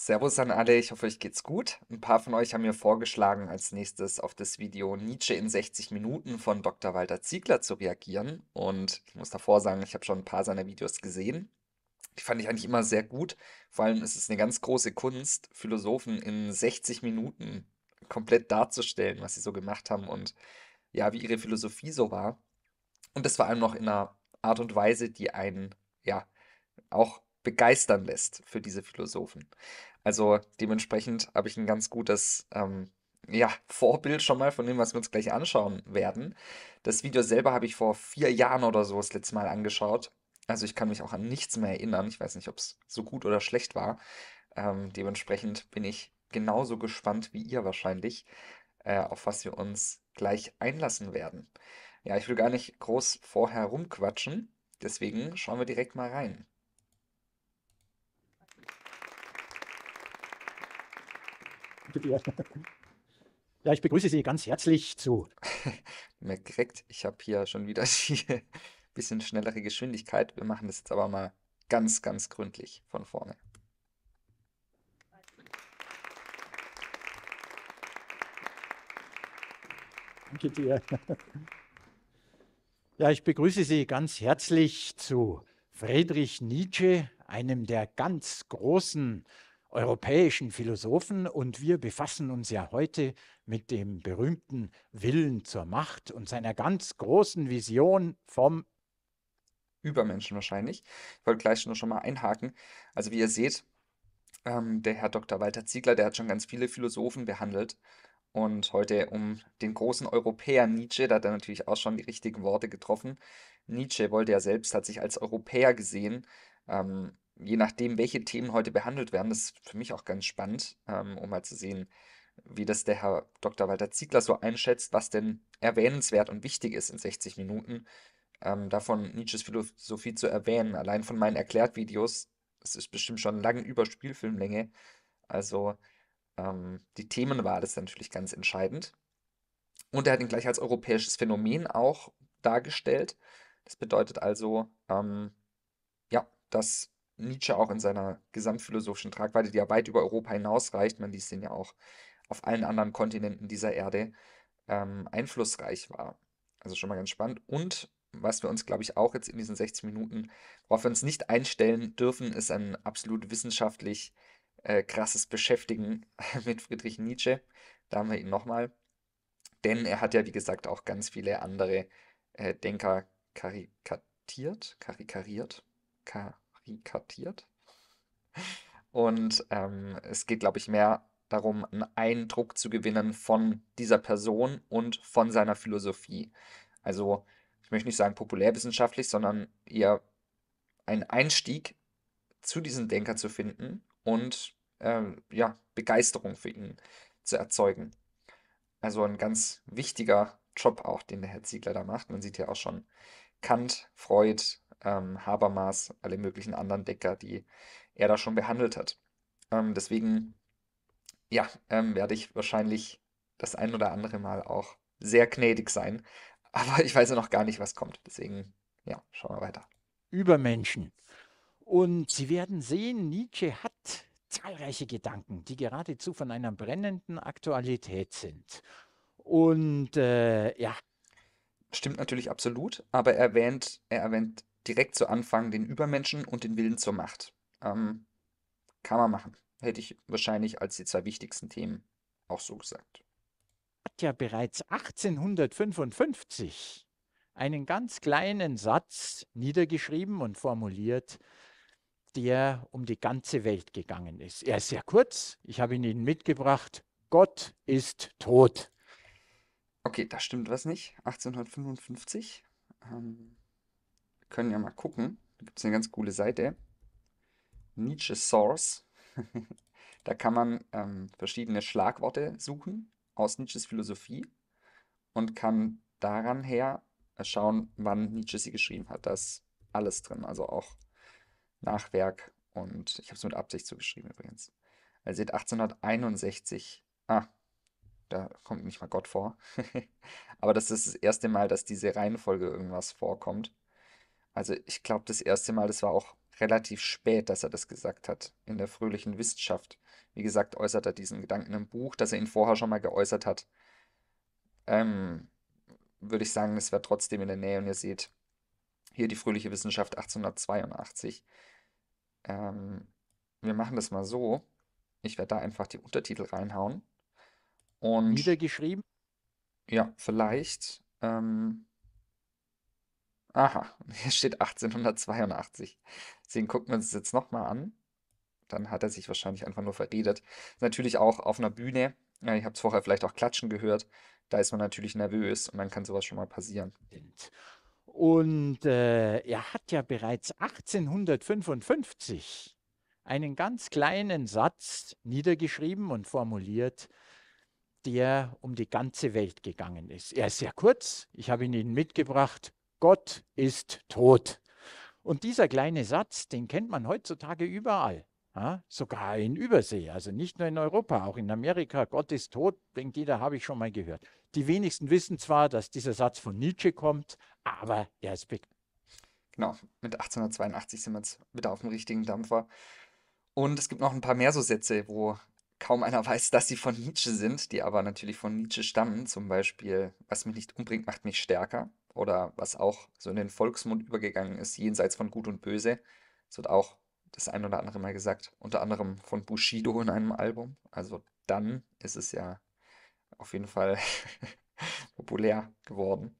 Servus an alle, ich hoffe, euch geht's gut. Ein paar von euch haben mir vorgeschlagen, als nächstes auf das Video Nietzsche in 60 Minuten von Dr. Walter Ziegler zu reagieren. Und ich muss davor sagen, ich habe schon ein paar seiner Videos gesehen. Die fand ich eigentlich immer sehr gut. Vor allem ist es eine ganz große Kunst, Philosophen in 60 Minuten komplett darzustellen, was sie so gemacht haben und ja, wie ihre Philosophie so war. Und das vor allem noch in einer Art und Weise, die einen, ja, auch begeistern lässt für diese Philosophen. Also dementsprechend habe ich ein ganz gutes ähm, ja, Vorbild schon mal von dem, was wir uns gleich anschauen werden. Das Video selber habe ich vor vier Jahren oder so das letzte Mal angeschaut. Also ich kann mich auch an nichts mehr erinnern. Ich weiß nicht, ob es so gut oder schlecht war. Ähm, dementsprechend bin ich genauso gespannt wie ihr wahrscheinlich, äh, auf was wir uns gleich einlassen werden. Ja, ich will gar nicht groß vorher rumquatschen. Deswegen schauen wir direkt mal rein. Ja, ich begrüße Sie ganz herzlich zu. Mir kriegt, ich habe hier schon wieder die bisschen schnellere Geschwindigkeit. Wir machen das jetzt aber mal ganz, ganz gründlich von vorne. Danke dir. Ja, ich begrüße Sie ganz herzlich zu Friedrich Nietzsche, einem der ganz großen europäischen Philosophen und wir befassen uns ja heute mit dem berühmten Willen zur Macht und seiner ganz großen Vision vom Übermenschen wahrscheinlich. Ich wollte gleich nur schon mal einhaken. Also wie ihr seht, ähm, der Herr Dr. Walter Ziegler, der hat schon ganz viele Philosophen behandelt. Und heute um den großen Europäer Nietzsche, da hat er natürlich auch schon die richtigen Worte getroffen. Nietzsche wollte ja selbst, hat sich als Europäer gesehen. Ähm, je nachdem, welche Themen heute behandelt werden, das ist für mich auch ganz spannend, ähm, um mal zu sehen, wie das der Herr Dr. Walter Ziegler so einschätzt, was denn erwähnenswert und wichtig ist in 60 Minuten. Ähm, davon Nietzsches Philosophie zu erwähnen, allein von meinen Erklärtvideos, videos das ist bestimmt schon lange über Spielfilmlänge. Also ähm, die Themenwahl ist natürlich ganz entscheidend. Und er hat ihn gleich als europäisches Phänomen auch dargestellt. Das bedeutet also, ähm, ja, dass Nietzsche auch in seiner gesamtphilosophischen Tragweite, die ja weit über Europa hinausreicht, man liest ihn ja auch auf allen anderen Kontinenten dieser Erde, ähm, einflussreich war. Also schon mal ganz spannend. Und was wir uns, glaube ich, auch jetzt in diesen 60 Minuten, worauf wir uns nicht einstellen dürfen, ist ein absolut wissenschaftlich äh, krasses Beschäftigen mit Friedrich Nietzsche. Da haben wir ihn nochmal. Denn er hat ja, wie gesagt, auch ganz viele andere äh, Denker karikatiert, karikariert, kar wie kartiert. Und ähm, es geht, glaube ich, mehr darum, einen Eindruck zu gewinnen von dieser Person und von seiner Philosophie. Also, ich möchte nicht sagen populärwissenschaftlich, sondern eher einen Einstieg zu diesem Denker zu finden und äh, ja, Begeisterung für ihn zu erzeugen. Also ein ganz wichtiger Job auch, den der Herr Ziegler da macht. Man sieht ja auch schon Kant, Freud, ähm, Habermas, alle möglichen anderen Decker, die er da schon behandelt hat. Ähm, deswegen, ja, ähm, werde ich wahrscheinlich das ein oder andere Mal auch sehr gnädig sein. Aber ich weiß ja noch gar nicht, was kommt. Deswegen, ja, schauen wir weiter. Übermenschen. Und Sie werden sehen, Nietzsche hat zahlreiche Gedanken, die geradezu von einer brennenden Aktualität sind. Und äh, ja. Stimmt natürlich absolut, aber er erwähnt, er erwähnt direkt zu Anfang den Übermenschen und den Willen zur Macht. Ähm, kann man machen. Hätte ich wahrscheinlich als die zwei wichtigsten Themen auch so gesagt. Hat ja bereits 1855 einen ganz kleinen Satz niedergeschrieben und formuliert, der um die ganze Welt gegangen ist. Er ist sehr kurz, ich habe ihn Ihnen mitgebracht. Gott ist tot. Okay, da stimmt was nicht. 1855. Ähm, können ja mal gucken. Da gibt es eine ganz coole Seite. Nietzsche Source. da kann man ähm, verschiedene Schlagworte suchen aus Nietzsches Philosophie und kann daran her schauen, wann Nietzsche sie geschrieben hat. Da ist alles drin, also auch Nachwerk und ich habe es mit Absicht so geschrieben übrigens. Also seht 1861. Ah, da kommt nicht mal Gott vor. Aber das ist das erste Mal, dass diese Reihenfolge irgendwas vorkommt. Also ich glaube, das erste Mal, das war auch relativ spät, dass er das gesagt hat, in der fröhlichen Wissenschaft. Wie gesagt, äußert er diesen Gedanken im Buch, dass er ihn vorher schon mal geäußert hat. Ähm, würde ich sagen, es wäre trotzdem in der Nähe. Und ihr seht hier die fröhliche Wissenschaft 1882. Ähm, wir machen das mal so. Ich werde da einfach die Untertitel reinhauen. Und Niedergeschrieben? Ja, vielleicht. Ähm, Aha, hier steht 1882. Deswegen gucken wir uns das jetzt nochmal an. Dann hat er sich wahrscheinlich einfach nur verredet. Natürlich auch auf einer Bühne. Ja, ihr habt es vorher vielleicht auch klatschen gehört. Da ist man natürlich nervös und dann kann sowas schon mal passieren. Und äh, er hat ja bereits 1855 einen ganz kleinen Satz niedergeschrieben und formuliert, der um die ganze Welt gegangen ist. Er ist sehr kurz. Ich habe ihn Ihnen mitgebracht. Gott ist tot. Und dieser kleine Satz, den kennt man heutzutage überall, ja? sogar in Übersee, also nicht nur in Europa, auch in Amerika, Gott ist tot, denkt jeder, habe ich schon mal gehört. Die wenigsten wissen zwar, dass dieser Satz von Nietzsche kommt, aber er ist bekannt. Genau, mit 1882 sind wir jetzt wieder auf dem richtigen Dampfer. Und es gibt noch ein paar mehr so Sätze, wo kaum einer weiß, dass sie von Nietzsche sind, die aber natürlich von Nietzsche stammen. Zum Beispiel, was mich nicht umbringt, macht mich stärker oder was auch so in den Volksmund übergegangen ist, jenseits von Gut und Böse. Es wird auch das ein oder andere Mal gesagt, unter anderem von Bushido in einem Album. Also dann ist es ja auf jeden Fall populär geworden.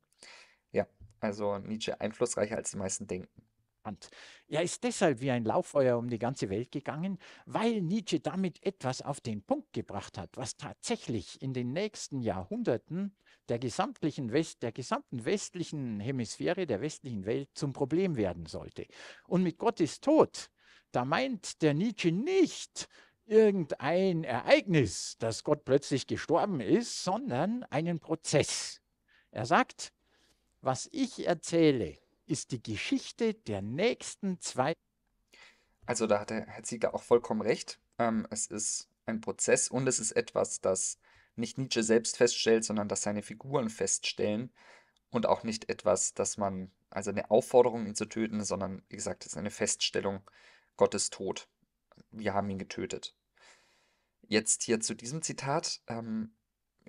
Ja, also Nietzsche einflussreicher als die meisten denken. Hand. Er ist deshalb wie ein Lauffeuer um die ganze Welt gegangen, weil Nietzsche damit etwas auf den Punkt gebracht hat, was tatsächlich in den nächsten Jahrhunderten der, gesamtlichen West, der gesamten westlichen Hemisphäre, der westlichen Welt zum Problem werden sollte. Und mit Gottes Tod, da meint der Nietzsche nicht, irgendein Ereignis, dass Gott plötzlich gestorben ist, sondern einen Prozess. Er sagt, was ich erzähle, ist die Geschichte der nächsten zwei. Also da hat der Herr Ziegler auch vollkommen recht. Ähm, es ist ein Prozess und es ist etwas, das nicht Nietzsche selbst feststellt, sondern das seine Figuren feststellen und auch nicht etwas, das man, also eine Aufforderung, ihn zu töten, sondern wie gesagt, es ist eine Feststellung Gottes Tod. Wir haben ihn getötet. Jetzt hier zu diesem Zitat. Ähm,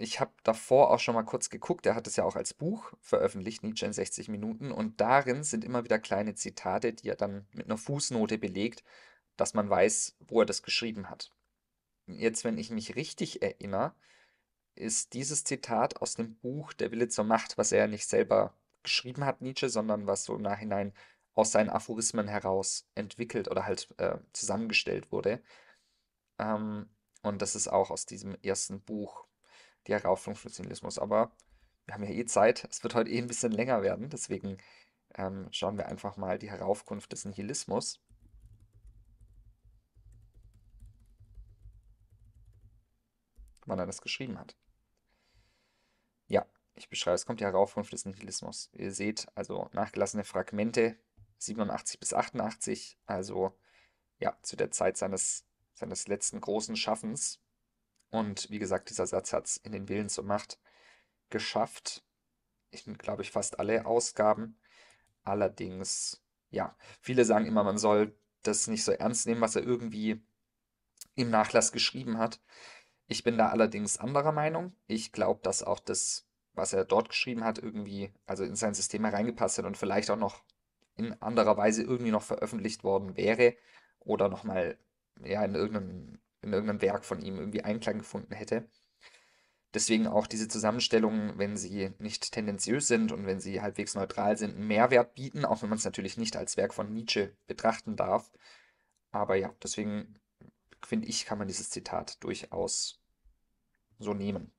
ich habe davor auch schon mal kurz geguckt, er hat es ja auch als Buch veröffentlicht, Nietzsche in 60 Minuten, und darin sind immer wieder kleine Zitate, die er dann mit einer Fußnote belegt, dass man weiß, wo er das geschrieben hat. Jetzt, wenn ich mich richtig erinnere, ist dieses Zitat aus dem Buch Der Wille zur Macht, was er ja nicht selber geschrieben hat, Nietzsche, sondern was so im Nachhinein aus seinen Aphorismen heraus entwickelt oder halt äh, zusammengestellt wurde. Ähm, und das ist auch aus diesem ersten Buch der Rauffunktionalismus. Aber wir haben ja eh Zeit. Es wird heute eh ein bisschen länger werden. Deswegen ähm, schauen wir einfach mal die Heraufkunft des Nihilismus. Wann er das geschrieben hat. Ja, ich beschreibe, es kommt die Heraufkunft des Nihilismus. Ihr seht also nachgelassene Fragmente 87 bis 88, also ja, zu der Zeit seines, seines letzten großen Schaffens, und wie gesagt, dieser Satz hat es in den Willen zur Macht geschafft. Ich glaube ich fast alle Ausgaben. Allerdings, ja, viele sagen immer, man soll das nicht so ernst nehmen, was er irgendwie im Nachlass geschrieben hat. Ich bin da allerdings anderer Meinung. Ich glaube, dass auch das, was er dort geschrieben hat, irgendwie, also in sein System hereingepasst hat und vielleicht auch noch in anderer Weise irgendwie noch veröffentlicht worden wäre oder nochmal ja, in irgendeinem in irgendeinem Werk von ihm irgendwie Einklang gefunden hätte. Deswegen auch diese Zusammenstellungen, wenn sie nicht tendenziös sind und wenn sie halbwegs neutral sind, einen Mehrwert bieten, auch wenn man es natürlich nicht als Werk von Nietzsche betrachten darf. Aber ja, deswegen finde ich, kann man dieses Zitat durchaus so nehmen.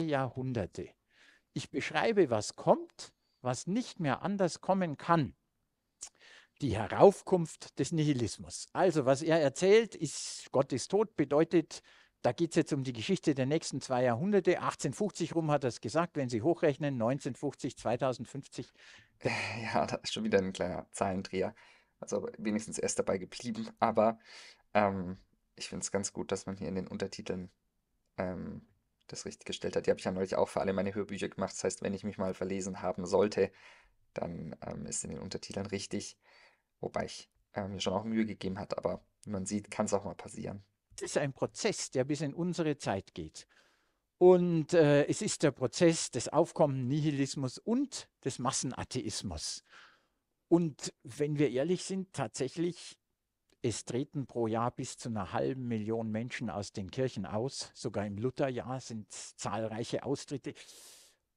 Jahrhunderte. Ich beschreibe, was kommt, was nicht mehr anders kommen kann die Heraufkunft des Nihilismus. Also was er erzählt, ist Gott ist tot, bedeutet, da geht es jetzt um die Geschichte der nächsten zwei Jahrhunderte. 1850 rum hat er es gesagt, wenn Sie hochrechnen, 1950, 2050. Äh, ja, da ist schon wieder ein kleiner Zahlendreher. Also wenigstens erst dabei geblieben. Aber ähm, ich finde es ganz gut, dass man hier in den Untertiteln ähm, das richtig gestellt hat. Die habe ich ja neulich auch für alle meine Hörbücher gemacht. Das heißt, wenn ich mich mal verlesen haben sollte, dann ähm, ist in den Untertiteln richtig. Wobei ich äh, mir schon auch Mühe gegeben hat, aber wie man sieht, kann es auch mal passieren. Es ist ein Prozess, der bis in unsere Zeit geht. Und äh, es ist der Prozess des Aufkommens Nihilismus und des Massenatheismus. Und wenn wir ehrlich sind, tatsächlich, es treten pro Jahr bis zu einer halben Million Menschen aus den Kirchen aus. Sogar im Lutherjahr sind zahlreiche Austritte.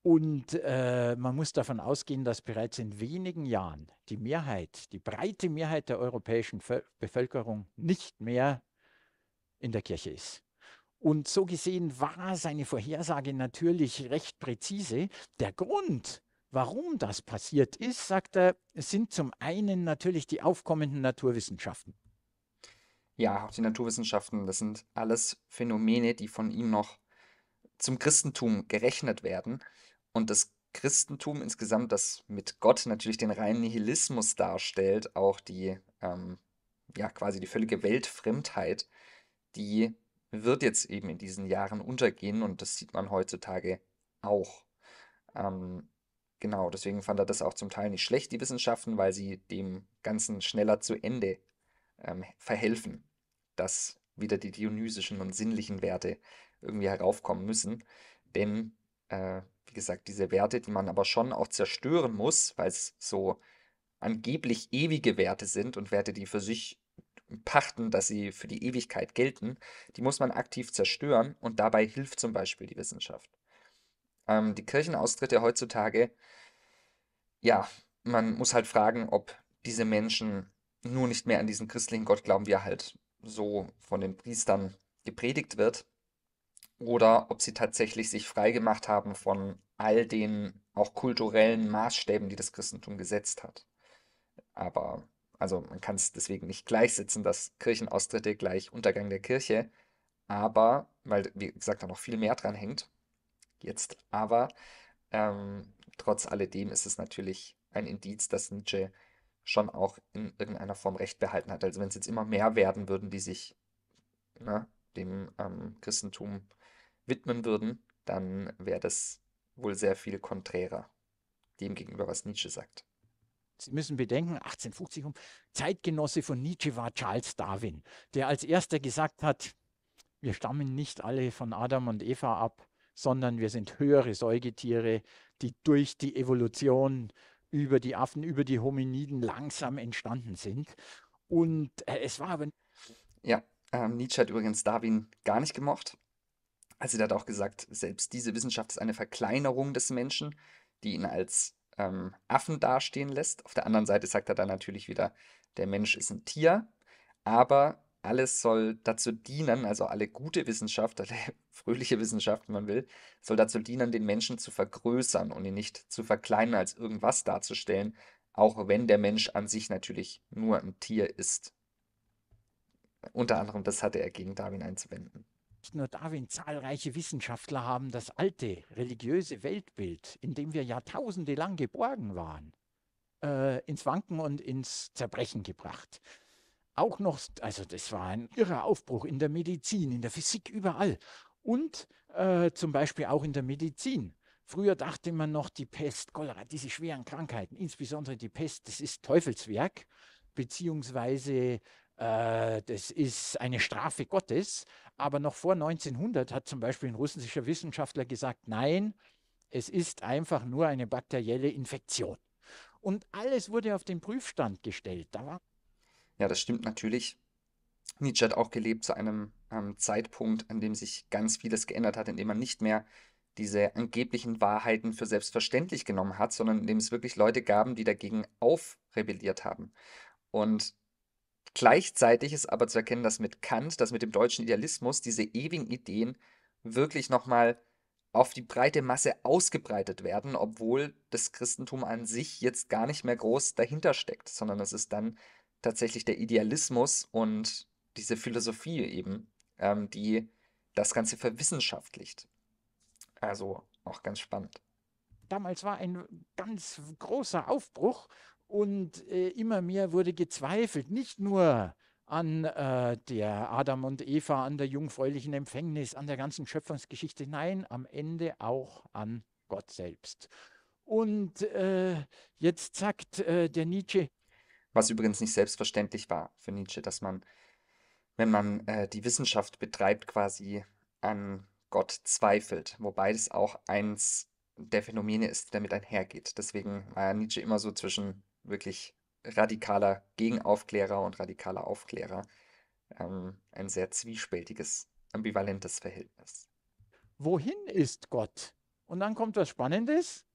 Und äh, man muss davon ausgehen, dass bereits in wenigen Jahren die Mehrheit, die breite Mehrheit der europäischen Bevölkerung nicht mehr in der Kirche ist. Und so gesehen war seine Vorhersage natürlich recht präzise. Der Grund, warum das passiert ist, sagt er, sind zum einen natürlich die aufkommenden Naturwissenschaften. Ja, auch die Naturwissenschaften, das sind alles Phänomene, die von ihm noch zum Christentum gerechnet werden und das Christentum insgesamt, das mit Gott natürlich den reinen Nihilismus darstellt, auch die, ähm, ja, quasi die völlige Weltfremdheit, die wird jetzt eben in diesen Jahren untergehen und das sieht man heutzutage auch. Ähm, genau, deswegen fand er das auch zum Teil nicht schlecht, die Wissenschaften, weil sie dem Ganzen schneller zu Ende ähm, verhelfen, dass wieder die dionysischen und sinnlichen Werte irgendwie heraufkommen müssen. Denn äh, wie gesagt, diese Werte, die man aber schon auch zerstören muss, weil es so angeblich ewige Werte sind und Werte, die für sich pachten, dass sie für die Ewigkeit gelten, die muss man aktiv zerstören und dabei hilft zum Beispiel die Wissenschaft. Ähm, die Kirchenaustritte heutzutage, ja, man muss halt fragen, ob diese Menschen nur nicht mehr an diesen christlichen Gott glauben, wie er halt so von den Priestern gepredigt wird oder ob sie tatsächlich sich freigemacht haben von all den auch kulturellen Maßstäben, die das Christentum gesetzt hat. Aber also man kann es deswegen nicht gleichsetzen, dass Kirchenaustritte gleich Untergang der Kirche, aber, weil wie gesagt da noch viel mehr dran hängt, jetzt aber, ähm, trotz alledem ist es natürlich ein Indiz, dass Nietzsche schon auch in irgendeiner Form Recht behalten hat. Also wenn es jetzt immer mehr werden würden, die sich ne, dem ähm, Christentum widmen würden, dann wäre das wohl sehr viel konträrer dem gegenüber, was Nietzsche sagt. Sie müssen bedenken, 1850 um Zeitgenosse von Nietzsche war Charles Darwin, der als erster gesagt hat, wir stammen nicht alle von Adam und Eva ab, sondern wir sind höhere Säugetiere, die durch die Evolution über die Affen, über die Hominiden langsam entstanden sind. Und äh, es war aber. Ja, ähm, Nietzsche hat übrigens Darwin gar nicht gemocht. Also der hat auch gesagt, selbst diese Wissenschaft ist eine Verkleinerung des Menschen, die ihn als ähm, Affen dastehen lässt. Auf der anderen Seite sagt er dann natürlich wieder, der Mensch ist ein Tier, aber alles soll dazu dienen, also alle gute Wissenschaft, alle fröhliche Wissenschaft, wenn man will, soll dazu dienen, den Menschen zu vergrößern und ihn nicht zu verkleinern, als irgendwas darzustellen, auch wenn der Mensch an sich natürlich nur ein Tier ist. Unter anderem das hatte er gegen Darwin einzuwenden. Nicht nur Darwin, zahlreiche Wissenschaftler haben das alte religiöse Weltbild, in dem wir jahrtausende lang geborgen waren, äh, ins Wanken und ins Zerbrechen gebracht. Auch noch, also das war ein irrer Aufbruch in der Medizin, in der Physik, überall. Und äh, zum Beispiel auch in der Medizin. Früher dachte man noch, die Pest, Cholera, diese schweren Krankheiten, insbesondere die Pest, das ist Teufelswerk, beziehungsweise äh, das ist eine Strafe Gottes. Aber noch vor 1900 hat zum Beispiel ein russischer Wissenschaftler gesagt, nein, es ist einfach nur eine bakterielle Infektion. Und alles wurde auf den Prüfstand gestellt. Da ja, das stimmt natürlich. Nietzsche hat auch gelebt zu einem ähm, Zeitpunkt, an dem sich ganz vieles geändert hat, indem man nicht mehr diese angeblichen Wahrheiten für selbstverständlich genommen hat, sondern indem es wirklich Leute gaben, die dagegen aufrebelliert haben. Und Gleichzeitig ist aber zu erkennen, dass mit Kant, dass mit dem deutschen Idealismus diese ewigen Ideen wirklich nochmal auf die breite Masse ausgebreitet werden, obwohl das Christentum an sich jetzt gar nicht mehr groß dahinter steckt, sondern es ist dann tatsächlich der Idealismus und diese Philosophie eben, ähm, die das Ganze verwissenschaftlicht. Also auch ganz spannend. Damals war ein ganz großer Aufbruch und äh, immer mehr wurde gezweifelt, nicht nur an äh, der Adam und Eva, an der jungfräulichen Empfängnis, an der ganzen Schöpfungsgeschichte, nein, am Ende auch an Gott selbst. Und äh, jetzt sagt äh, der Nietzsche. Was übrigens nicht selbstverständlich war für Nietzsche, dass man, wenn man äh, die Wissenschaft betreibt, quasi an Gott zweifelt, wobei das auch eins der Phänomene ist, der mit einhergeht. Deswegen war Nietzsche immer so zwischen wirklich radikaler hm. Gegenaufklärer und radikaler Aufklärer. Ähm, ein sehr zwiespältiges, ambivalentes Verhältnis. Wohin ist Gott? Und dann kommt was Spannendes.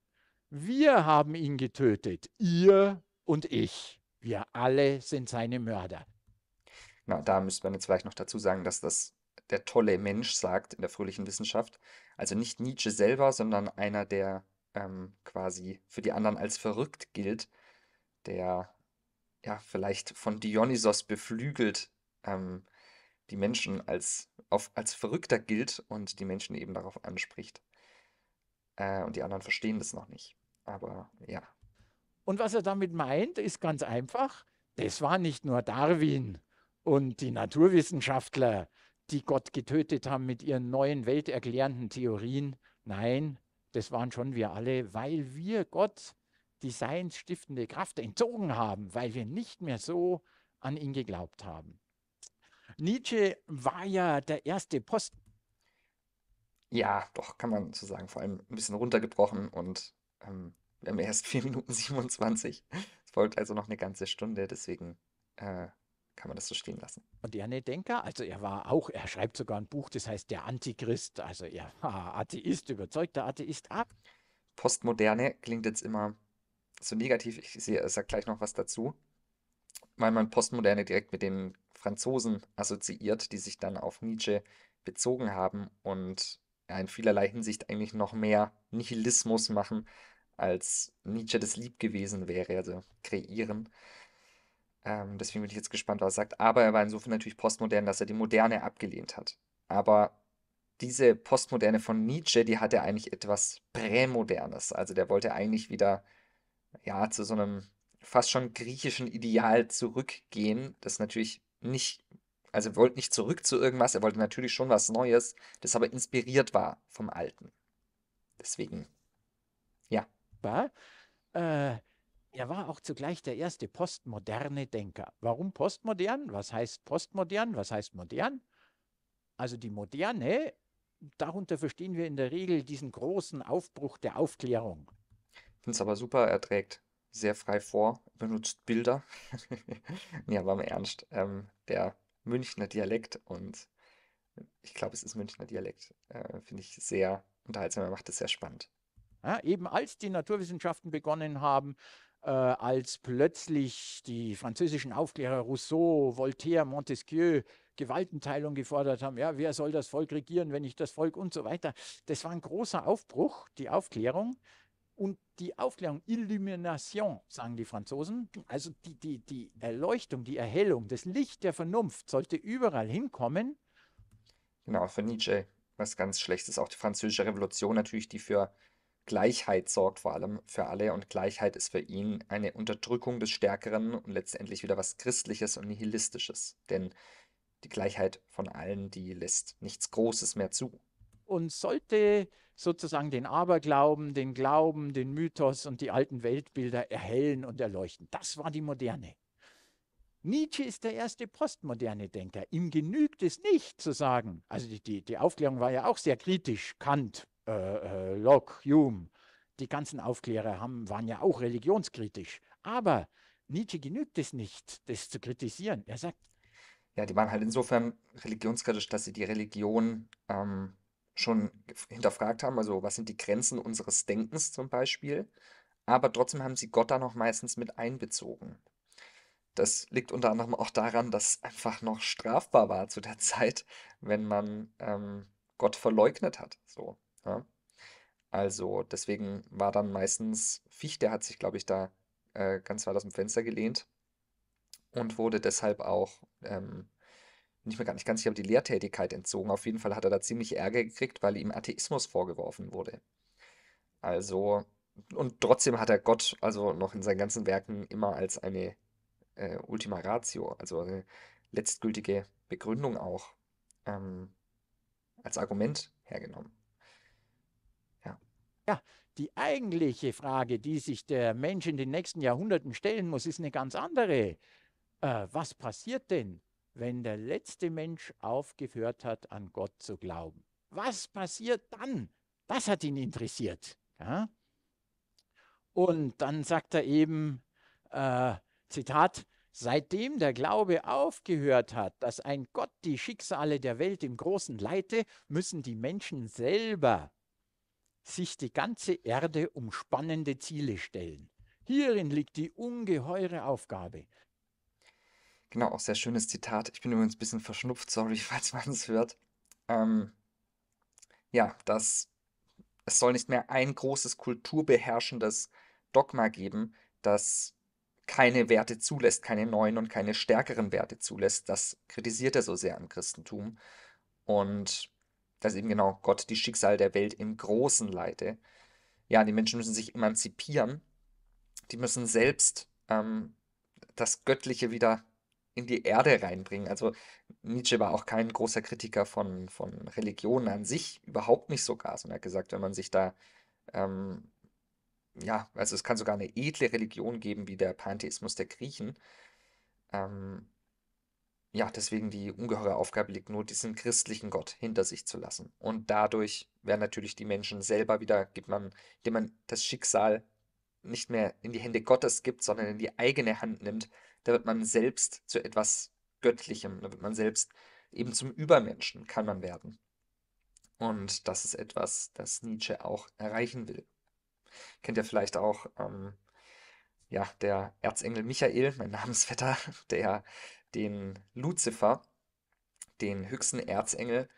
Wir haben ihn getötet, ihr und ich. Wir alle sind seine Mörder. Na, da müsste man jetzt vielleicht noch dazu sagen, dass das der tolle Mensch sagt in der fröhlichen Wissenschaft. Also nicht Nietzsche selber, sondern einer, der ähm, quasi für die anderen als verrückt gilt, der ja vielleicht von Dionysos beflügelt ähm, die Menschen als, auf, als Verrückter gilt und die Menschen eben darauf anspricht. Äh, und die anderen verstehen das noch nicht. Aber ja. Und was er damit meint, ist ganz einfach, das war nicht nur Darwin und die Naturwissenschaftler, die Gott getötet haben mit ihren neuen welterklärenden Theorien. Nein, das waren schon wir alle, weil wir Gott die seinsstiftende Kraft entzogen haben, weil wir nicht mehr so an ihn geglaubt haben. Nietzsche war ja der erste Post. Ja, doch, kann man so sagen. Vor allem ein bisschen runtergebrochen und ähm, wir haben erst 4 Minuten 27. Es folgt also noch eine ganze Stunde, deswegen äh, kann man das so stehen lassen. Moderne Denker, also er war auch, er schreibt sogar ein Buch, das heißt Der Antichrist, also er war Atheist, überzeugter Atheist ab. Ah. Postmoderne klingt jetzt immer so negativ ich sehe, ich sage gleich noch was dazu, weil man Postmoderne direkt mit den Franzosen assoziiert, die sich dann auf Nietzsche bezogen haben und in vielerlei Hinsicht eigentlich noch mehr Nihilismus machen, als Nietzsche das lieb gewesen wäre, also kreieren. Ähm, deswegen bin ich jetzt gespannt, was er sagt. Aber er war insofern natürlich postmodern, dass er die Moderne abgelehnt hat. Aber diese Postmoderne von Nietzsche, die hatte eigentlich etwas Prämodernes. Also der wollte eigentlich wieder ja, zu so einem fast schon griechischen Ideal zurückgehen, das natürlich nicht, also er wollte nicht zurück zu irgendwas, er wollte natürlich schon was Neues, das aber inspiriert war vom Alten. Deswegen, ja. War, äh, er war auch zugleich der erste postmoderne Denker. Warum postmodern? Was heißt postmodern? Was heißt modern? Also die Moderne, darunter verstehen wir in der Regel diesen großen Aufbruch der Aufklärung finde es aber super, er trägt sehr frei vor, benutzt Bilder. ja, aber im Ernst, ähm, der Münchner Dialekt und ich glaube, es ist Münchner Dialekt, äh, finde ich sehr unterhaltsam, er macht es sehr spannend. Ja, eben als die Naturwissenschaften begonnen haben, äh, als plötzlich die französischen Aufklärer Rousseau, Voltaire, Montesquieu Gewaltenteilung gefordert haben, ja, wer soll das Volk regieren, wenn nicht das Volk und so weiter. Das war ein großer Aufbruch, die Aufklärung und die Aufklärung, Illumination, sagen die Franzosen, also die, die, die Erleuchtung, die Erhellung, das Licht der Vernunft sollte überall hinkommen. Genau, für Nietzsche was ganz Schlechtes. Auch die französische Revolution natürlich, die für Gleichheit sorgt, vor allem für alle. Und Gleichheit ist für ihn eine Unterdrückung des Stärkeren und letztendlich wieder was Christliches und Nihilistisches. Denn die Gleichheit von allen, die lässt nichts Großes mehr zu. Und sollte sozusagen den Aberglauben, den Glauben, den Mythos und die alten Weltbilder erhellen und erleuchten. Das war die Moderne. Nietzsche ist der erste postmoderne Denker. Ihm genügt es nicht zu sagen, also die, die, die Aufklärung war ja auch sehr kritisch, Kant, äh, äh Locke, Hume, die ganzen Aufklärer haben, waren ja auch religionskritisch. Aber Nietzsche genügt es nicht, das zu kritisieren. Er sagt, ja, die waren halt insofern religionskritisch, dass sie die Religion ähm, schon hinterfragt haben, also was sind die Grenzen unseres Denkens zum Beispiel, aber trotzdem haben sie Gott da noch meistens mit einbezogen. Das liegt unter anderem auch daran, dass einfach noch strafbar war zu der Zeit, wenn man ähm, Gott verleugnet hat. So, ja. Also deswegen war dann meistens Fichte hat sich, glaube ich, da äh, ganz weit aus dem Fenster gelehnt und wurde deshalb auch ähm, nicht mehr gar nicht ganz sicher, die Lehrtätigkeit entzogen. Auf jeden Fall hat er da ziemlich Ärger gekriegt, weil ihm Atheismus vorgeworfen wurde. Also, und trotzdem hat er Gott also noch in seinen ganzen Werken immer als eine äh, Ultima Ratio, also eine letztgültige Begründung auch ähm, als Argument hergenommen. Ja. ja, die eigentliche Frage, die sich der Mensch in den nächsten Jahrhunderten stellen muss, ist eine ganz andere. Äh, was passiert denn, wenn der letzte Mensch aufgehört hat, an Gott zu glauben. Was passiert dann? Das hat ihn interessiert. Ja? Und dann sagt er eben, äh, Zitat, Seitdem der Glaube aufgehört hat, dass ein Gott die Schicksale der Welt im Großen leite, müssen die Menschen selber sich die ganze Erde um spannende Ziele stellen. Hierin liegt die ungeheure Aufgabe. Genau, auch sehr schönes Zitat. Ich bin übrigens ein bisschen verschnupft, sorry, falls man es hört. Ähm, ja, dass es soll nicht mehr ein großes kulturbeherrschendes Dogma geben, das keine Werte zulässt, keine neuen und keine stärkeren Werte zulässt. Das kritisiert er so sehr am Christentum. Und dass eben genau Gott die Schicksal der Welt im Großen leite. Ja, die Menschen müssen sich emanzipieren. Die müssen selbst ähm, das Göttliche wieder in die Erde reinbringen. Also Nietzsche war auch kein großer Kritiker von, von Religionen an sich, überhaupt nicht sogar, sondern er hat gesagt, wenn man sich da, ähm, ja, also es kann sogar eine edle Religion geben, wie der Pantheismus der Griechen. Ähm, ja, deswegen die ungeheure Aufgabe liegt nur, diesen christlichen Gott hinter sich zu lassen. Und dadurch werden natürlich die Menschen selber wieder, gibt man, indem man das Schicksal nicht mehr in die Hände Gottes gibt, sondern in die eigene Hand nimmt, da wird man selbst zu etwas Göttlichem, da wird man selbst eben zum Übermenschen, kann man werden. Und das ist etwas, das Nietzsche auch erreichen will. Kennt ihr vielleicht auch, ähm, ja, der Erzengel Michael, mein Namensvetter, der den Luzifer, den höchsten Erzengel,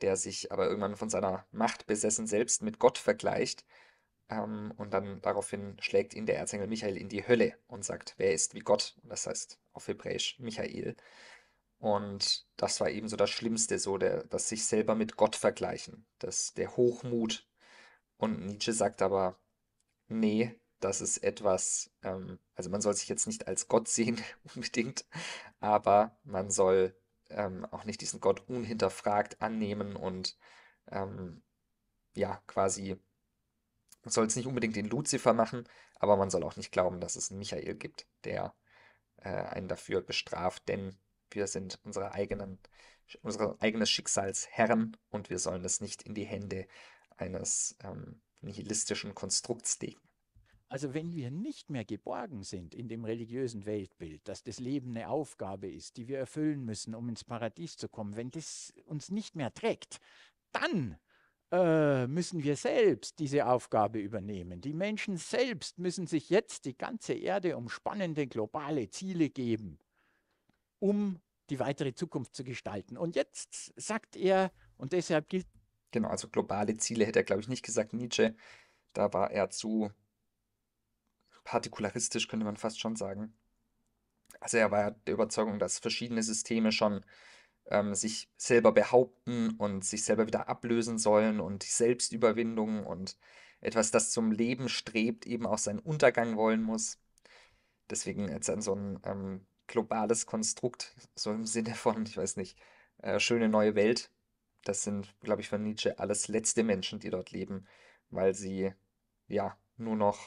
der sich aber irgendwann von seiner Macht besessen selbst mit Gott vergleicht ähm, und dann daraufhin schlägt ihn der Erzengel Michael in die Hölle und sagt, wer ist wie Gott? Und das heißt auf Hebräisch Michael. Und das war eben so das Schlimmste, so der, das sich selber mit Gott vergleichen, das, der Hochmut. Und Nietzsche sagt aber, nee, das ist etwas, ähm, also man soll sich jetzt nicht als Gott sehen unbedingt, aber man soll ähm, auch nicht diesen Gott unhinterfragt annehmen und ähm, ja, quasi man soll es nicht unbedingt den Luzifer machen, aber man soll auch nicht glauben, dass es einen Michael gibt, der äh, einen dafür bestraft, denn wir sind unsere eigenen, unseres eigenen Schicksalsherren und wir sollen das nicht in die Hände eines ähm, nihilistischen Konstrukts legen. Also wenn wir nicht mehr geborgen sind in dem religiösen Weltbild, dass das Leben eine Aufgabe ist, die wir erfüllen müssen, um ins Paradies zu kommen, wenn das uns nicht mehr trägt, dann äh, müssen wir selbst diese Aufgabe übernehmen. Die Menschen selbst müssen sich jetzt die ganze Erde um spannende globale Ziele geben, um die weitere Zukunft zu gestalten. Und jetzt sagt er, und deshalb gilt. Genau, also globale Ziele hätte er, glaube ich, nicht gesagt, Nietzsche. Da war er zu partikularistisch, könnte man fast schon sagen. Also er war der Überzeugung, dass verschiedene Systeme schon ähm, sich selber behaupten und sich selber wieder ablösen sollen und Selbstüberwindung und etwas, das zum Leben strebt, eben auch seinen Untergang wollen muss. Deswegen jetzt an so ein ähm, globales Konstrukt, so im Sinne von, ich weiß nicht, äh, schöne neue Welt. Das sind, glaube ich, von Nietzsche alles letzte Menschen, die dort leben, weil sie ja nur noch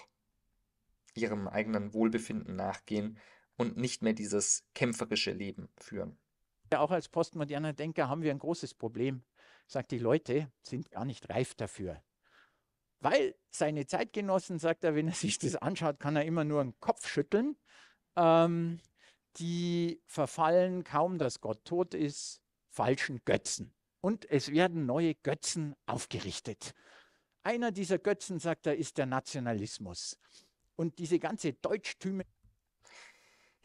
ihrem eigenen Wohlbefinden nachgehen und nicht mehr dieses kämpferische Leben führen auch als postmoderner Denker haben wir ein großes Problem. Sagt, die Leute sind gar nicht reif dafür. Weil seine Zeitgenossen, sagt er, wenn er sich das anschaut, kann er immer nur einen Kopf schütteln. Ähm, die verfallen kaum, dass Gott tot ist, falschen Götzen. Und es werden neue Götzen aufgerichtet. Einer dieser Götzen, sagt er, ist der Nationalismus. Und diese ganze deutschtümliche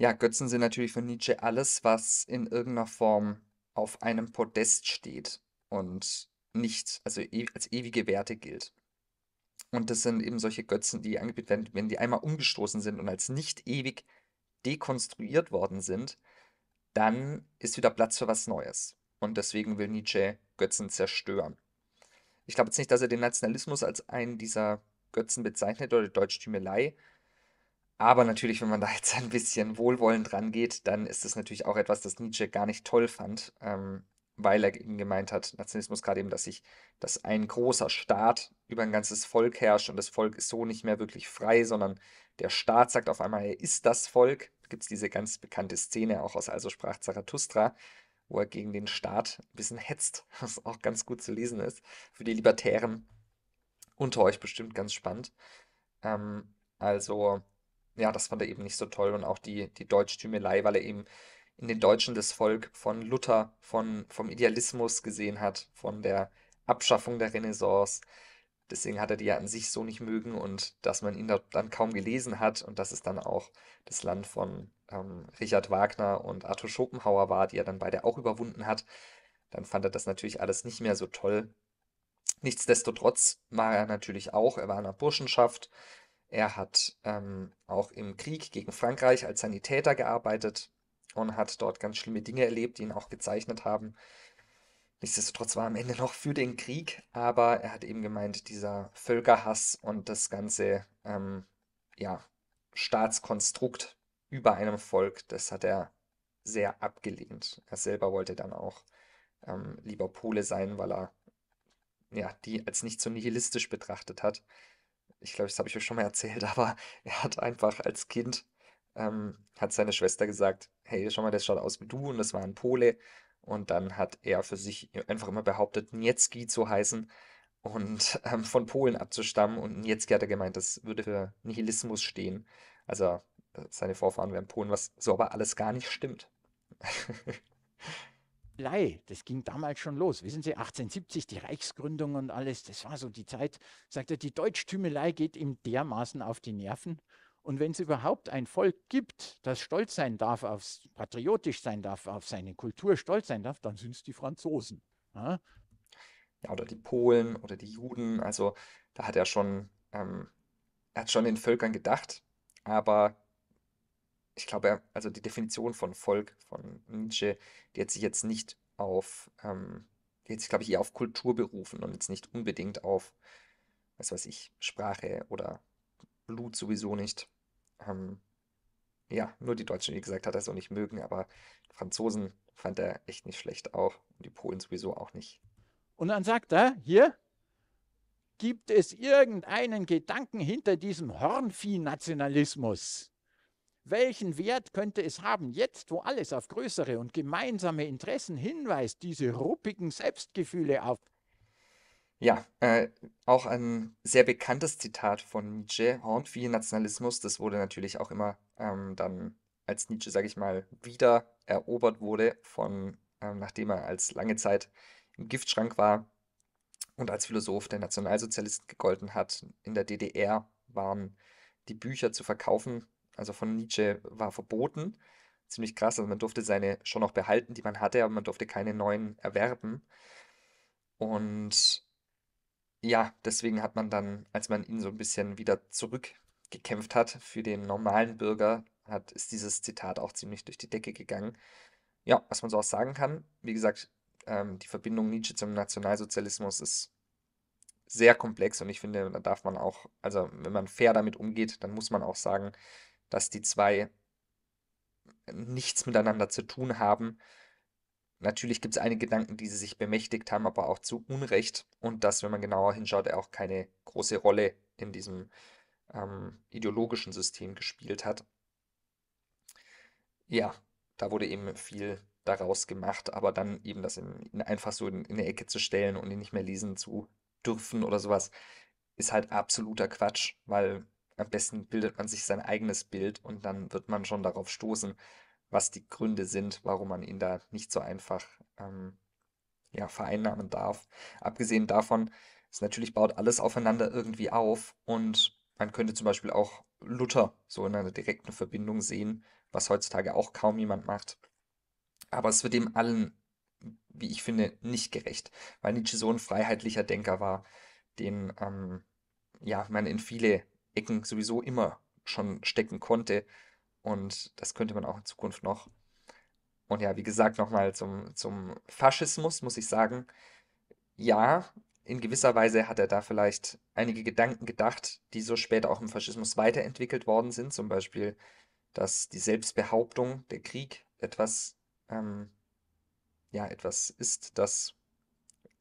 ja, Götzen sind natürlich für Nietzsche alles, was in irgendeiner Form auf einem Podest steht und nicht also e, als ewige Werte gilt. Und das sind eben solche Götzen, die angebietet werden, wenn die einmal umgestoßen sind und als nicht ewig dekonstruiert worden sind, dann ist wieder Platz für was Neues. Und deswegen will Nietzsche Götzen zerstören. Ich glaube jetzt nicht, dass er den Nationalismus als einen dieser Götzen bezeichnet oder die Deutschtümelei, aber natürlich, wenn man da jetzt ein bisschen wohlwollend rangeht, dann ist das natürlich auch etwas, das Nietzsche gar nicht toll fand, ähm, weil er eben gemeint hat, Nationalismus gerade eben, dass sich, dass ein großer Staat über ein ganzes Volk herrscht und das Volk ist so nicht mehr wirklich frei, sondern der Staat sagt auf einmal, er ist das Volk. Da Gibt es diese ganz bekannte Szene auch aus Also sprach Zarathustra, wo er gegen den Staat ein bisschen hetzt, was auch ganz gut zu lesen ist. Für die Libertären unter euch bestimmt ganz spannend. Ähm, also ja, das fand er eben nicht so toll und auch die, die Deutschtümelei, weil er eben in den Deutschen das Volk von Luther, von, vom Idealismus gesehen hat, von der Abschaffung der Renaissance. Deswegen hat er die ja an sich so nicht mögen und dass man ihn dann kaum gelesen hat und dass es dann auch das Land von ähm, Richard Wagner und Arthur Schopenhauer war, die er dann beide auch überwunden hat, dann fand er das natürlich alles nicht mehr so toll. Nichtsdestotrotz war er natürlich auch, er war in einer Burschenschaft, er hat ähm, auch im Krieg gegen Frankreich als Sanitäter gearbeitet und hat dort ganz schlimme Dinge erlebt, die ihn auch gezeichnet haben. Nichtsdestotrotz war er am Ende noch für den Krieg, aber er hat eben gemeint, dieser Völkerhass und das ganze ähm, ja, Staatskonstrukt über einem Volk, das hat er sehr abgelehnt. Er selber wollte dann auch ähm, lieber Pole sein, weil er ja, die als nicht so nihilistisch betrachtet hat ich glaube, das habe ich euch schon mal erzählt, aber er hat einfach als Kind, ähm, hat seine Schwester gesagt, hey, schau mal, das schaut aus wie du und das war ein Pole. Und dann hat er für sich einfach immer behauptet, Nietzki zu heißen und ähm, von Polen abzustammen. Und Nietzki hat er gemeint, das würde für Nihilismus stehen. Also äh, seine Vorfahren wären Polen, was so aber alles gar nicht stimmt. Lei, das ging damals schon los. Wissen Sie, 1870, die Reichsgründung und alles, das war so die Zeit, sagt er, die Deutschtümelei geht ihm dermaßen auf die Nerven. Und wenn es überhaupt ein Volk gibt, das stolz sein darf, aufs, patriotisch sein darf, auf seine Kultur stolz sein darf, dann sind es die Franzosen. Ja? ja? oder die Polen oder die Juden. Also da hat er schon, ähm, er hat schon in Völkern gedacht, aber ich glaube, also die Definition von Volk von Nietzsche, die hat sich jetzt nicht auf, ähm, die hat sich, glaube ich, eher auf Kultur berufen und jetzt nicht unbedingt auf, was weiß ich, Sprache oder Blut sowieso nicht. Ähm, ja, nur die Deutschen, wie gesagt, hat er es auch nicht mögen, aber Franzosen fand er echt nicht schlecht auch und die Polen sowieso auch nicht. Und dann sagt er, hier, gibt es irgendeinen Gedanken hinter diesem Hornvieh-Nationalismus? Welchen Wert könnte es haben, jetzt, wo alles auf größere und gemeinsame Interessen hinweist, diese ruppigen Selbstgefühle auf? Ja, äh, auch ein sehr bekanntes Zitat von Nietzsche, Hornviel Nationalismus, das wurde natürlich auch immer ähm, dann, als Nietzsche, sage ich mal, wieder erobert wurde, von, ähm, nachdem er als lange Zeit im Giftschrank war und als Philosoph der Nationalsozialisten gegolten hat. In der DDR waren die Bücher zu verkaufen also von Nietzsche, war verboten. Ziemlich krass, also man durfte seine schon noch behalten, die man hatte, aber man durfte keine neuen erwerben. Und ja, deswegen hat man dann, als man ihn so ein bisschen wieder zurückgekämpft hat für den normalen Bürger, hat, ist dieses Zitat auch ziemlich durch die Decke gegangen. Ja, was man so auch sagen kann, wie gesagt, ähm, die Verbindung Nietzsche zum Nationalsozialismus ist sehr komplex und ich finde, da darf man auch, also wenn man fair damit umgeht, dann muss man auch sagen, dass die zwei nichts miteinander zu tun haben. Natürlich gibt es einige Gedanken, die sie sich bemächtigt haben, aber auch zu Unrecht. Und dass, wenn man genauer hinschaut, er auch keine große Rolle in diesem ähm, ideologischen System gespielt hat. Ja, da wurde eben viel daraus gemacht, aber dann eben das in, in einfach so in, in eine Ecke zu stellen und ihn nicht mehr lesen zu dürfen oder sowas, ist halt absoluter Quatsch, weil am besten bildet man sich sein eigenes Bild und dann wird man schon darauf stoßen, was die Gründe sind, warum man ihn da nicht so einfach ähm, ja, vereinnahmen darf. Abgesehen davon es natürlich baut alles aufeinander irgendwie auf und man könnte zum Beispiel auch Luther so in einer direkten Verbindung sehen, was heutzutage auch kaum jemand macht. Aber es wird dem allen, wie ich finde, nicht gerecht, weil Nietzsche so ein freiheitlicher Denker war, den ähm, ja, man in viele Ecken sowieso immer schon stecken konnte. Und das könnte man auch in Zukunft noch. Und ja, wie gesagt, nochmal zum, zum Faschismus muss ich sagen, ja, in gewisser Weise hat er da vielleicht einige Gedanken gedacht, die so später auch im Faschismus weiterentwickelt worden sind. Zum Beispiel, dass die Selbstbehauptung, der Krieg etwas, ähm, ja, etwas ist, das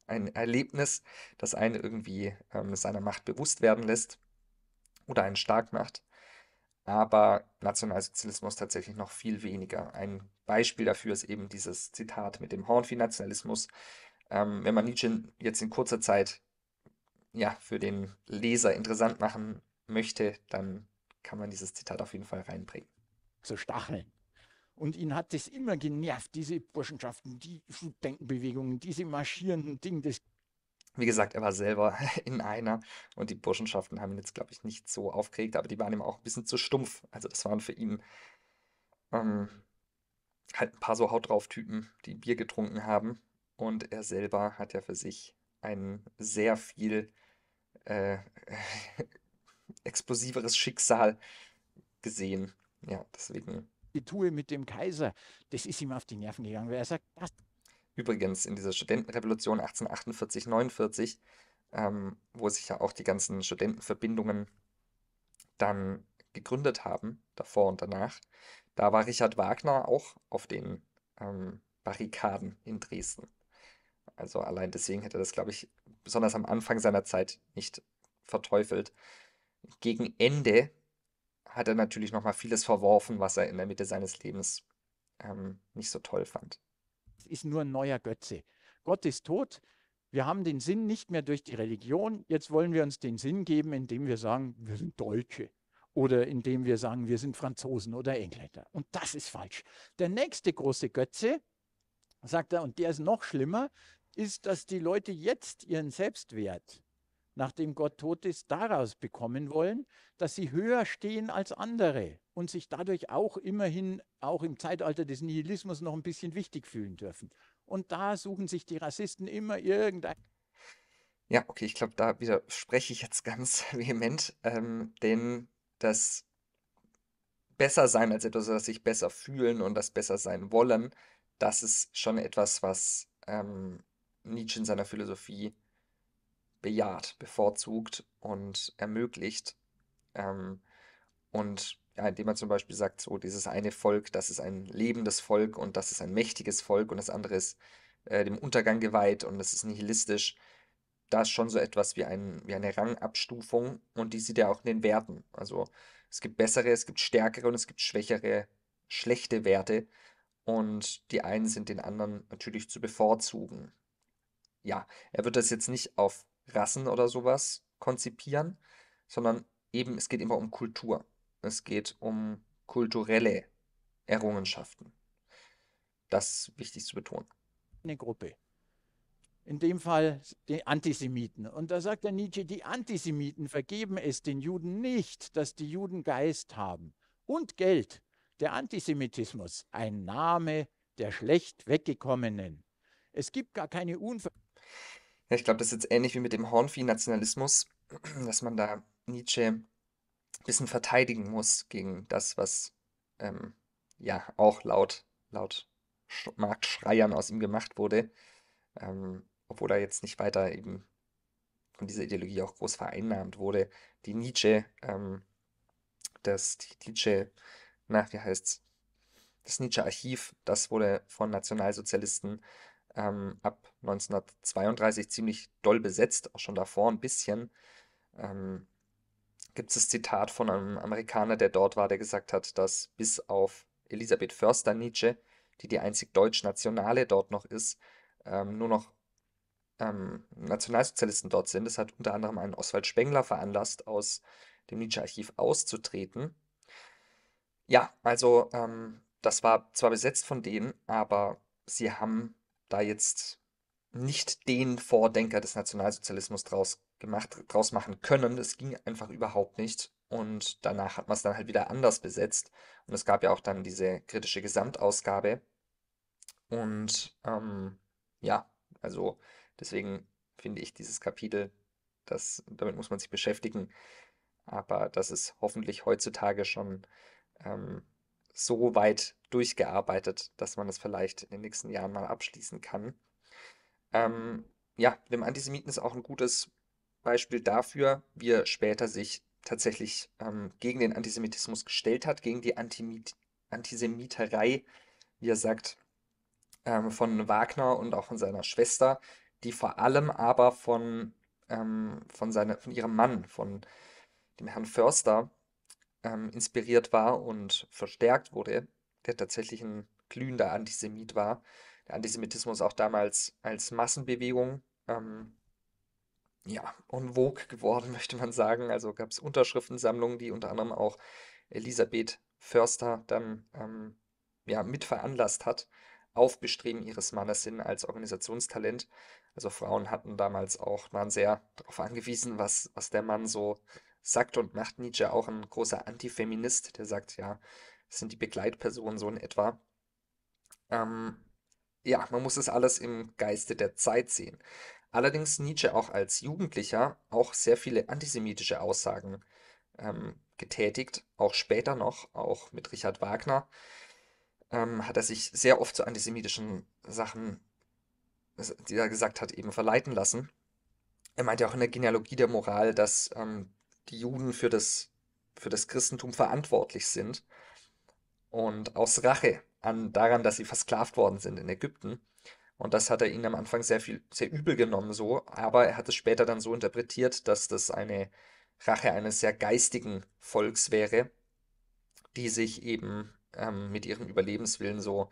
ein Erlebnis, das einen irgendwie ähm, seiner Macht bewusst werden lässt oder einen stark macht. Aber Nationalsozialismus tatsächlich noch viel weniger. Ein Beispiel dafür ist eben dieses Zitat mit dem Hornvieh-Nationalismus. Ähm, wenn man Nietzsche jetzt in kurzer Zeit ja, für den Leser interessant machen möchte, dann kann man dieses Zitat auf jeden Fall reinbringen. So Stacheln. Und ihn hat das immer genervt, diese Burschenschaften, die Denkenbewegungen, diese marschierenden Dinge, das wie gesagt, er war selber in einer und die Burschenschaften haben ihn jetzt, glaube ich, nicht so aufgeregt, aber die waren ihm auch ein bisschen zu stumpf. Also das waren für ihn ähm, halt ein paar so Haut drauf Typen, die Bier getrunken haben. Und er selber hat ja für sich ein sehr viel äh, explosiveres Schicksal gesehen. Ja, deswegen. Die Tour mit dem Kaiser, das ist ihm auf die Nerven gegangen, weil er sagt, das Übrigens in dieser Studentenrevolution 1848, 49, ähm, wo sich ja auch die ganzen Studentenverbindungen dann gegründet haben, davor und danach, da war Richard Wagner auch auf den ähm, Barrikaden in Dresden. Also allein deswegen hätte er das, glaube ich, besonders am Anfang seiner Zeit nicht verteufelt. Gegen Ende hat er natürlich nochmal vieles verworfen, was er in der Mitte seines Lebens ähm, nicht so toll fand ist nur ein neuer Götze. Gott ist tot. Wir haben den Sinn nicht mehr durch die Religion. Jetzt wollen wir uns den Sinn geben, indem wir sagen, wir sind Deutsche oder indem wir sagen, wir sind Franzosen oder Engländer. Und das ist falsch. Der nächste große Götze, sagt er, und der ist noch schlimmer, ist, dass die Leute jetzt ihren Selbstwert nachdem Gott tot ist, daraus bekommen wollen, dass sie höher stehen als andere und sich dadurch auch immerhin auch im Zeitalter des Nihilismus noch ein bisschen wichtig fühlen dürfen. Und da suchen sich die Rassisten immer irgendein ja, okay, ich glaube, da widerspreche ich jetzt ganz vehement, ähm, denn das Bessersein als etwas, das sich besser fühlen und das besser sein wollen, das ist schon etwas, was ähm, Nietzsche in seiner Philosophie bejaht, bevorzugt und ermöglicht. Ähm, und ja, indem man zum Beispiel sagt, so dieses eine Volk, das ist ein lebendes Volk und das ist ein mächtiges Volk und das andere ist äh, dem Untergang geweiht und das ist nihilistisch. Da ist schon so etwas wie, ein, wie eine Rangabstufung und die sieht er auch in den Werten. Also es gibt bessere, es gibt stärkere und es gibt schwächere, schlechte Werte und die einen sind den anderen natürlich zu bevorzugen. Ja, er wird das jetzt nicht auf Rassen oder sowas konzipieren, sondern eben, es geht immer um Kultur. Es geht um kulturelle Errungenschaften. Das ist wichtig zu betonen. Eine Gruppe. In dem Fall die Antisemiten. Und da sagt der Nietzsche, die Antisemiten vergeben es den Juden nicht, dass die Juden Geist haben und Geld. Der Antisemitismus, ein Name der schlecht weggekommenen. Es gibt gar keine Unver ja, ich glaube, das ist jetzt ähnlich wie mit dem Hornvieh-Nationalismus, dass man da Nietzsche ein bisschen verteidigen muss gegen das, was ähm, ja auch laut, laut Marktschreiern aus ihm gemacht wurde. Ähm, obwohl er jetzt nicht weiter eben von dieser Ideologie auch groß vereinnahmt wurde. Die Nietzsche, ähm, das die Nietzsche, na, wie heißt's? Das Nietzsche-Archiv, das wurde von Nationalsozialisten ähm, ab 1932 ziemlich doll besetzt, auch schon davor ein bisschen. Ähm, Gibt es das Zitat von einem Amerikaner, der dort war, der gesagt hat, dass bis auf Elisabeth Förster Nietzsche, die die einzig deutsch-nationale dort noch ist, ähm, nur noch ähm, Nationalsozialisten dort sind. Das hat unter anderem einen Oswald Spengler veranlasst, aus dem Nietzsche-Archiv auszutreten. Ja, also ähm, das war zwar besetzt von denen, aber sie haben da jetzt nicht den Vordenker des Nationalsozialismus draus gemacht, draus machen können. Es ging einfach überhaupt nicht. Und danach hat man es dann halt wieder anders besetzt. Und es gab ja auch dann diese kritische Gesamtausgabe. Und ähm, ja, also deswegen finde ich dieses Kapitel, das, damit muss man sich beschäftigen. Aber das ist hoffentlich heutzutage schon ähm, so weit durchgearbeitet, dass man das vielleicht in den nächsten Jahren mal abschließen kann. Ähm, mhm. ja, dem Antisemiten ist auch ein gutes Beispiel dafür, wie er später sich tatsächlich ähm, gegen den Antisemitismus gestellt hat, gegen die Antimit Antisemiterei, wie er sagt, ähm, von Wagner und auch von seiner Schwester, die vor allem aber von, ähm, von, seine, von ihrem Mann, von dem Herrn Förster, ähm, inspiriert war und verstärkt wurde der tatsächlich ein glühender Antisemit war. Der Antisemitismus auch damals als Massenbewegung ähm, ja, en vogue geworden, möchte man sagen. Also gab es Unterschriftensammlungen, die unter anderem auch Elisabeth Förster dann ähm, ja, mit veranlasst hat, auf Bestreben ihres Mannes hin als Organisationstalent. Also Frauen hatten damals auch, waren sehr darauf angewiesen, was, was der Mann so sagt und macht. Nietzsche auch ein großer Antifeminist, der sagt, ja, sind die Begleitpersonen so in etwa. Ähm, ja, man muss es alles im Geiste der Zeit sehen. Allerdings Nietzsche auch als Jugendlicher auch sehr viele antisemitische Aussagen ähm, getätigt, auch später noch, auch mit Richard Wagner, ähm, hat er sich sehr oft zu antisemitischen Sachen, die er gesagt hat, eben verleiten lassen. Er meinte auch in der Genealogie der Moral, dass ähm, die Juden für das, für das Christentum verantwortlich sind und aus Rache an, daran, dass sie versklavt worden sind in Ägypten. Und das hat er ihnen am Anfang sehr viel, sehr übel genommen, so, aber er hat es später dann so interpretiert, dass das eine Rache eines sehr geistigen Volks wäre, die sich eben ähm, mit ihrem Überlebenswillen so,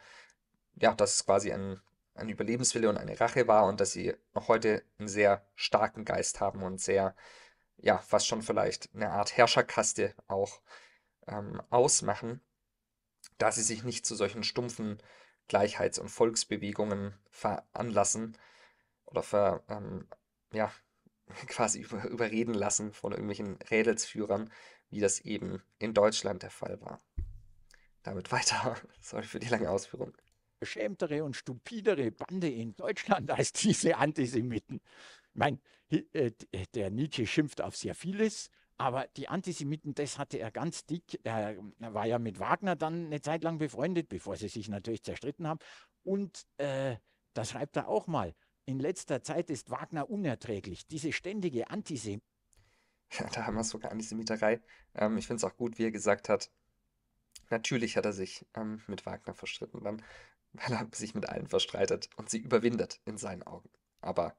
ja, dass es quasi ein, ein Überlebenswille und eine Rache war und dass sie noch heute einen sehr starken Geist haben und sehr, ja, fast schon vielleicht eine Art Herrscherkaste auch ähm, ausmachen da sie sich nicht zu solchen stumpfen Gleichheits- und Volksbewegungen veranlassen oder ver, ähm, ja, quasi über, überreden lassen von irgendwelchen Rädelsführern, wie das eben in Deutschland der Fall war. Damit weiter. Sorry für die lange Ausführung. Beschämtere und stupidere Bande in Deutschland als diese Antisemiten. Ich meine, äh, äh, der Nietzsche schimpft auf sehr vieles, aber die Antisemiten, das hatte er ganz dick. Er war ja mit Wagner dann eine Zeit lang befreundet, bevor sie sich natürlich zerstritten haben. Und äh, da schreibt er auch mal, in letzter Zeit ist Wagner unerträglich. Diese ständige Antisemiterei. Ja, da haben wir sogar Antisemiterei. Ähm, ich finde es auch gut, wie er gesagt hat, natürlich hat er sich ähm, mit Wagner verstritten dann, weil er sich mit allen verstreitet und sie überwindet in seinen Augen. Aber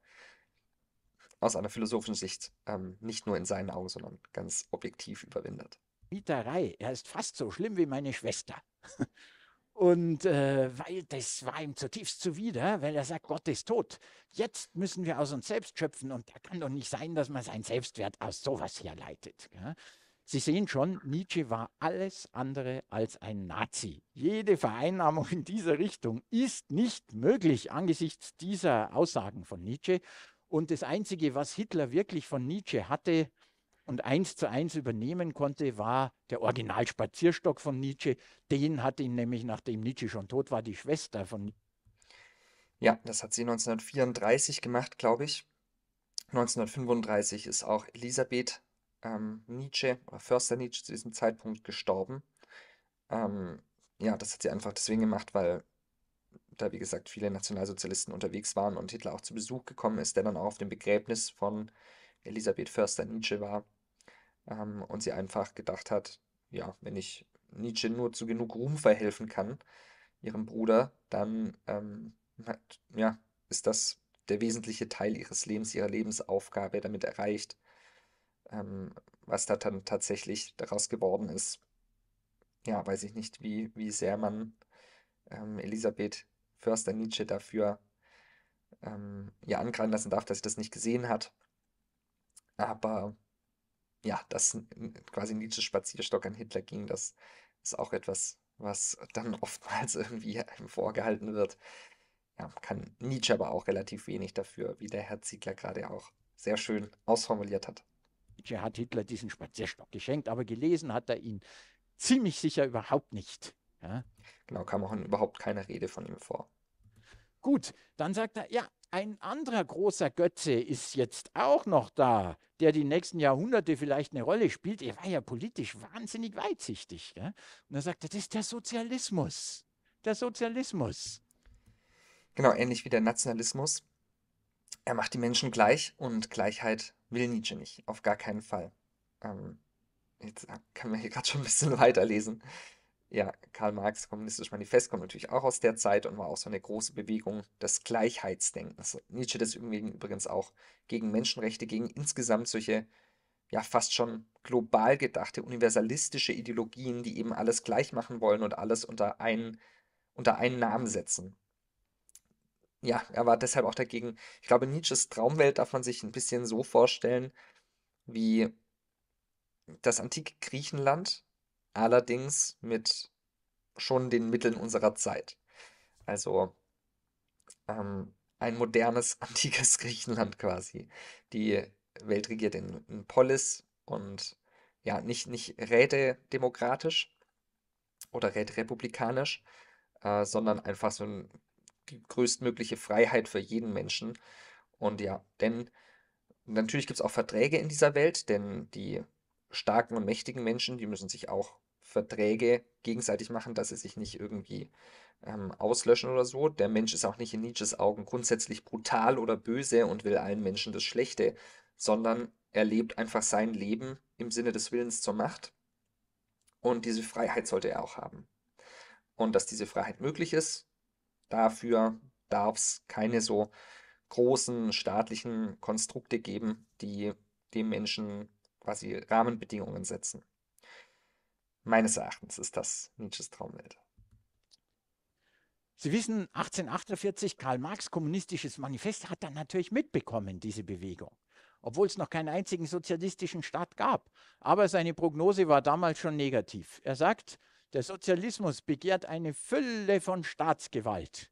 aus einer philosophischen Sicht ähm, nicht nur in seinen Augen, sondern ganz objektiv überwindet. Mieterei, er ist fast so schlimm wie meine Schwester. Und äh, weil das war ihm zutiefst zuwider, weil er sagt, Gott ist tot. Jetzt müssen wir aus uns selbst schöpfen und da kann doch nicht sein, dass man seinen Selbstwert aus sowas herleitet. Gell? Sie sehen schon, Nietzsche war alles andere als ein Nazi. Jede Vereinnahmung in dieser Richtung ist nicht möglich angesichts dieser Aussagen von Nietzsche. Und das Einzige, was Hitler wirklich von Nietzsche hatte und eins zu eins übernehmen konnte, war der Originalspazierstock von Nietzsche. Den hat ihn nämlich, nachdem Nietzsche schon tot war, die Schwester von. Ja, das hat sie 1934 gemacht, glaube ich. 1935 ist auch Elisabeth ähm, Nietzsche oder Förster Nietzsche zu diesem Zeitpunkt gestorben. Ähm, ja, das hat sie einfach deswegen gemacht, weil da wie gesagt viele Nationalsozialisten unterwegs waren und Hitler auch zu Besuch gekommen ist, der dann auch auf dem Begräbnis von Elisabeth Förster Nietzsche war ähm, und sie einfach gedacht hat, ja, wenn ich Nietzsche nur zu genug Ruhm verhelfen kann, ihrem Bruder, dann ähm, hat, ja, ist das der wesentliche Teil ihres Lebens, ihrer Lebensaufgabe damit erreicht. Ähm, was da dann tatsächlich daraus geworden ist, ja, weiß ich nicht, wie, wie sehr man ähm, Elisabeth Förster Nietzsche dafür ähm, ja, ankreiden lassen darf, dass er das nicht gesehen hat. Aber ja, dass quasi Nietzsches Spazierstock an Hitler ging, das ist auch etwas, was dann oftmals irgendwie einem vorgehalten wird. Ja, kann Nietzsche aber auch relativ wenig dafür, wie der Herr Ziegler gerade auch sehr schön ausformuliert hat. Nietzsche hat Hitler diesen Spazierstock geschenkt, aber gelesen hat er ihn ziemlich sicher überhaupt nicht. Ja? Genau, kam auch überhaupt keine Rede von ihm vor. Gut, dann sagt er, ja, ein anderer großer Götze ist jetzt auch noch da, der die nächsten Jahrhunderte vielleicht eine Rolle spielt. Er war ja politisch wahnsinnig weitsichtig. Gell? Und dann sagt, er, das ist der Sozialismus. Der Sozialismus. Genau, ähnlich wie der Nationalismus. Er macht die Menschen gleich und Gleichheit will Nietzsche nicht, auf gar keinen Fall. Ähm, jetzt kann man hier gerade schon ein bisschen weiterlesen ja, Karl Marx, Kommunistisches Manifest kommt natürlich auch aus der Zeit und war auch so eine große Bewegung des Gleichheitsdenkens. Nietzsche das übrigens auch gegen Menschenrechte, gegen insgesamt solche ja fast schon global gedachte universalistische Ideologien, die eben alles gleich machen wollen und alles unter einen, unter einen Namen setzen. Ja, er war deshalb auch dagegen. Ich glaube, Nietzsches Traumwelt darf man sich ein bisschen so vorstellen wie das antike Griechenland, allerdings mit schon den Mitteln unserer Zeit. Also ähm, ein modernes, antikes Griechenland quasi. Die Welt regiert in, in Polis und ja, nicht, nicht rätedemokratisch oder räterepublikanisch, äh, sondern einfach so ein, die größtmögliche Freiheit für jeden Menschen. Und ja, denn natürlich gibt es auch Verträge in dieser Welt, denn die starken und mächtigen Menschen, die müssen sich auch Verträge gegenseitig machen, dass sie sich nicht irgendwie ähm, auslöschen oder so. Der Mensch ist auch nicht in Nietzsches Augen grundsätzlich brutal oder böse und will allen Menschen das Schlechte, sondern er lebt einfach sein Leben im Sinne des Willens zur Macht. Und diese Freiheit sollte er auch haben. Und dass diese Freiheit möglich ist, dafür darf es keine so großen staatlichen Konstrukte geben, die dem Menschen quasi Rahmenbedingungen setzen. Meines Erachtens ist das Nietzsches Traumwelt. Sie wissen, 1848, Karl Marx, kommunistisches Manifest, hat dann natürlich mitbekommen, diese Bewegung, obwohl es noch keinen einzigen sozialistischen Staat gab. Aber seine Prognose war damals schon negativ. Er sagt, der Sozialismus begehrt eine Fülle von Staatsgewalt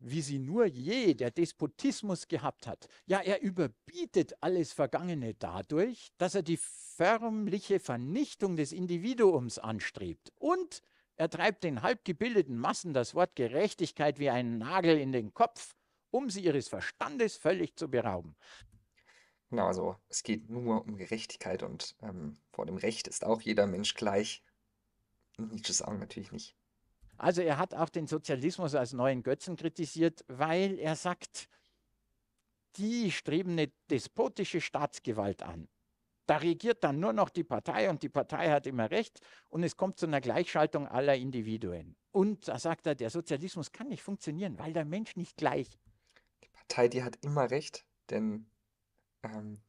wie sie nur je der Despotismus gehabt hat. Ja, er überbietet alles Vergangene dadurch, dass er die förmliche Vernichtung des Individuums anstrebt. Und er treibt den halbgebildeten Massen das Wort Gerechtigkeit wie einen Nagel in den Kopf, um sie ihres Verstandes völlig zu berauben. Genau, also es geht nur um Gerechtigkeit und ähm, vor dem Recht ist auch jeder Mensch gleich. Nietzsche sagen natürlich nicht. Also er hat auch den Sozialismus als neuen Götzen kritisiert, weil er sagt, die streben eine despotische Staatsgewalt an. Da regiert dann nur noch die Partei und die Partei hat immer Recht und es kommt zu einer Gleichschaltung aller Individuen. Und da sagt er, der Sozialismus kann nicht funktionieren, weil der Mensch nicht gleich. Die Partei, die hat immer Recht, denn ähm,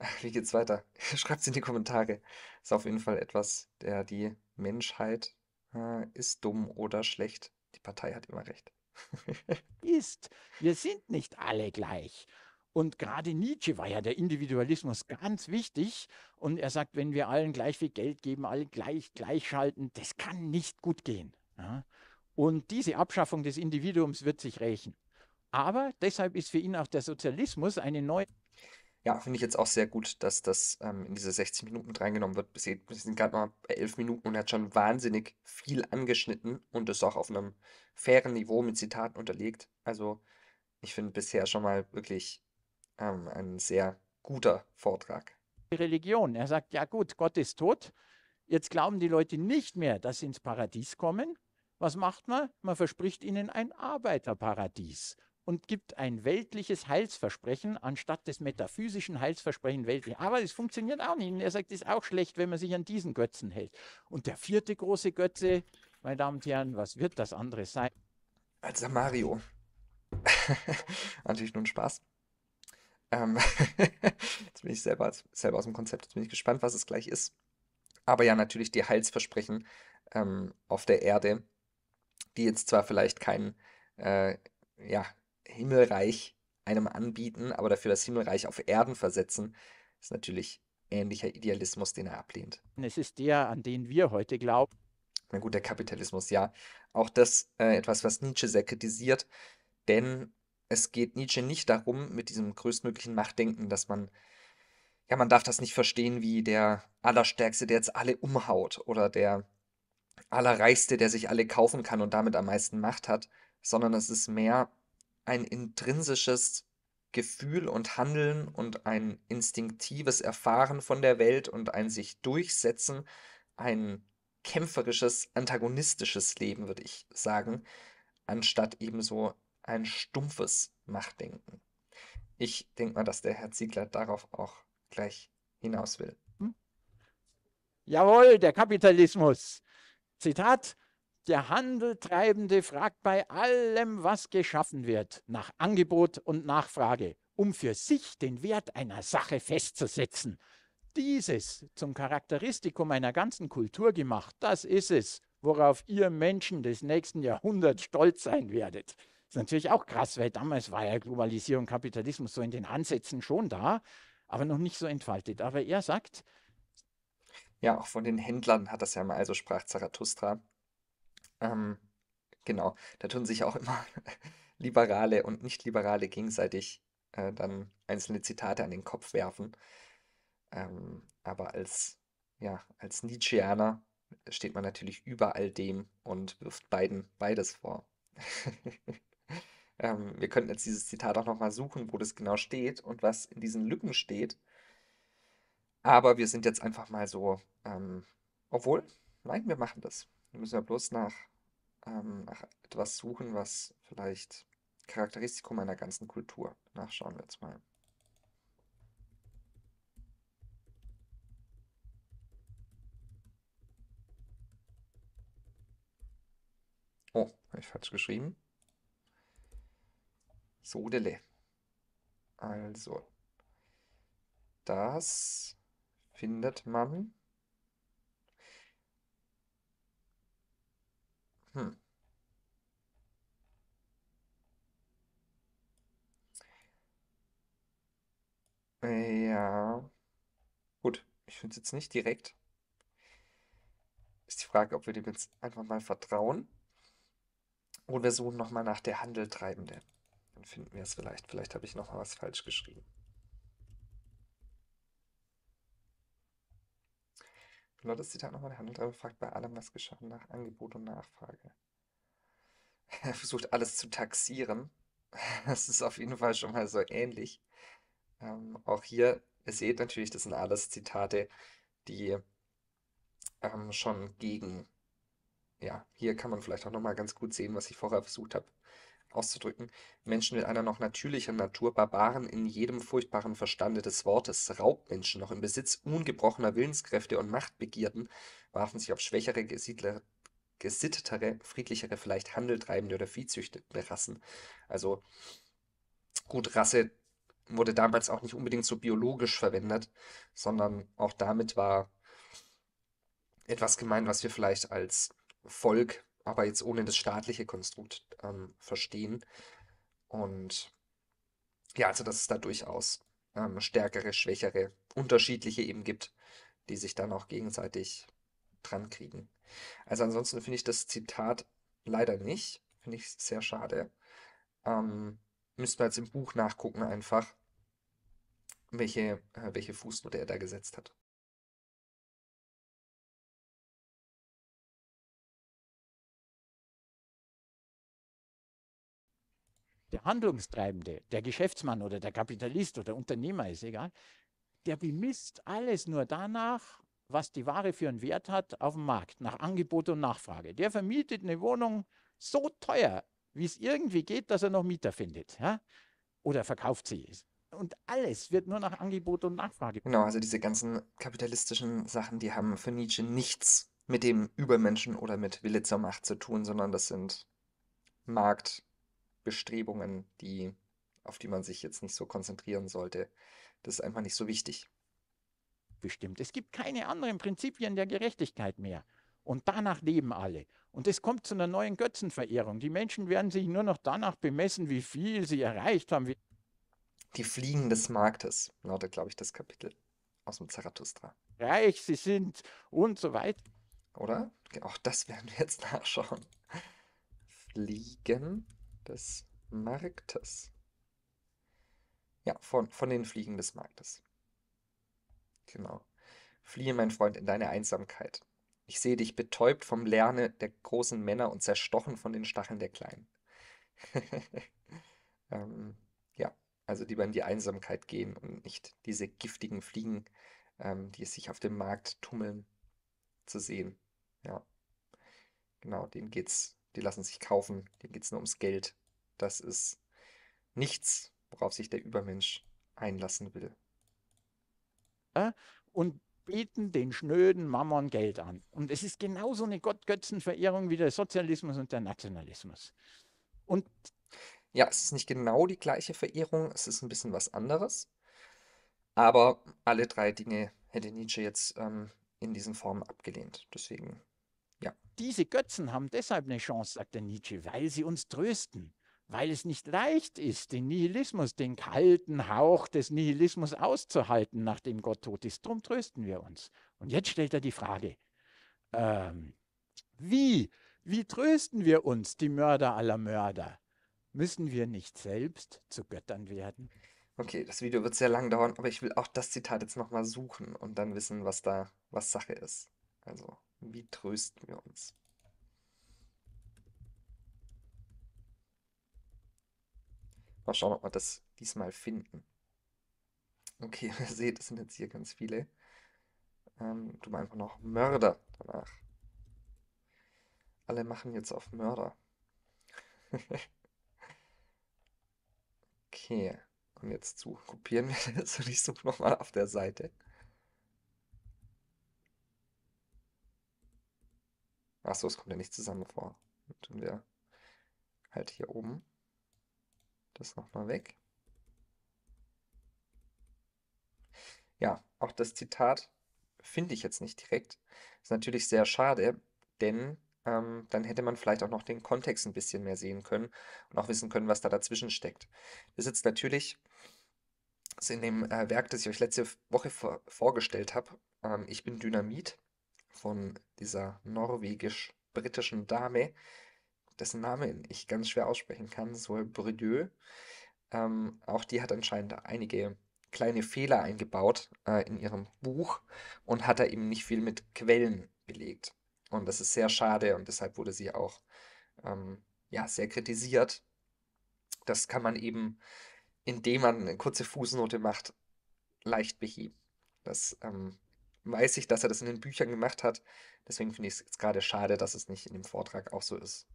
wie geht's weiter? Schreibt es in die Kommentare. Ist auf jeden Fall etwas, der die Menschheit äh, ist dumm oder schlecht. Die Partei hat immer recht. ist. Wir sind nicht alle gleich. Und gerade Nietzsche war ja der Individualismus ganz wichtig. Und er sagt, wenn wir allen gleich viel Geld geben, alle gleich gleichschalten, das kann nicht gut gehen. Ja? Und diese Abschaffung des Individuums wird sich rächen. Aber deshalb ist für ihn auch der Sozialismus eine neue ja, finde ich jetzt auch sehr gut, dass das ähm, in diese 60 Minuten mit reingenommen wird. wir sind gerade mal bei 11 Minuten und er hat schon wahnsinnig viel angeschnitten und ist auch auf einem fairen Niveau mit Zitaten unterlegt. Also ich finde bisher schon mal wirklich ähm, ein sehr guter Vortrag. Die Religion. Er sagt, ja gut, Gott ist tot. Jetzt glauben die Leute nicht mehr, dass sie ins Paradies kommen. Was macht man? Man verspricht ihnen ein Arbeiterparadies und gibt ein weltliches Heilsversprechen anstatt des metaphysischen Heilsversprechen weltlich. Aber es funktioniert auch nicht. Und er sagt, es ist auch schlecht, wenn man sich an diesen Götzen hält. Und der vierte große Götze, meine Damen und Herren, was wird das andere sein? Also Mario. Natürlich nur ein Spaß. Ähm jetzt bin ich selber, selber aus dem Konzept. Jetzt bin ich gespannt, was es gleich ist. Aber ja, natürlich die Heilsversprechen ähm, auf der Erde, die jetzt zwar vielleicht kein, äh, ja, Himmelreich einem anbieten, aber dafür das Himmelreich auf Erden versetzen, ist natürlich ähnlicher Idealismus, den er ablehnt. Es ist der, an den wir heute glauben. Na gut, der Kapitalismus, ja. Auch das äh, etwas, was Nietzsche sehr kritisiert, denn es geht Nietzsche nicht darum, mit diesem größtmöglichen Machtdenken, dass man, ja, man darf das nicht verstehen wie der Allerstärkste, der jetzt alle umhaut oder der Allerreichste, der sich alle kaufen kann und damit am meisten Macht hat, sondern es ist mehr ein intrinsisches Gefühl und Handeln und ein instinktives Erfahren von der Welt und ein sich durchsetzen, ein kämpferisches, antagonistisches Leben, würde ich sagen, anstatt ebenso ein stumpfes Machtdenken. Ich denke mal, dass der Herr Ziegler darauf auch gleich hinaus will. Hm? Jawohl, der Kapitalismus. Zitat, der Handeltreibende fragt bei allem, was geschaffen wird, nach Angebot und Nachfrage, um für sich den Wert einer Sache festzusetzen. Dieses zum Charakteristikum einer ganzen Kultur gemacht, das ist es, worauf ihr Menschen des nächsten Jahrhunderts stolz sein werdet. Ist natürlich auch krass, weil damals war ja Globalisierung, Kapitalismus so in den Ansätzen schon da, aber noch nicht so entfaltet. Aber er sagt, ja, auch von den Händlern hat das ja mal, also sprach Zarathustra, ähm, genau, da tun sich auch immer Liberale und Nicht-Liberale gegenseitig äh, dann einzelne Zitate an den Kopf werfen. Ähm, aber als, ja, als Nietzscheaner steht man natürlich über all dem und wirft beiden beides vor. ähm, wir könnten jetzt dieses Zitat auch nochmal suchen, wo das genau steht und was in diesen Lücken steht. Aber wir sind jetzt einfach mal so, ähm, obwohl, nein, wir machen das. Wir müssen ja bloß nach ähm, nach etwas suchen, was vielleicht Charakteristikum einer ganzen Kultur. Nachschauen wir jetzt mal. Oh, habe ich falsch geschrieben. Sodele. Also, das findet man Hm. Ja. Gut, ich finde es jetzt nicht direkt. Ist die Frage, ob wir dem jetzt einfach mal vertrauen. Oder wir suchen nochmal nach der Handeltreibende. Dann finden wir es vielleicht. Vielleicht habe ich nochmal was falsch geschrieben. Genau das Zitat nochmal. Der Handel fragt bei allem, was geschah, nach Angebot und Nachfrage. Er versucht alles zu taxieren. Das ist auf jeden Fall schon mal so ähnlich. Ähm, auch hier, ihr seht natürlich, das sind alles Zitate, die ähm, schon gegen. Ja, hier kann man vielleicht auch nochmal ganz gut sehen, was ich vorher versucht habe auszudrücken, Menschen mit einer noch natürlicheren Natur, Barbaren in jedem furchtbaren Verstande des Wortes, Raubmenschen, noch im Besitz ungebrochener Willenskräfte und Machtbegierden, warfen sich auf schwächere, gesiedler, gesittetere, friedlichere, vielleicht handeltreibende oder viehzüchtende Rassen. Also gut, Rasse wurde damals auch nicht unbedingt so biologisch verwendet, sondern auch damit war etwas gemeint, was wir vielleicht als Volk aber jetzt ohne das staatliche Konstrukt ähm, verstehen. Und ja, also dass es da durchaus ähm, stärkere, schwächere, unterschiedliche eben gibt, die sich dann auch gegenseitig dran kriegen. Also ansonsten finde ich das Zitat leider nicht. Finde ich sehr schade. Ähm, müssten wir jetzt im Buch nachgucken einfach, welche, äh, welche Fußnote er da gesetzt hat. der Handlungstreibende, der Geschäftsmann oder der Kapitalist oder Unternehmer ist egal, der bemisst alles nur danach, was die Ware für einen Wert hat auf dem Markt, nach Angebot und Nachfrage. Der vermietet eine Wohnung so teuer, wie es irgendwie geht, dass er noch Mieter findet. Ja? Oder verkauft sie. Und alles wird nur nach Angebot und Nachfrage. Genau, also diese ganzen kapitalistischen Sachen, die haben für Nietzsche nichts mit dem Übermenschen oder mit Wille zur Macht zu tun, sondern das sind Markt, Bestrebungen, die, auf die man sich jetzt nicht so konzentrieren sollte. Das ist einfach nicht so wichtig. Bestimmt. Es gibt keine anderen Prinzipien der Gerechtigkeit mehr. Und danach leben alle. Und es kommt zu einer neuen Götzenverehrung. Die Menschen werden sich nur noch danach bemessen, wie viel sie erreicht haben. Die Fliegen des Marktes lautet, glaube ich, das Kapitel aus dem Zarathustra. Reich sie sind und so weiter. Oder? Auch das werden wir jetzt nachschauen. Fliegen des Marktes. Ja, von, von den Fliegen des Marktes. Genau. Fliehe, mein Freund, in deine Einsamkeit. Ich sehe dich betäubt vom Lerne der großen Männer und zerstochen von den Stacheln der Kleinen. ähm, ja, also lieber in die Einsamkeit gehen und nicht diese giftigen Fliegen, ähm, die sich auf dem Markt tummeln, zu sehen. Ja, genau, denen geht's die lassen sich kaufen, denen geht es nur ums Geld. Das ist nichts, worauf sich der Übermensch einlassen will. Äh, und bieten den schnöden Mammon Geld an. Und es ist genauso eine Gottgötzenverehrung wie der Sozialismus und der Nationalismus. Und ja, es ist nicht genau die gleiche Verehrung, es ist ein bisschen was anderes. Aber alle drei Dinge hätte Nietzsche jetzt ähm, in diesen Formen abgelehnt. Deswegen diese Götzen haben deshalb eine Chance, sagt der Nietzsche, weil sie uns trösten, weil es nicht leicht ist, den Nihilismus, den kalten Hauch des Nihilismus auszuhalten, nachdem Gott tot ist. Drum trösten wir uns. Und jetzt stellt er die Frage, ähm, wie, wie trösten wir uns, die Mörder aller Mörder? Müssen wir nicht selbst zu Göttern werden? Okay, das Video wird sehr lang dauern, aber ich will auch das Zitat jetzt nochmal suchen und dann wissen, was da, was Sache ist. Also, wie trösten wir uns? Mal schauen, ob wir das diesmal finden. Okay, ihr seht, es sind jetzt hier ganz viele. Ähm, tun mal einfach noch Mörder danach. Alle machen jetzt auf Mörder. okay, und jetzt zu. Kopieren wir das und ich suche nochmal auf der Seite. Achso, es kommt ja nicht zusammen vor. Dann tun wir halt hier oben das nochmal weg. Ja, auch das Zitat finde ich jetzt nicht direkt. Ist natürlich sehr schade, denn ähm, dann hätte man vielleicht auch noch den Kontext ein bisschen mehr sehen können und auch wissen können, was da dazwischen steckt. Das ist jetzt natürlich ist in dem äh, Werk, das ich euch letzte Woche vor, vorgestellt habe. Ähm, ich bin Dynamit von dieser norwegisch-britischen Dame, dessen Name ich ganz schwer aussprechen kann, Sol Brieux. Ähm, auch die hat anscheinend einige kleine Fehler eingebaut äh, in ihrem Buch und hat da eben nicht viel mit Quellen belegt. Und das ist sehr schade und deshalb wurde sie auch ähm, ja, sehr kritisiert. Das kann man eben, indem man eine kurze Fußnote macht, leicht beheben. Das ähm, weiß ich, dass er das in den Büchern gemacht hat. Deswegen finde ich es gerade schade, dass es nicht in dem Vortrag auch so ist.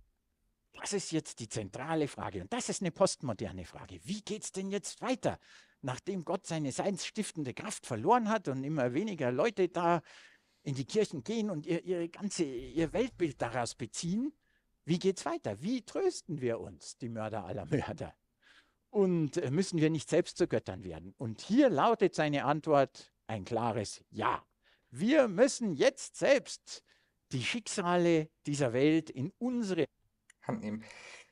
Das ist jetzt die zentrale Frage und das ist eine postmoderne Frage. Wie geht es denn jetzt weiter, nachdem Gott seine seinsstiftende Kraft verloren hat und immer weniger Leute da in die Kirchen gehen und ihr, ihre ganze, ihr Weltbild daraus beziehen? Wie geht's weiter? Wie trösten wir uns, die Mörder aller Mörder? Und äh, müssen wir nicht selbst zu Göttern werden? Und hier lautet seine Antwort ein klares Ja. Wir müssen jetzt selbst die Schicksale dieser Welt in unsere Hand nehmen.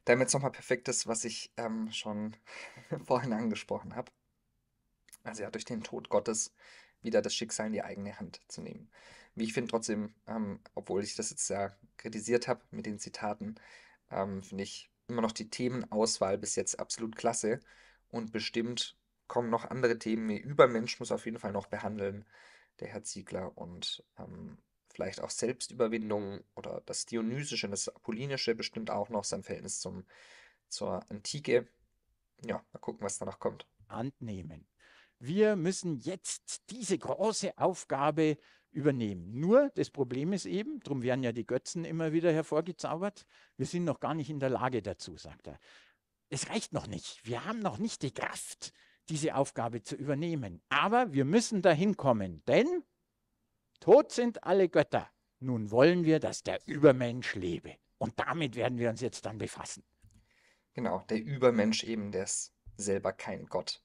Damit nochmal perfekt ist, was ich ähm, schon vorhin angesprochen habe. Also ja, durch den Tod Gottes wieder das Schicksal in die eigene Hand zu nehmen. Wie ich finde trotzdem, ähm, obwohl ich das jetzt ja kritisiert habe mit den Zitaten, ähm, finde ich immer noch die Themenauswahl bis jetzt absolut klasse und bestimmt kommen noch andere Themen. Übermensch muss auf jeden Fall noch behandeln der Herr Ziegler, und ähm, vielleicht auch Selbstüberwindung oder das Dionysische und das Apollinische bestimmt auch noch sein Verhältnis zum, zur Antike. Ja, mal gucken, was danach kommt. Annehmen. Wir müssen jetzt diese große Aufgabe übernehmen. Nur das Problem ist eben, darum werden ja die Götzen immer wieder hervorgezaubert, wir sind noch gar nicht in der Lage dazu, sagt er. Es reicht noch nicht. Wir haben noch nicht die Kraft, diese Aufgabe zu übernehmen. Aber wir müssen dahin kommen, denn tot sind alle Götter. Nun wollen wir, dass der Übermensch lebe. Und damit werden wir uns jetzt dann befassen. Genau, der Übermensch eben, der ist selber kein Gott.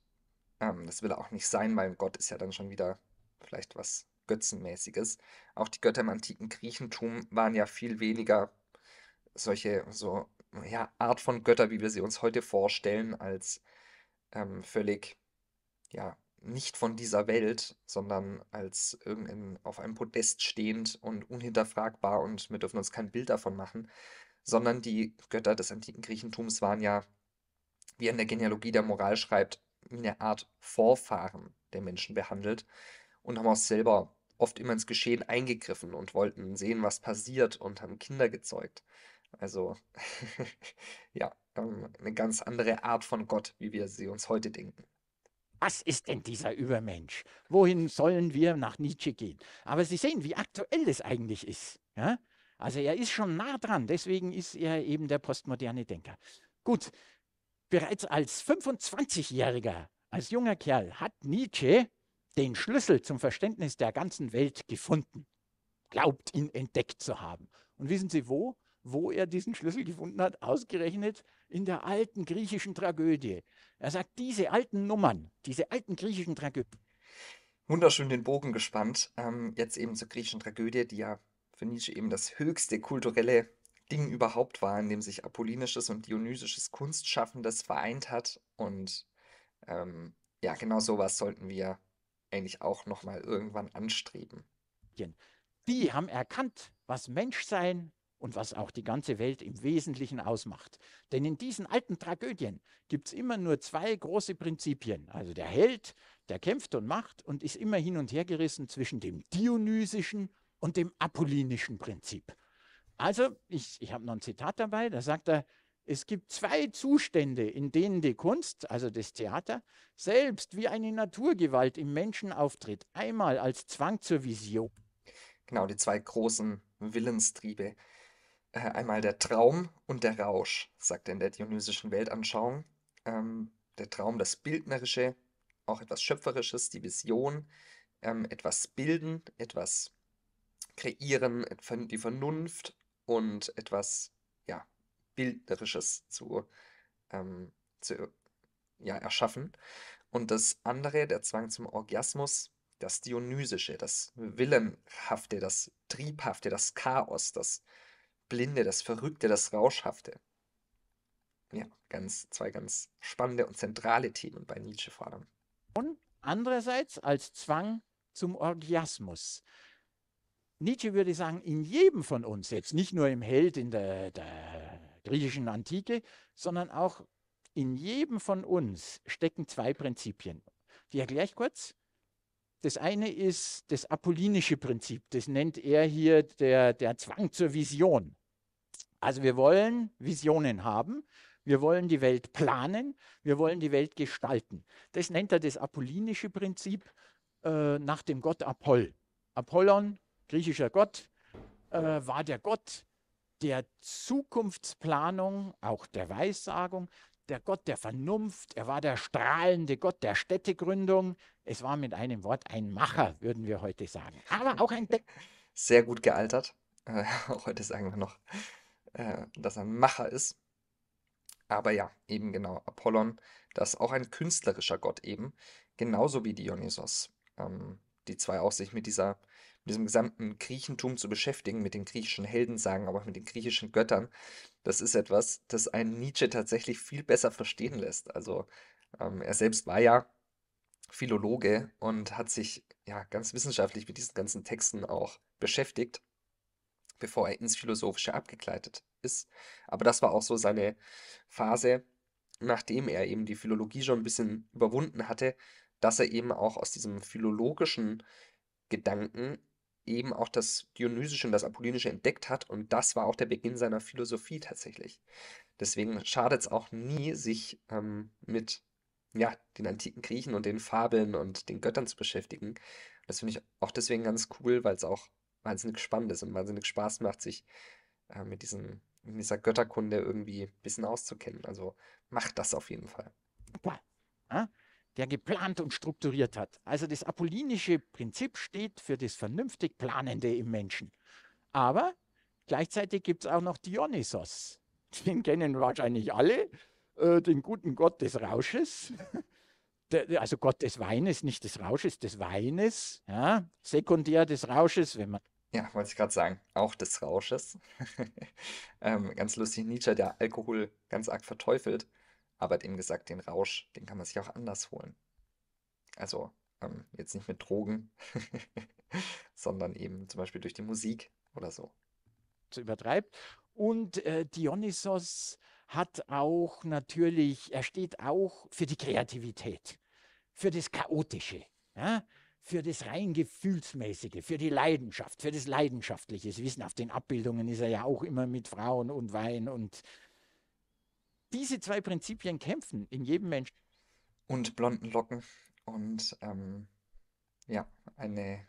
Ähm, das will er auch nicht sein, weil Gott ist ja dann schon wieder vielleicht was Götzenmäßiges. Auch die Götter im antiken Griechentum waren ja viel weniger solche so ja, Art von Götter, wie wir sie uns heute vorstellen, als ähm, völlig, ja, nicht von dieser Welt, sondern als irgendein auf einem Podest stehend und unhinterfragbar und wir dürfen uns kein Bild davon machen, sondern die Götter des antiken Griechentums waren ja, wie er in der Genealogie der Moral schreibt, wie eine Art Vorfahren der Menschen behandelt und haben auch selber oft immer ins Geschehen eingegriffen und wollten sehen, was passiert und haben Kinder gezeugt. Also ja, ähm, eine ganz andere Art von Gott, wie wir sie uns heute denken. Was ist denn dieser Übermensch? Wohin sollen wir nach Nietzsche gehen? Aber Sie sehen, wie aktuell das eigentlich ist. Ja? Also er ist schon nah dran, deswegen ist er eben der postmoderne Denker. Gut, bereits als 25-Jähriger, als junger Kerl, hat Nietzsche den Schlüssel zum Verständnis der ganzen Welt gefunden, glaubt ihn entdeckt zu haben. Und wissen Sie wo? wo er diesen Schlüssel gefunden hat, ausgerechnet in der alten griechischen Tragödie. Er sagt, diese alten Nummern, diese alten griechischen Tragödien. Wunderschön den Bogen gespannt. Ähm, jetzt eben zur griechischen Tragödie, die ja für Nietzsche eben das höchste kulturelle Ding überhaupt war, in dem sich apollinisches und dionysisches Kunstschaffendes vereint hat. Und ähm, ja, genau sowas sollten wir eigentlich auch nochmal irgendwann anstreben. Die haben erkannt, was Menschsein und was auch die ganze Welt im Wesentlichen ausmacht. Denn in diesen alten Tragödien gibt es immer nur zwei große Prinzipien. Also der Held, der kämpft und macht und ist immer hin und her gerissen zwischen dem dionysischen und dem apollinischen Prinzip. Also, ich, ich habe noch ein Zitat dabei, da sagt er, es gibt zwei Zustände, in denen die Kunst, also das Theater, selbst wie eine Naturgewalt im Menschen auftritt. Einmal als Zwang zur Vision. Genau, die zwei großen Willenstriebe, äh, einmal der Traum und der Rausch, sagt er in der dionysischen Weltanschauung. Ähm, der Traum das Bildnerische, auch etwas Schöpferisches, die Vision, ähm, etwas bilden, etwas kreieren, die Vernunft und etwas ja, Bildnerisches zu, ähm, zu ja, erschaffen. Und das andere, der Zwang zum Orgasmus, das Dionysische, das Willenhafte, das Triebhafte, das Chaos, das Blinde, das Verrückte, das Rauschhafte. Ja, ganz, zwei ganz spannende und zentrale Themen bei Nietzsche vor allem. Und andererseits als Zwang zum Orgiasmus. Nietzsche würde sagen, in jedem von uns, jetzt nicht nur im Held in der, der griechischen Antike, sondern auch in jedem von uns stecken zwei Prinzipien. Die erkläre ich kurz. Das eine ist das apollinische Prinzip, das nennt er hier der, der Zwang zur Vision. Also wir wollen Visionen haben, wir wollen die Welt planen, wir wollen die Welt gestalten. Das nennt er das apollinische Prinzip äh, nach dem Gott Apoll. Apollon, griechischer Gott, äh, war der Gott der Zukunftsplanung, auch der Weissagung, der Gott der Vernunft, er war der strahlende Gott der Städtegründung. Es war mit einem Wort ein Macher, würden wir heute sagen. Aber auch ein. De Sehr gut gealtert. Äh, heute sagen wir noch. Äh, dass er ein Macher ist. Aber ja, eben genau, Apollon, das ist auch ein künstlerischer Gott eben, genauso wie Dionysos. Ähm, die zwei auch sich mit dieser, mit diesem gesamten Griechentum zu beschäftigen, mit den griechischen Heldensagen, aber auch mit den griechischen Göttern, das ist etwas, das einen Nietzsche tatsächlich viel besser verstehen lässt. Also ähm, er selbst war ja Philologe und hat sich ja ganz wissenschaftlich mit diesen ganzen Texten auch beschäftigt bevor er ins Philosophische abgegleitet ist. Aber das war auch so seine mhm. Phase, nachdem er eben die Philologie schon ein bisschen überwunden hatte, dass er eben auch aus diesem philologischen Gedanken eben auch das Dionysische und das Apollinische entdeckt hat und das war auch der Beginn seiner Philosophie tatsächlich. Deswegen schadet es auch nie, sich ähm, mit ja, den antiken Griechen und den Fabeln und den Göttern zu beschäftigen. Das finde ich auch deswegen ganz cool, weil es auch wahnsinnig spannend ist und wahnsinnig Spaß macht, sich äh, mit diesem, mit dieser Götterkunde irgendwie ein bisschen auszukennen. Also macht das auf jeden Fall. der geplant und strukturiert hat. Also das apollinische Prinzip steht für das vernünftig Planende im Menschen. Aber gleichzeitig gibt es auch noch Dionysos. Den kennen wahrscheinlich alle, äh, den guten Gott des Rausches. also Gott des Weines, nicht des Rausches, des Weines, ja, sekundär des Rausches, wenn man ja, wollte ich gerade sagen, auch des Rausches. Ähm, ganz lustig, Nietzsche, der Alkohol ganz arg verteufelt, aber hat eben gesagt, den Rausch, den kann man sich auch anders holen. Also ähm, jetzt nicht mit Drogen, sondern eben zum Beispiel durch die Musik oder so. Übertreibt. Und äh, Dionysos hat auch natürlich, er steht auch für die Kreativität, für das Chaotische. Ja? für das rein Gefühlsmäßige, für die Leidenschaft, für das Leidenschaftliche. Sie wissen, auf den Abbildungen ist er ja auch immer mit Frauen und Wein und diese zwei Prinzipien kämpfen in jedem Menschen. Und blonden Locken und ähm, ja, eine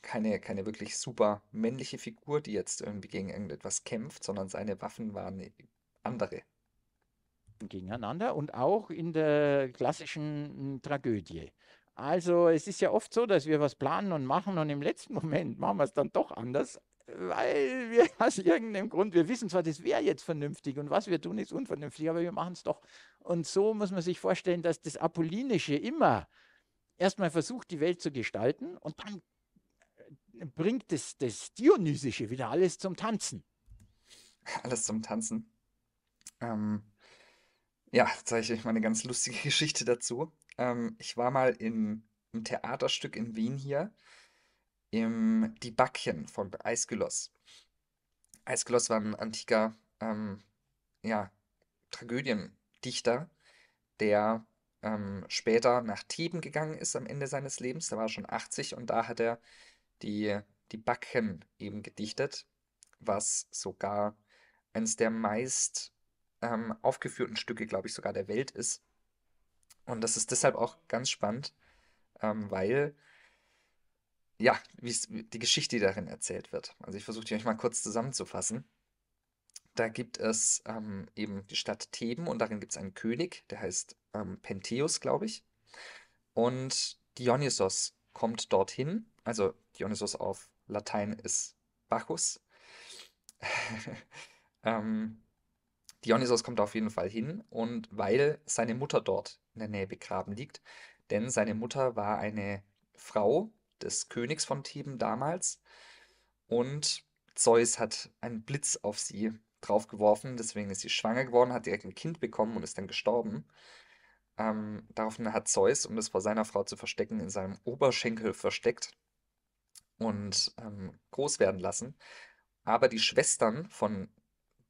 keine, keine wirklich super männliche Figur, die jetzt irgendwie gegen irgendetwas kämpft, sondern seine Waffen waren andere. Gegeneinander und auch in der klassischen Tragödie. Also es ist ja oft so, dass wir was planen und machen und im letzten Moment machen wir es dann doch anders, weil wir aus irgendeinem Grund, wir wissen zwar, das wäre jetzt vernünftig und was wir tun ist unvernünftig, aber wir machen es doch. Und so muss man sich vorstellen, dass das Apollinische immer erstmal versucht, die Welt zu gestalten und dann äh, bringt das, das Dionysische wieder alles zum Tanzen. Alles zum Tanzen. Ähm, ja, zeige ich euch mal eine ganz lustige Geschichte dazu. Ähm, ich war mal in einem Theaterstück in Wien hier, im Die Backchen von Aeschylus. Aeschylus war ein antiker ähm, ja, Tragödiendichter, der ähm, später nach Theben gegangen ist am Ende seines Lebens. Da war er schon 80 und da hat er die, die Backchen eben gedichtet, was sogar eines der meist ähm, aufgeführten Stücke, glaube ich, sogar der Welt ist. Und das ist deshalb auch ganz spannend, ähm, weil, ja, die Geschichte, die darin erzählt wird. Also ich versuche die euch mal kurz zusammenzufassen. Da gibt es ähm, eben die Stadt Theben und darin gibt es einen König, der heißt ähm, Pentheus, glaube ich. Und Dionysos kommt dorthin. Also Dionysos auf Latein ist Bacchus. ähm, Dionysos kommt auf jeden Fall hin und weil seine Mutter dort in der Nähe begraben liegt. Denn seine Mutter war eine Frau des Königs von Theben damals. Und Zeus hat einen Blitz auf sie draufgeworfen. Deswegen ist sie schwanger geworden, hat direkt ein Kind bekommen und ist dann gestorben. Ähm, daraufhin hat Zeus, um das vor seiner Frau zu verstecken, in seinem Oberschenkel versteckt und ähm, groß werden lassen. Aber die Schwestern von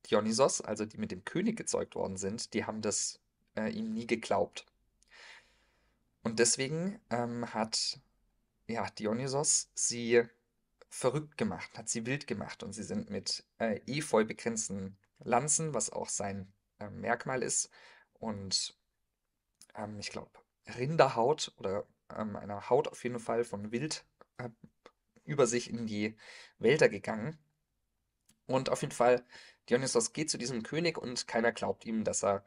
Dionysos, also die mit dem König gezeugt worden sind, die haben das äh, ihm nie geglaubt. Und deswegen ähm, hat ja, Dionysos sie verrückt gemacht, hat sie wild gemacht und sie sind mit äh, Efeu begrenzten Lanzen, was auch sein äh, Merkmal ist, und ähm, ich glaube Rinderhaut oder ähm, einer Haut auf jeden Fall von Wild äh, über sich in die Wälder gegangen. Und auf jeden Fall, Dionysos geht zu diesem König und keiner glaubt ihm, dass er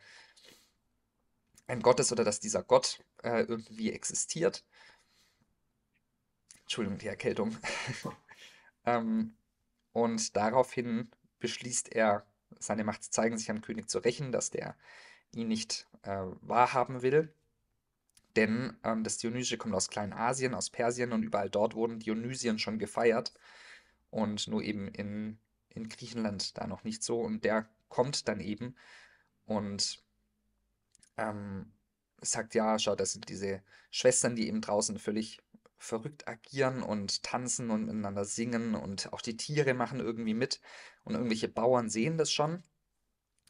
ein Gott ist oder dass dieser Gott äh, irgendwie existiert. Entschuldigung, die Erkältung. ähm, und daraufhin beschließt er, seine Macht zu zeigen, sich am König zu rächen, dass der ihn nicht äh, wahrhaben will. Denn ähm, das Dionysische kommt aus Kleinasien, aus Persien und überall dort wurden Dionysien schon gefeiert. Und nur eben in, in Griechenland da noch nicht so. Und der kommt dann eben und ähm, sagt, ja, schau, das sind diese Schwestern, die eben draußen völlig verrückt agieren und tanzen und miteinander singen und auch die Tiere machen irgendwie mit und irgendwelche Bauern sehen das schon.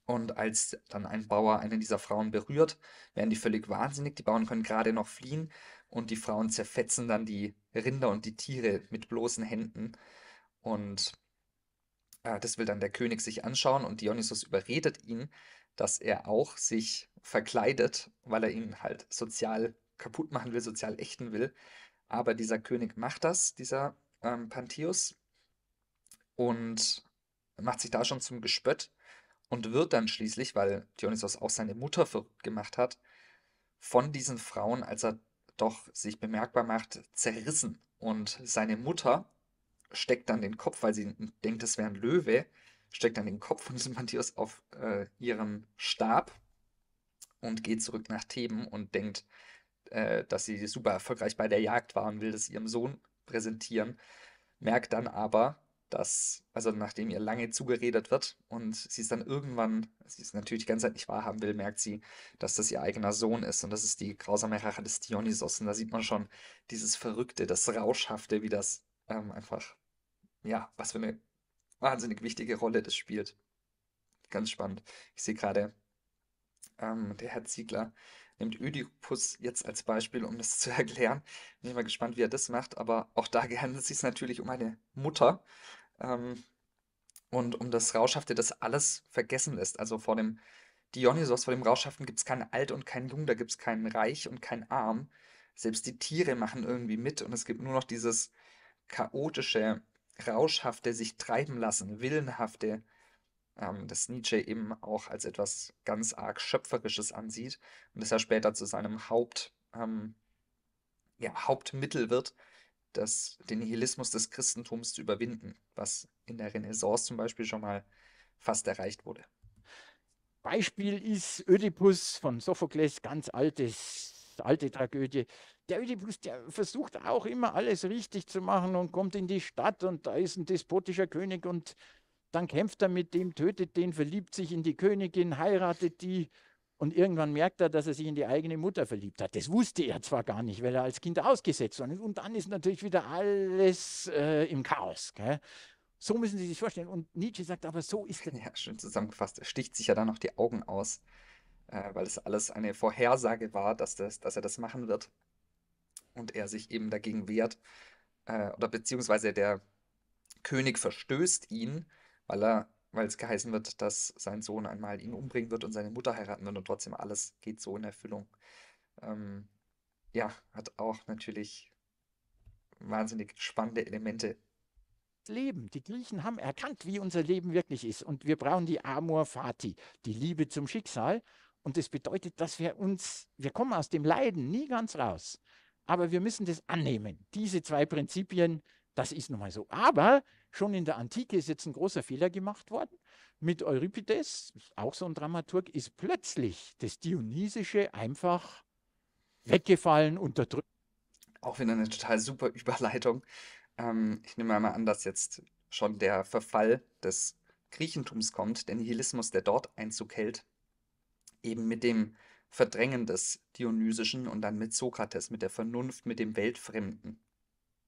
Und als dann ein Bauer eine dieser Frauen berührt, werden die völlig wahnsinnig. Die Bauern können gerade noch fliehen und die Frauen zerfetzen dann die Rinder und die Tiere mit bloßen Händen. Und äh, das will dann der König sich anschauen und Dionysos überredet ihn, dass er auch sich verkleidet, weil er ihn halt sozial kaputt machen will, sozial ächten will. Aber dieser König macht das, dieser ähm, Pantheus, und macht sich da schon zum Gespött und wird dann schließlich, weil Dionysos auch seine Mutter verrückt gemacht hat, von diesen Frauen, als er doch sich bemerkbar macht, zerrissen. Und seine Mutter steckt dann den Kopf, weil sie denkt, es wäre ein Löwe, steckt dann den Kopf von diesem Sympathius auf äh, ihren Stab und geht zurück nach Theben und denkt, äh, dass sie super erfolgreich bei der Jagd war und will das ihrem Sohn präsentieren. Merkt dann aber, dass, also nachdem ihr lange zugeredet wird und sie es dann irgendwann, sie es natürlich die ganze Zeit nicht wahrhaben will, merkt sie, dass das ihr eigener Sohn ist und das ist die grausame Rache des Dionysos. Und da sieht man schon dieses Verrückte, das Rauschhafte, wie das ähm, einfach, ja, was für eine wahnsinnig wichtige Rolle das spielt. Ganz spannend. Ich sehe gerade, ähm, der Herr Ziegler nimmt Ödipus jetzt als Beispiel, um das zu erklären. Bin ich mal gespannt, wie er das macht, aber auch da handelt es sich natürlich um eine Mutter ähm, und um das Rauschhafte, das alles vergessen lässt. Also vor dem Dionysos, vor dem Rauschhaften gibt es kein Alt und kein Jung, da gibt es kein Reich und kein Arm. Selbst die Tiere machen irgendwie mit und es gibt nur noch dieses chaotische rauschhafte, sich treiben lassen, willenhafte, ähm, das Nietzsche eben auch als etwas ganz arg Schöpferisches ansieht und das er später zu seinem Haupt, ähm, ja, Hauptmittel wird, das, den Nihilismus des Christentums zu überwinden, was in der Renaissance zum Beispiel schon mal fast erreicht wurde. Beispiel ist Ödipus von Sophokles, ganz altes, alte Tragödie der Ödipus, der versucht auch immer alles richtig zu machen und kommt in die Stadt und da ist ein despotischer König und dann kämpft er mit dem, tötet den, verliebt sich in die Königin, heiratet die und irgendwann merkt er, dass er sich in die eigene Mutter verliebt hat. Das wusste er zwar gar nicht, weil er als Kind ausgesetzt war. Und dann ist natürlich wieder alles äh, im Chaos. Gell? So müssen Sie sich vorstellen. Und Nietzsche sagt aber, so ist es. Ja, schön zusammengefasst. Er sticht sich ja dann noch die Augen aus, äh, weil es alles eine Vorhersage war, dass, das, dass er das machen wird und er sich eben dagegen wehrt äh, oder beziehungsweise der König verstößt ihn, weil er weil es geheißen wird, dass sein Sohn einmal ihn umbringen wird und seine Mutter heiraten wird und trotzdem alles geht so in Erfüllung. Ähm, ja, hat auch natürlich wahnsinnig spannende Elemente. Leben. Die Griechen haben erkannt, wie unser Leben wirklich ist. Und wir brauchen die Amor Fati, die Liebe zum Schicksal. Und das bedeutet, dass wir uns, wir kommen aus dem Leiden nie ganz raus aber wir müssen das annehmen. Diese zwei Prinzipien, das ist nun mal so. Aber schon in der Antike ist jetzt ein großer Fehler gemacht worden. Mit Euripides, auch so ein Dramaturg, ist plötzlich das Dionysische einfach weggefallen, unterdrückt. Auch wieder eine total super Überleitung. Ähm, ich nehme mal an, dass jetzt schon der Verfall des Griechentums kommt, der Nihilismus, der dort Einzug hält, eben mit dem Verdrängen des Dionysischen und dann mit Sokrates, mit der Vernunft, mit dem Weltfremden.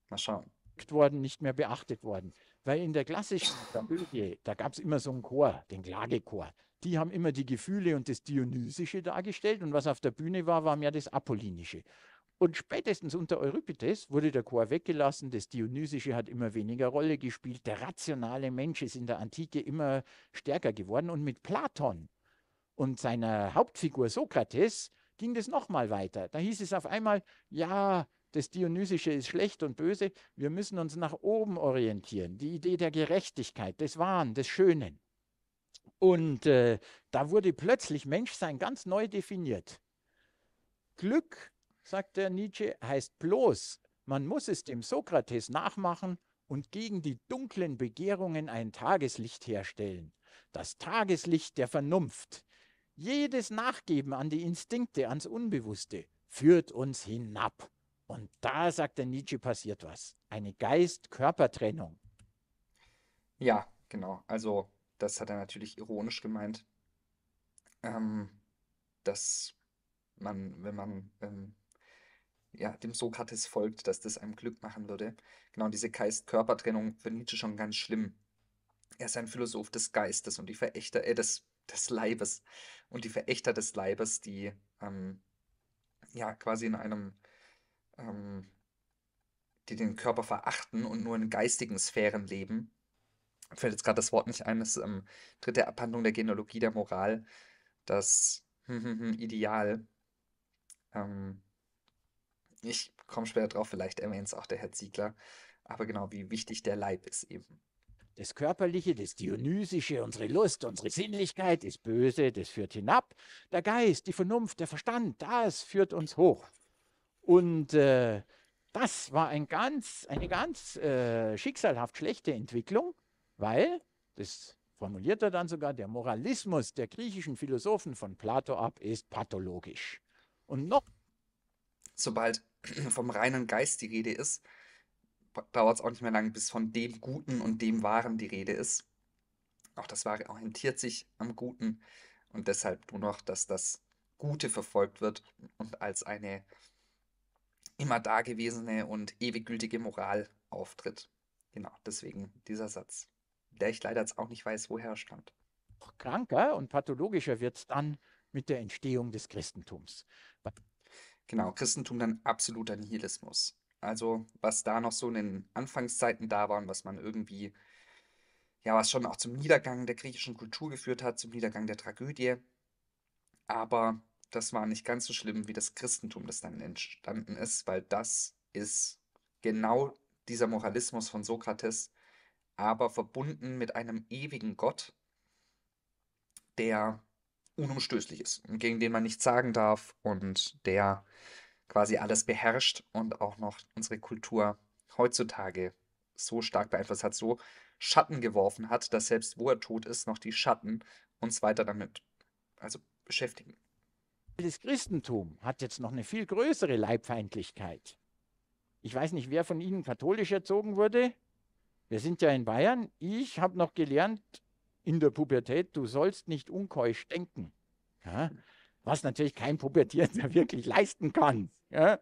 Mal schauen. Worden, nicht mehr beachtet worden. Weil in der klassischen Tragödie, da gab es immer so einen Chor, den Klagechor. Die haben immer die Gefühle und das Dionysische dargestellt und was auf der Bühne war, war mehr das Apollinische. Und spätestens unter Euripides wurde der Chor weggelassen, das Dionysische hat immer weniger Rolle gespielt, der rationale Mensch ist in der Antike immer stärker geworden und mit Platon und seiner Hauptfigur Sokrates ging das nochmal weiter. Da hieß es auf einmal, ja, das Dionysische ist schlecht und böse, wir müssen uns nach oben orientieren. Die Idee der Gerechtigkeit, des Wahren, des Schönen. Und äh, da wurde plötzlich Menschsein ganz neu definiert. Glück, sagt der Nietzsche, heißt bloß, man muss es dem Sokrates nachmachen und gegen die dunklen Begehrungen ein Tageslicht herstellen. Das Tageslicht der Vernunft, jedes Nachgeben an die Instinkte, ans Unbewusste führt uns hinab. Und da sagt der Nietzsche passiert was. Eine Geist-Körper-Trennung. Ja, genau. Also das hat er natürlich ironisch gemeint, ähm, dass man, wenn man ähm, ja, dem Sokrates folgt, dass das einem Glück machen würde. Genau diese Geist-Körper-Trennung für Nietzsche schon ganz schlimm. Er ist ein Philosoph des Geistes und die Verächter, äh, des des Leibes und die Verächter des Leibes, die ähm, ja quasi in einem, ähm, die den Körper verachten und nur in geistigen Sphären leben. Fällt jetzt gerade das Wort nicht ein, das ist ähm, dritte Abhandlung der Genealogie der Moral, das Ideal. Ähm, ich komme später drauf, vielleicht erwähnt es auch der Herr Ziegler, aber genau wie wichtig der Leib ist eben. Das Körperliche, das Dionysische, unsere Lust, unsere Sinnlichkeit, das Böse, das führt hinab. Der Geist, die Vernunft, der Verstand, das führt uns hoch. Und äh, das war ein ganz, eine ganz äh, schicksalhaft schlechte Entwicklung, weil, das formuliert er dann sogar, der Moralismus der griechischen Philosophen von Plato ab ist pathologisch. Und noch. Sobald vom reinen Geist die Rede ist, dauert es auch nicht mehr lange, bis von dem Guten und dem Wahren die Rede ist. Auch das Wahre orientiert sich am Guten und deshalb nur noch, dass das Gute verfolgt wird und als eine immer dagewesene und ewig gültige Moral auftritt. Genau, deswegen dieser Satz, der ich leider jetzt auch nicht weiß, woher er stammt. Kranker und pathologischer wird es dann mit der Entstehung des Christentums. Genau, Christentum dann absoluter Nihilismus. Also, was da noch so in den Anfangszeiten da war und was man irgendwie, ja, was schon auch zum Niedergang der griechischen Kultur geführt hat, zum Niedergang der Tragödie. Aber das war nicht ganz so schlimm wie das Christentum, das dann entstanden ist, weil das ist genau dieser Moralismus von Sokrates, aber verbunden mit einem ewigen Gott, der unumstößlich ist und gegen den man nichts sagen darf und der quasi alles beherrscht und auch noch unsere Kultur heutzutage so stark beeinflusst hat, so Schatten geworfen hat, dass selbst wo er tot ist, noch die Schatten uns weiter damit also beschäftigen. Das Christentum hat jetzt noch eine viel größere Leibfeindlichkeit. Ich weiß nicht, wer von Ihnen katholisch erzogen wurde. Wir sind ja in Bayern. Ich habe noch gelernt in der Pubertät, du sollst nicht unkeusch denken. Ja? was natürlich kein Pubertierender wirklich leisten kann. Ja?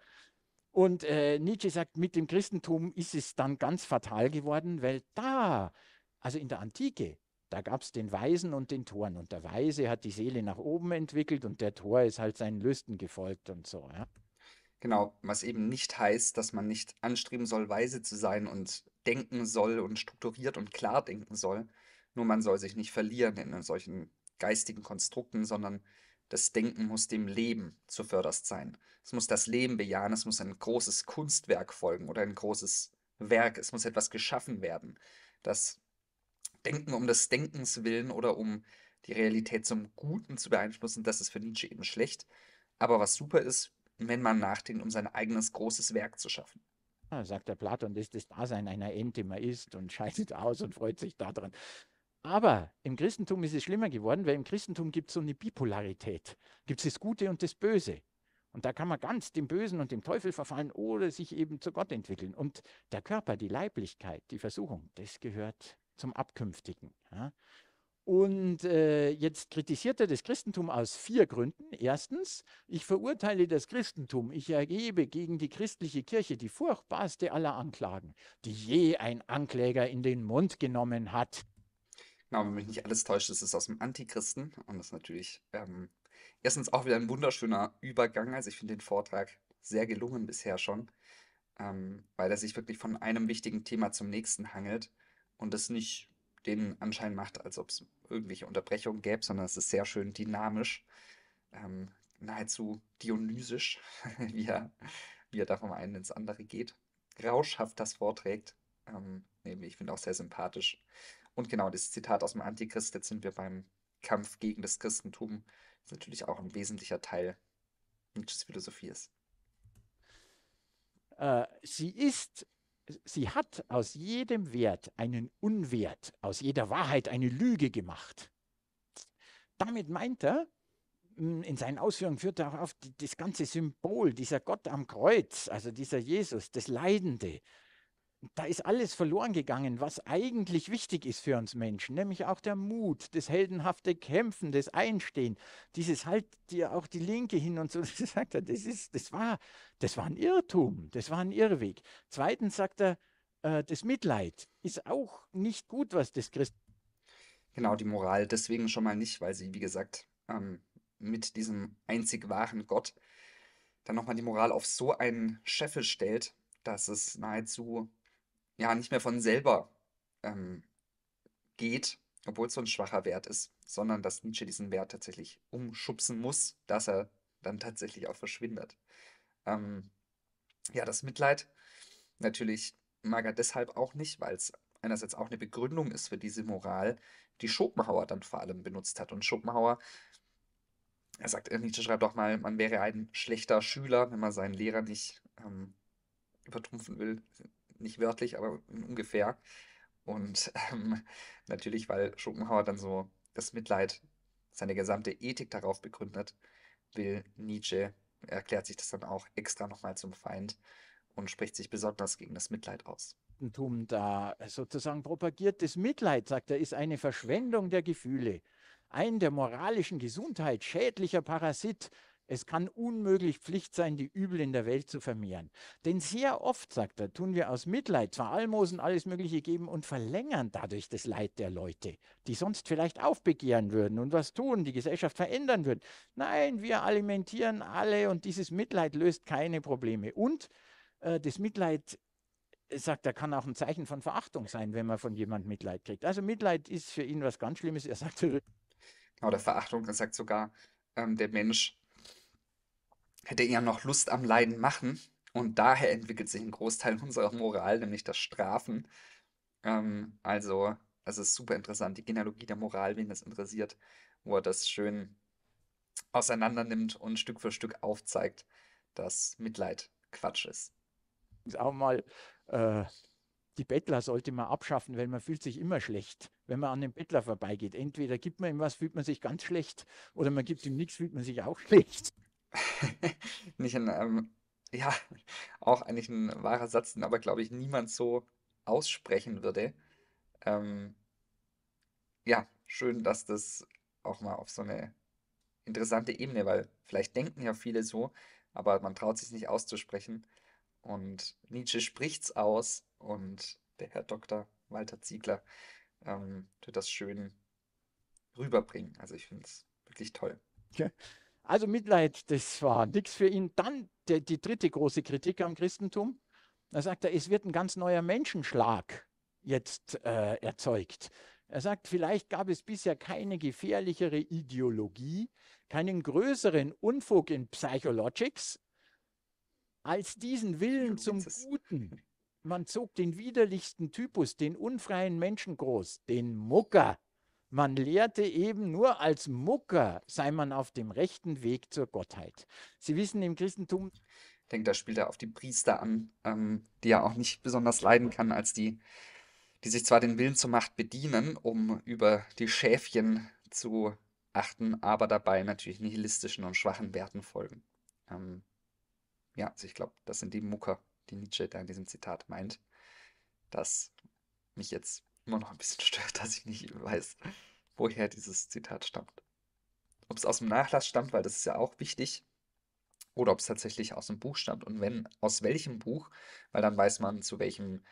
Und äh, Nietzsche sagt, mit dem Christentum ist es dann ganz fatal geworden, weil da, also in der Antike, da gab es den Weisen und den Toren. Und der Weise hat die Seele nach oben entwickelt und der Tor ist halt seinen Lüsten gefolgt und so. Ja? Genau, was eben nicht heißt, dass man nicht anstreben soll, weise zu sein und denken soll und strukturiert und klar denken soll. Nur man soll sich nicht verlieren in solchen geistigen Konstrukten, sondern das Denken muss dem Leben zuvörderst sein. Es muss das Leben bejahen, es muss ein großes Kunstwerk folgen oder ein großes Werk, es muss etwas geschaffen werden. Das Denken um des Denkens willen oder um die Realität zum Guten zu beeinflussen, das ist für Nietzsche eben schlecht. Aber was super ist, wenn man nachdenkt, um sein eigenes großes Werk zu schaffen. Ah, sagt der Platon, ist das Dasein einer Ente, man isst und scheidet aus und freut sich daran. Aber im Christentum ist es schlimmer geworden, weil im Christentum gibt es so eine Bipolarität. Gibt es das Gute und das Böse. Und da kann man ganz dem Bösen und dem Teufel verfallen oder sich eben zu Gott entwickeln. Und der Körper, die Leiblichkeit, die Versuchung, das gehört zum Abkünftigen. Ja. Und äh, jetzt kritisiert er das Christentum aus vier Gründen. Erstens, ich verurteile das Christentum. Ich ergebe gegen die christliche Kirche die furchtbarste aller Anklagen, die je ein Ankläger in den Mund genommen hat. Genau, wenn mich nicht alles täuscht, ist es aus dem Antichristen und das ist natürlich ähm, erstens auch wieder ein wunderschöner Übergang. Also ich finde den Vortrag sehr gelungen bisher schon, ähm, weil er sich wirklich von einem wichtigen Thema zum nächsten hangelt und es nicht den Anschein macht, als ob es irgendwelche Unterbrechungen gäbe, sondern es ist sehr schön dynamisch, ähm, nahezu dionysisch, wie, er, wie er da vom einen ins andere geht. Rauschhaft das vorträgt, ähm, nämlich ich finde auch sehr sympathisch. Und genau, das Zitat aus dem Antichrist, jetzt sind wir beim Kampf gegen das Christentum, ist natürlich auch ein wesentlicher Teil Nietzsches Philosophie ist. Äh, sie ist, sie hat aus jedem Wert einen Unwert, aus jeder Wahrheit eine Lüge gemacht. Damit meint er, hm, in seinen Ausführungen führt er auch auf das ganze Symbol, dieser Gott am Kreuz, also dieser Jesus, das Leidende, da ist alles verloren gegangen, was eigentlich wichtig ist für uns Menschen, nämlich auch der Mut, das heldenhafte Kämpfen, das Einstehen, dieses halt dir auch die Linke hin und so. Das sagt er, das ist, das war, das war ein Irrtum, das war ein Irrweg. Zweitens sagt er, äh, das Mitleid ist auch nicht gut, was das Christ. Genau, die Moral deswegen schon mal nicht, weil sie, wie gesagt, ähm, mit diesem einzig wahren Gott dann nochmal die Moral auf so einen Scheffel stellt, dass es nahezu ja, nicht mehr von selber ähm, geht, obwohl es so ein schwacher Wert ist, sondern dass Nietzsche diesen Wert tatsächlich umschubsen muss, dass er dann tatsächlich auch verschwindet. Ähm, ja, das Mitleid natürlich mag er deshalb auch nicht, weil es einerseits auch eine Begründung ist für diese Moral, die Schopenhauer dann vor allem benutzt hat. Und Schopenhauer, er sagt, äh, Nietzsche schreibt doch mal, man wäre ein schlechter Schüler, wenn man seinen Lehrer nicht ähm, übertrumpfen will, nicht wörtlich, aber ungefähr. Und ähm, natürlich, weil Schopenhauer dann so das Mitleid, seine gesamte Ethik darauf begründet, will Nietzsche, erklärt sich das dann auch extra nochmal zum Feind und spricht sich besonders gegen das Mitleid aus. Christentum da äh, sozusagen propagiertes Mitleid, sagt er, ist eine Verschwendung der Gefühle, ein der moralischen Gesundheit schädlicher Parasit, es kann unmöglich Pflicht sein, die Übel in der Welt zu vermehren. Denn sehr oft, sagt er, tun wir aus Mitleid zwar Almosen, alles Mögliche geben und verlängern dadurch das Leid der Leute, die sonst vielleicht aufbegehren würden und was tun, die Gesellschaft verändern würden. Nein, wir alimentieren alle und dieses Mitleid löst keine Probleme. Und äh, das Mitleid äh, sagt, er kann auch ein Zeichen von Verachtung sein, wenn man von jemandem Mitleid kriegt. Also Mitleid ist für ihn was ganz Schlimmes. Er sagt, oder genau, Verachtung, er sagt sogar, ähm, der Mensch hätte eher noch Lust am Leiden machen. Und daher entwickelt sich ein Großteil unserer Moral, nämlich das Strafen. Ähm, also, das ist super interessant, die Genealogie der Moral, wen das interessiert, wo er das schön auseinander nimmt und Stück für Stück aufzeigt, dass Mitleid Quatsch ist. Auch mal, äh, die Bettler sollte man abschaffen, weil man fühlt sich immer schlecht, wenn man an den Bettler vorbeigeht. Entweder gibt man ihm was, fühlt man sich ganz schlecht, oder man gibt ihm nichts, fühlt man sich auch schlecht. nicht ein, ähm, ja, auch eigentlich ein wahrer Satz, den aber, glaube ich, niemand so aussprechen würde. Ähm, ja, schön, dass das auch mal auf so eine interessante Ebene, weil vielleicht denken ja viele so, aber man traut sich nicht auszusprechen. Und Nietzsche spricht's aus und der Herr Dr. Walter Ziegler ähm, tut das schön rüberbringen. Also ich finde es wirklich toll. Okay. Also Mitleid, das war nichts für ihn. Dann die, die dritte große Kritik am Christentum. Da sagt er, es wird ein ganz neuer Menschenschlag jetzt äh, erzeugt. Er sagt, vielleicht gab es bisher keine gefährlichere Ideologie, keinen größeren Unfug in Psychologics als diesen Willen zum Guten. Man zog den widerlichsten Typus, den unfreien Menschen groß, den Mucker. Man lehrte eben nur als Mucker sei man auf dem rechten Weg zur Gottheit. Sie wissen, im Christentum ich denke, da spielt er auf die Priester an, ähm, die ja auch nicht besonders leiden kann, als die, die sich zwar den Willen zur Macht bedienen, um über die Schäfchen zu achten, aber dabei natürlich nihilistischen und schwachen Werten folgen. Ähm, ja, also ich glaube, das sind die Mucker, die Nietzsche da in diesem Zitat meint, dass mich jetzt immer noch ein bisschen stört, dass ich nicht weiß, woher dieses Zitat stammt. Ob es aus dem Nachlass stammt, weil das ist ja auch wichtig, oder ob es tatsächlich aus dem Buch stammt und wenn, aus welchem Buch, weil dann weiß man, zu welchem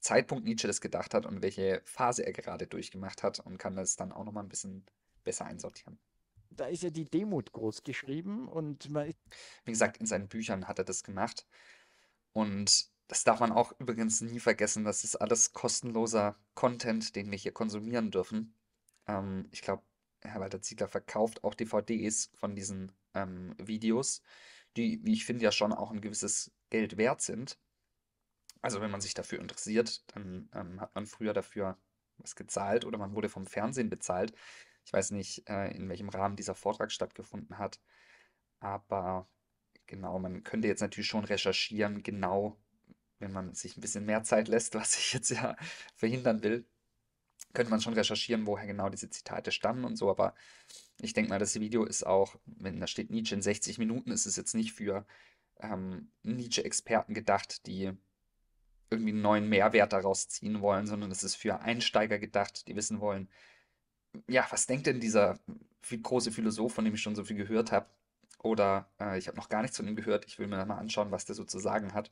Zeitpunkt Nietzsche das gedacht hat und welche Phase er gerade durchgemacht hat und kann das dann auch nochmal ein bisschen besser einsortieren. Da ist ja die Demut groß geschrieben und man. Wie gesagt, in seinen Büchern hat er das gemacht und das darf man auch übrigens nie vergessen. Das ist alles kostenloser Content, den wir hier konsumieren dürfen. Ähm, ich glaube, Herr Walter Ziegler verkauft auch DVDs von diesen ähm, Videos, die, wie ich finde, ja schon auch ein gewisses Geld wert sind. Also wenn man sich dafür interessiert, dann ähm, hat man früher dafür was gezahlt oder man wurde vom Fernsehen bezahlt. Ich weiß nicht, äh, in welchem Rahmen dieser Vortrag stattgefunden hat, aber genau, man könnte jetzt natürlich schon recherchieren, genau wenn man sich ein bisschen mehr Zeit lässt, was ich jetzt ja verhindern will, könnte man schon recherchieren, woher genau diese Zitate stammen und so, aber ich denke mal, das Video ist auch, wenn da steht Nietzsche in 60 Minuten, ist es jetzt nicht für ähm, Nietzsche-Experten gedacht, die irgendwie einen neuen Mehrwert daraus ziehen wollen, sondern es ist für Einsteiger gedacht, die wissen wollen, ja, was denkt denn dieser große Philosoph, von dem ich schon so viel gehört habe? Oder äh, ich habe noch gar nichts von ihm gehört, ich will mir mal anschauen, was der so zu sagen hat.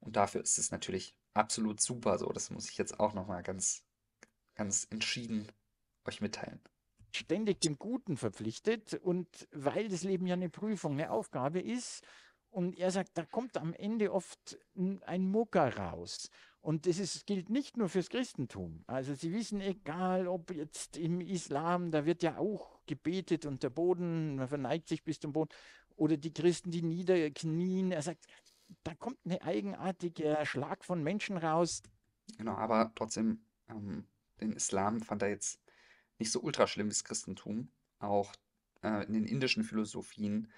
Und dafür ist es natürlich absolut super so. Das muss ich jetzt auch nochmal ganz, ganz entschieden euch mitteilen. Ständig dem Guten verpflichtet und weil das Leben ja eine Prüfung, eine Aufgabe ist. Und er sagt, da kommt am Ende oft ein Mucker raus. Und das ist, gilt nicht nur fürs Christentum. Also Sie wissen, egal ob jetzt im Islam, da wird ja auch gebetet und der Boden, man verneigt sich bis zum Boden. Oder die Christen, die niederknien. Er sagt, da kommt eine eigenartige Schlag von Menschen raus. Genau, aber trotzdem, ähm, den Islam fand er jetzt nicht so ultra schlimm wie das Christentum. Auch äh, in den indischen Philosophien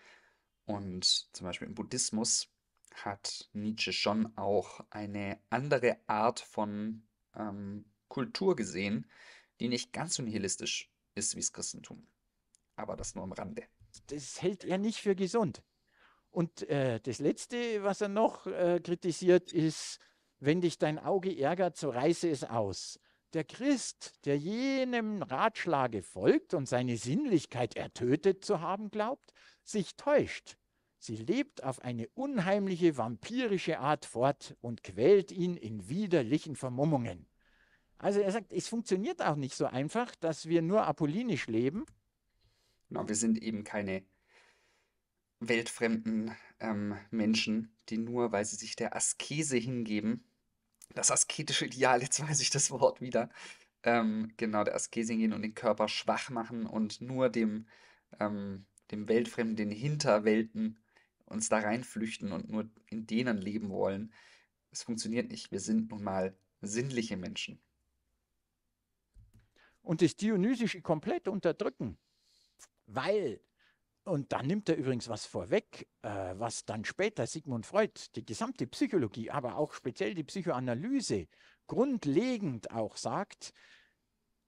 und zum Beispiel im Buddhismus hat Nietzsche schon auch eine andere Art von ähm, Kultur gesehen, die nicht ganz so nihilistisch ist wie das Christentum. Aber das nur am Rande. Das hält er nicht für gesund. Und äh, das Letzte, was er noch äh, kritisiert, ist, wenn dich dein Auge ärgert, so reiße es aus. Der Christ, der jenem Ratschlage folgt und seine Sinnlichkeit ertötet zu haben glaubt, sich täuscht. Sie lebt auf eine unheimliche vampirische Art fort und quält ihn in widerlichen Vermummungen. Also er sagt, es funktioniert auch nicht so einfach, dass wir nur apollinisch leben. Genau, wir sind eben keine weltfremden ähm, Menschen, die nur, weil sie sich der Askese hingeben, das asketische Ideal, jetzt weiß ich das Wort wieder, ähm, genau, der Askese hingehen und den Körper schwach machen und nur dem, ähm, dem Weltfremden, den Hinterwelten uns da reinflüchten und nur in denen leben wollen. Es funktioniert nicht. Wir sind nun mal sinnliche Menschen. Und das Dionysische komplett unterdrücken, weil und dann nimmt er übrigens was vorweg, äh, was dann später Sigmund Freud, die gesamte Psychologie, aber auch speziell die Psychoanalyse grundlegend auch sagt,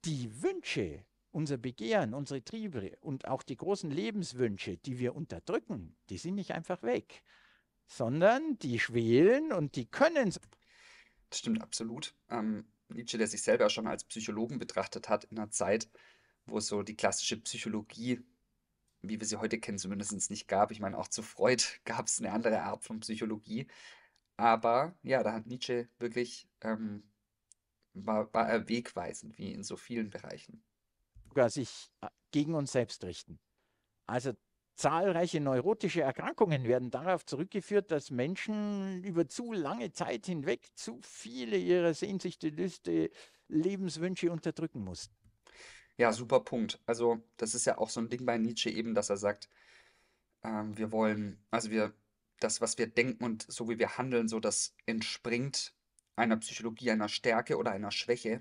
die Wünsche, unser Begehren, unsere Triebe und auch die großen Lebenswünsche, die wir unterdrücken, die sind nicht einfach weg, sondern die schwelen und die können. Das stimmt absolut. Ähm, Nietzsche, der sich selber schon als Psychologen betrachtet hat, in einer Zeit, wo so die klassische Psychologie wie wir sie heute kennen, zumindest nicht gab. Ich meine, auch zu Freud gab es eine andere Art von Psychologie. Aber ja, da hat Nietzsche wirklich, ähm, war, war er wegweisend, wie in so vielen Bereichen. Sogar sich äh, gegen uns selbst richten. Also zahlreiche neurotische Erkrankungen werden darauf zurückgeführt, dass Menschen über zu lange Zeit hinweg zu viele ihrer Sehnsüchte, Lüste, Lebenswünsche unterdrücken mussten. Ja, super Punkt. Also, das ist ja auch so ein Ding bei Nietzsche eben, dass er sagt, ähm, wir wollen, also wir, das, was wir denken und so wie wir handeln, so das entspringt einer Psychologie, einer Stärke oder einer Schwäche.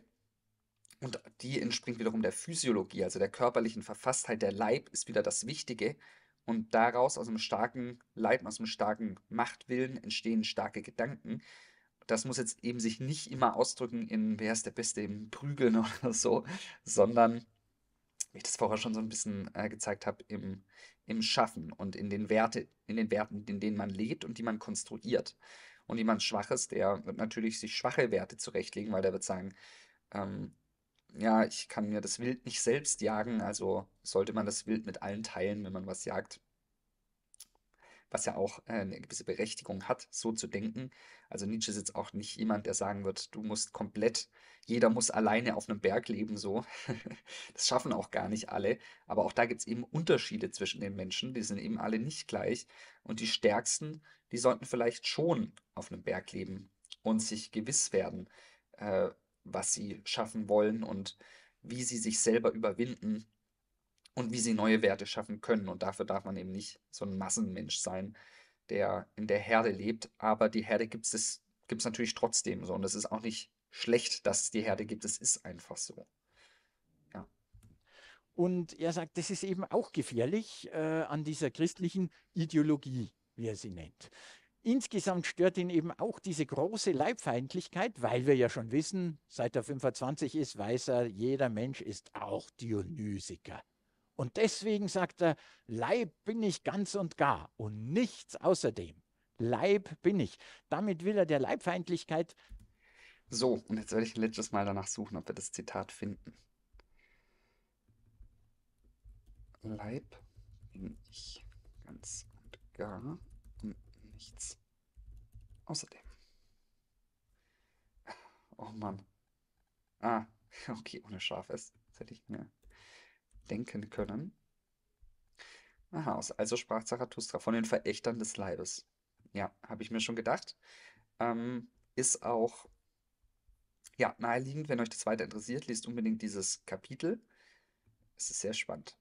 Und die entspringt wiederum der Physiologie, also der körperlichen Verfasstheit. Der Leib ist wieder das Wichtige. Und daraus, aus einem starken Leib, aus einem starken Machtwillen, entstehen starke Gedanken das muss jetzt eben sich nicht immer ausdrücken in, wer ist der Beste im Prügeln oder so, sondern wie ich das vorher schon so ein bisschen äh, gezeigt habe, im, im Schaffen und in den, Werte, in den Werten, in denen man lebt und die man konstruiert. Und jemand Schwaches, der wird natürlich sich schwache Werte zurechtlegen, weil der wird sagen, ähm, ja, ich kann mir das Wild nicht selbst jagen, also sollte man das Wild mit allen teilen, wenn man was jagt was ja auch äh, eine gewisse Berechtigung hat, so zu denken. Also Nietzsche ist jetzt auch nicht jemand, der sagen wird, du musst komplett, jeder muss alleine auf einem Berg leben, so. das schaffen auch gar nicht alle. Aber auch da gibt es eben Unterschiede zwischen den Menschen, die sind eben alle nicht gleich. Und die Stärksten, die sollten vielleicht schon auf einem Berg leben und sich gewiss werden, äh, was sie schaffen wollen und wie sie sich selber überwinden und wie sie neue Werte schaffen können. Und dafür darf man eben nicht so ein Massenmensch sein, der in der Herde lebt. Aber die Herde gibt es natürlich trotzdem so. Und es ist auch nicht schlecht, dass es die Herde gibt. Es ist einfach so. Ja. Und er sagt, das ist eben auch gefährlich äh, an dieser christlichen Ideologie, wie er sie nennt. Insgesamt stört ihn eben auch diese große Leibfeindlichkeit, weil wir ja schon wissen, seit er 25 ist, weiß er, jeder Mensch ist auch Dionysiker. Und deswegen sagt er, Leib bin ich ganz und gar und nichts außerdem. Leib bin ich. Damit will er der Leibfeindlichkeit. So, und jetzt werde ich ein letztes Mal danach suchen, ob wir das Zitat finden. Leib bin ich ganz und gar und nichts außerdem. Oh Mann. Ah, okay, ohne ist. Das hätte ich mir denken können. Aha, also sprach Zarathustra von den Verächtern des Leibes. Ja, habe ich mir schon gedacht. Ähm, ist auch ja, naheliegend, wenn euch das weiter interessiert, liest unbedingt dieses Kapitel. Es ist sehr spannend.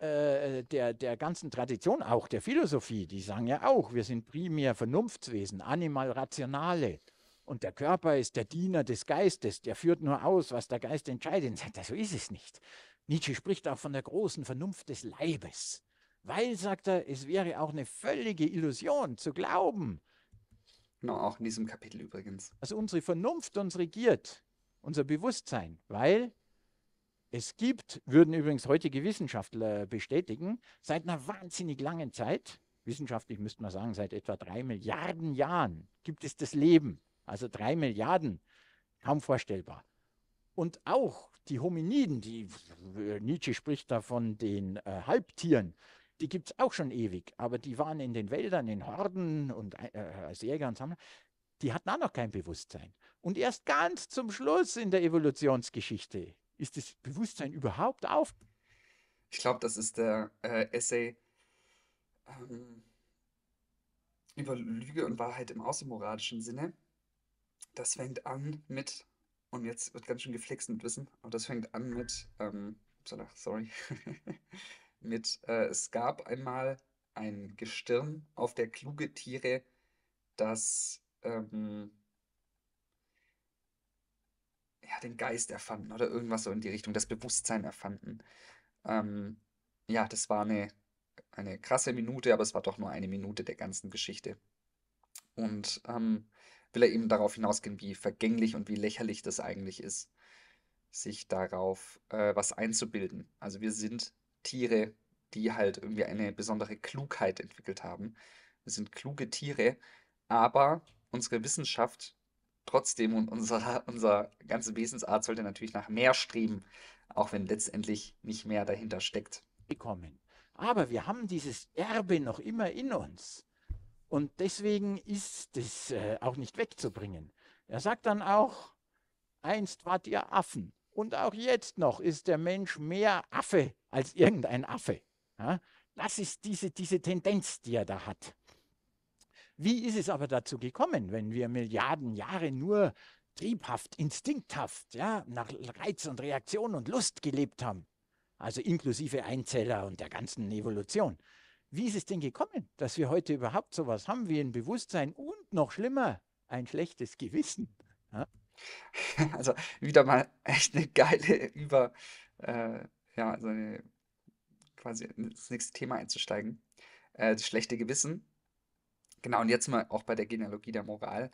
Äh, äh, der, der ganzen Tradition auch, der Philosophie, die sagen ja auch, wir sind primär Vernunftswesen, animal rationale. Und der Körper ist der Diener des Geistes, der führt nur aus, was der Geist entscheidet. so ist es nicht. Nietzsche spricht auch von der großen Vernunft des Leibes, weil, sagt er, es wäre auch eine völlige Illusion zu glauben. Genau, auch in diesem Kapitel übrigens. Also unsere Vernunft uns regiert, unser Bewusstsein, weil es gibt, würden übrigens heutige Wissenschaftler bestätigen, seit einer wahnsinnig langen Zeit, wissenschaftlich müsste man sagen, seit etwa drei Milliarden Jahren gibt es das Leben. Also drei Milliarden, kaum vorstellbar. Und auch die Hominiden, die äh, Nietzsche spricht da von den äh, Halbtieren, die gibt es auch schon ewig, aber die waren in den Wäldern, in Horden und äh, äh, als Jäger und Sammler. Die hatten auch noch kein Bewusstsein. Und erst ganz zum Schluss in der Evolutionsgeschichte ist das Bewusstsein überhaupt auf. Ich glaube, das ist der äh, Essay ähm, über Lüge und Wahrheit im außermoralischen Sinne. Das fängt an mit und jetzt wird ganz schön geflext mit Wissen. Und das fängt an mit, ähm, sorry, mit, äh, es gab einmal ein Gestirn auf der kluge Tiere, das ähm, ja, den Geist erfanden oder irgendwas so in die Richtung, das Bewusstsein erfanden. Ähm, ja, das war eine, eine krasse Minute, aber es war doch nur eine Minute der ganzen Geschichte. Und ähm, will er eben darauf hinausgehen, wie vergänglich und wie lächerlich das eigentlich ist, sich darauf äh, was einzubilden. Also wir sind Tiere, die halt irgendwie eine besondere Klugheit entwickelt haben. Wir sind kluge Tiere, aber unsere Wissenschaft trotzdem und unsere, unsere ganze Wesensart sollte natürlich nach mehr streben, auch wenn letztendlich nicht mehr dahinter steckt. Kommen. Aber wir haben dieses Erbe noch immer in uns. Und deswegen ist das äh, auch nicht wegzubringen. Er sagt dann auch, einst wart ihr Affen. Und auch jetzt noch ist der Mensch mehr Affe als irgendein Affe. Ja? Das ist diese, diese Tendenz, die er da hat. Wie ist es aber dazu gekommen, wenn wir Milliarden Jahre nur triebhaft, instinkthaft, ja, nach Reiz und Reaktion und Lust gelebt haben? Also inklusive Einzeller und der ganzen Evolution. Wie ist es denn gekommen, dass wir heute überhaupt sowas haben wie ein Bewusstsein und noch schlimmer, ein schlechtes Gewissen? Ja? Also wieder mal echt eine geile über, äh, ja, so eine quasi ins nächste Thema einzusteigen. Äh, das schlechte Gewissen. Genau, und jetzt mal auch bei der Genealogie der Moral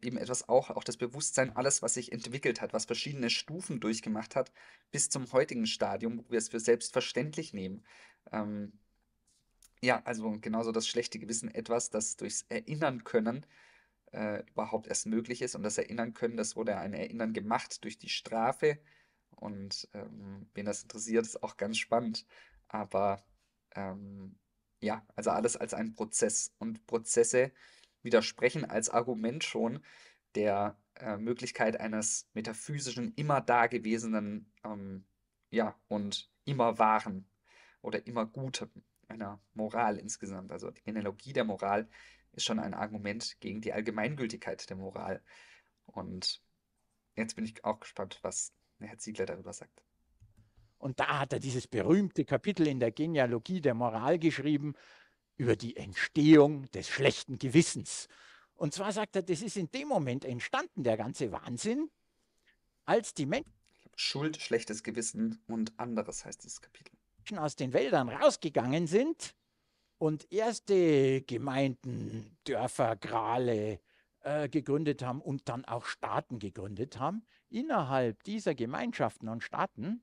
eben etwas auch, auch das Bewusstsein, alles, was sich entwickelt hat, was verschiedene Stufen durchgemacht hat, bis zum heutigen Stadium, wo wir es für selbstverständlich nehmen. Ähm, ja, also genauso das schlechte Gewissen etwas, das durchs Erinnern können äh, überhaupt erst möglich ist. Und das Erinnern können, das wurde ein Erinnern gemacht durch die Strafe. Und ähm, wen das interessiert, ist auch ganz spannend. Aber ähm, ja, also alles als ein Prozess. Und Prozesse widersprechen als Argument schon der äh, Möglichkeit eines metaphysischen, immer dagewesenen ähm, ja, und immer wahren oder immer guten einer Moral insgesamt. Also die Genealogie der Moral ist schon ein Argument gegen die Allgemeingültigkeit der Moral. Und jetzt bin ich auch gespannt, was Herr Ziegler darüber sagt. Und da hat er dieses berühmte Kapitel in der Genealogie der Moral geschrieben über die Entstehung des schlechten Gewissens. Und zwar sagt er, das ist in dem Moment entstanden, der ganze Wahnsinn, als die Menschen. Schuld, schlechtes Gewissen und anderes heißt dieses Kapitel aus den Wäldern rausgegangen sind und erste Gemeinden, Dörfer, Grale äh, gegründet haben und dann auch Staaten gegründet haben. Innerhalb dieser Gemeinschaften und Staaten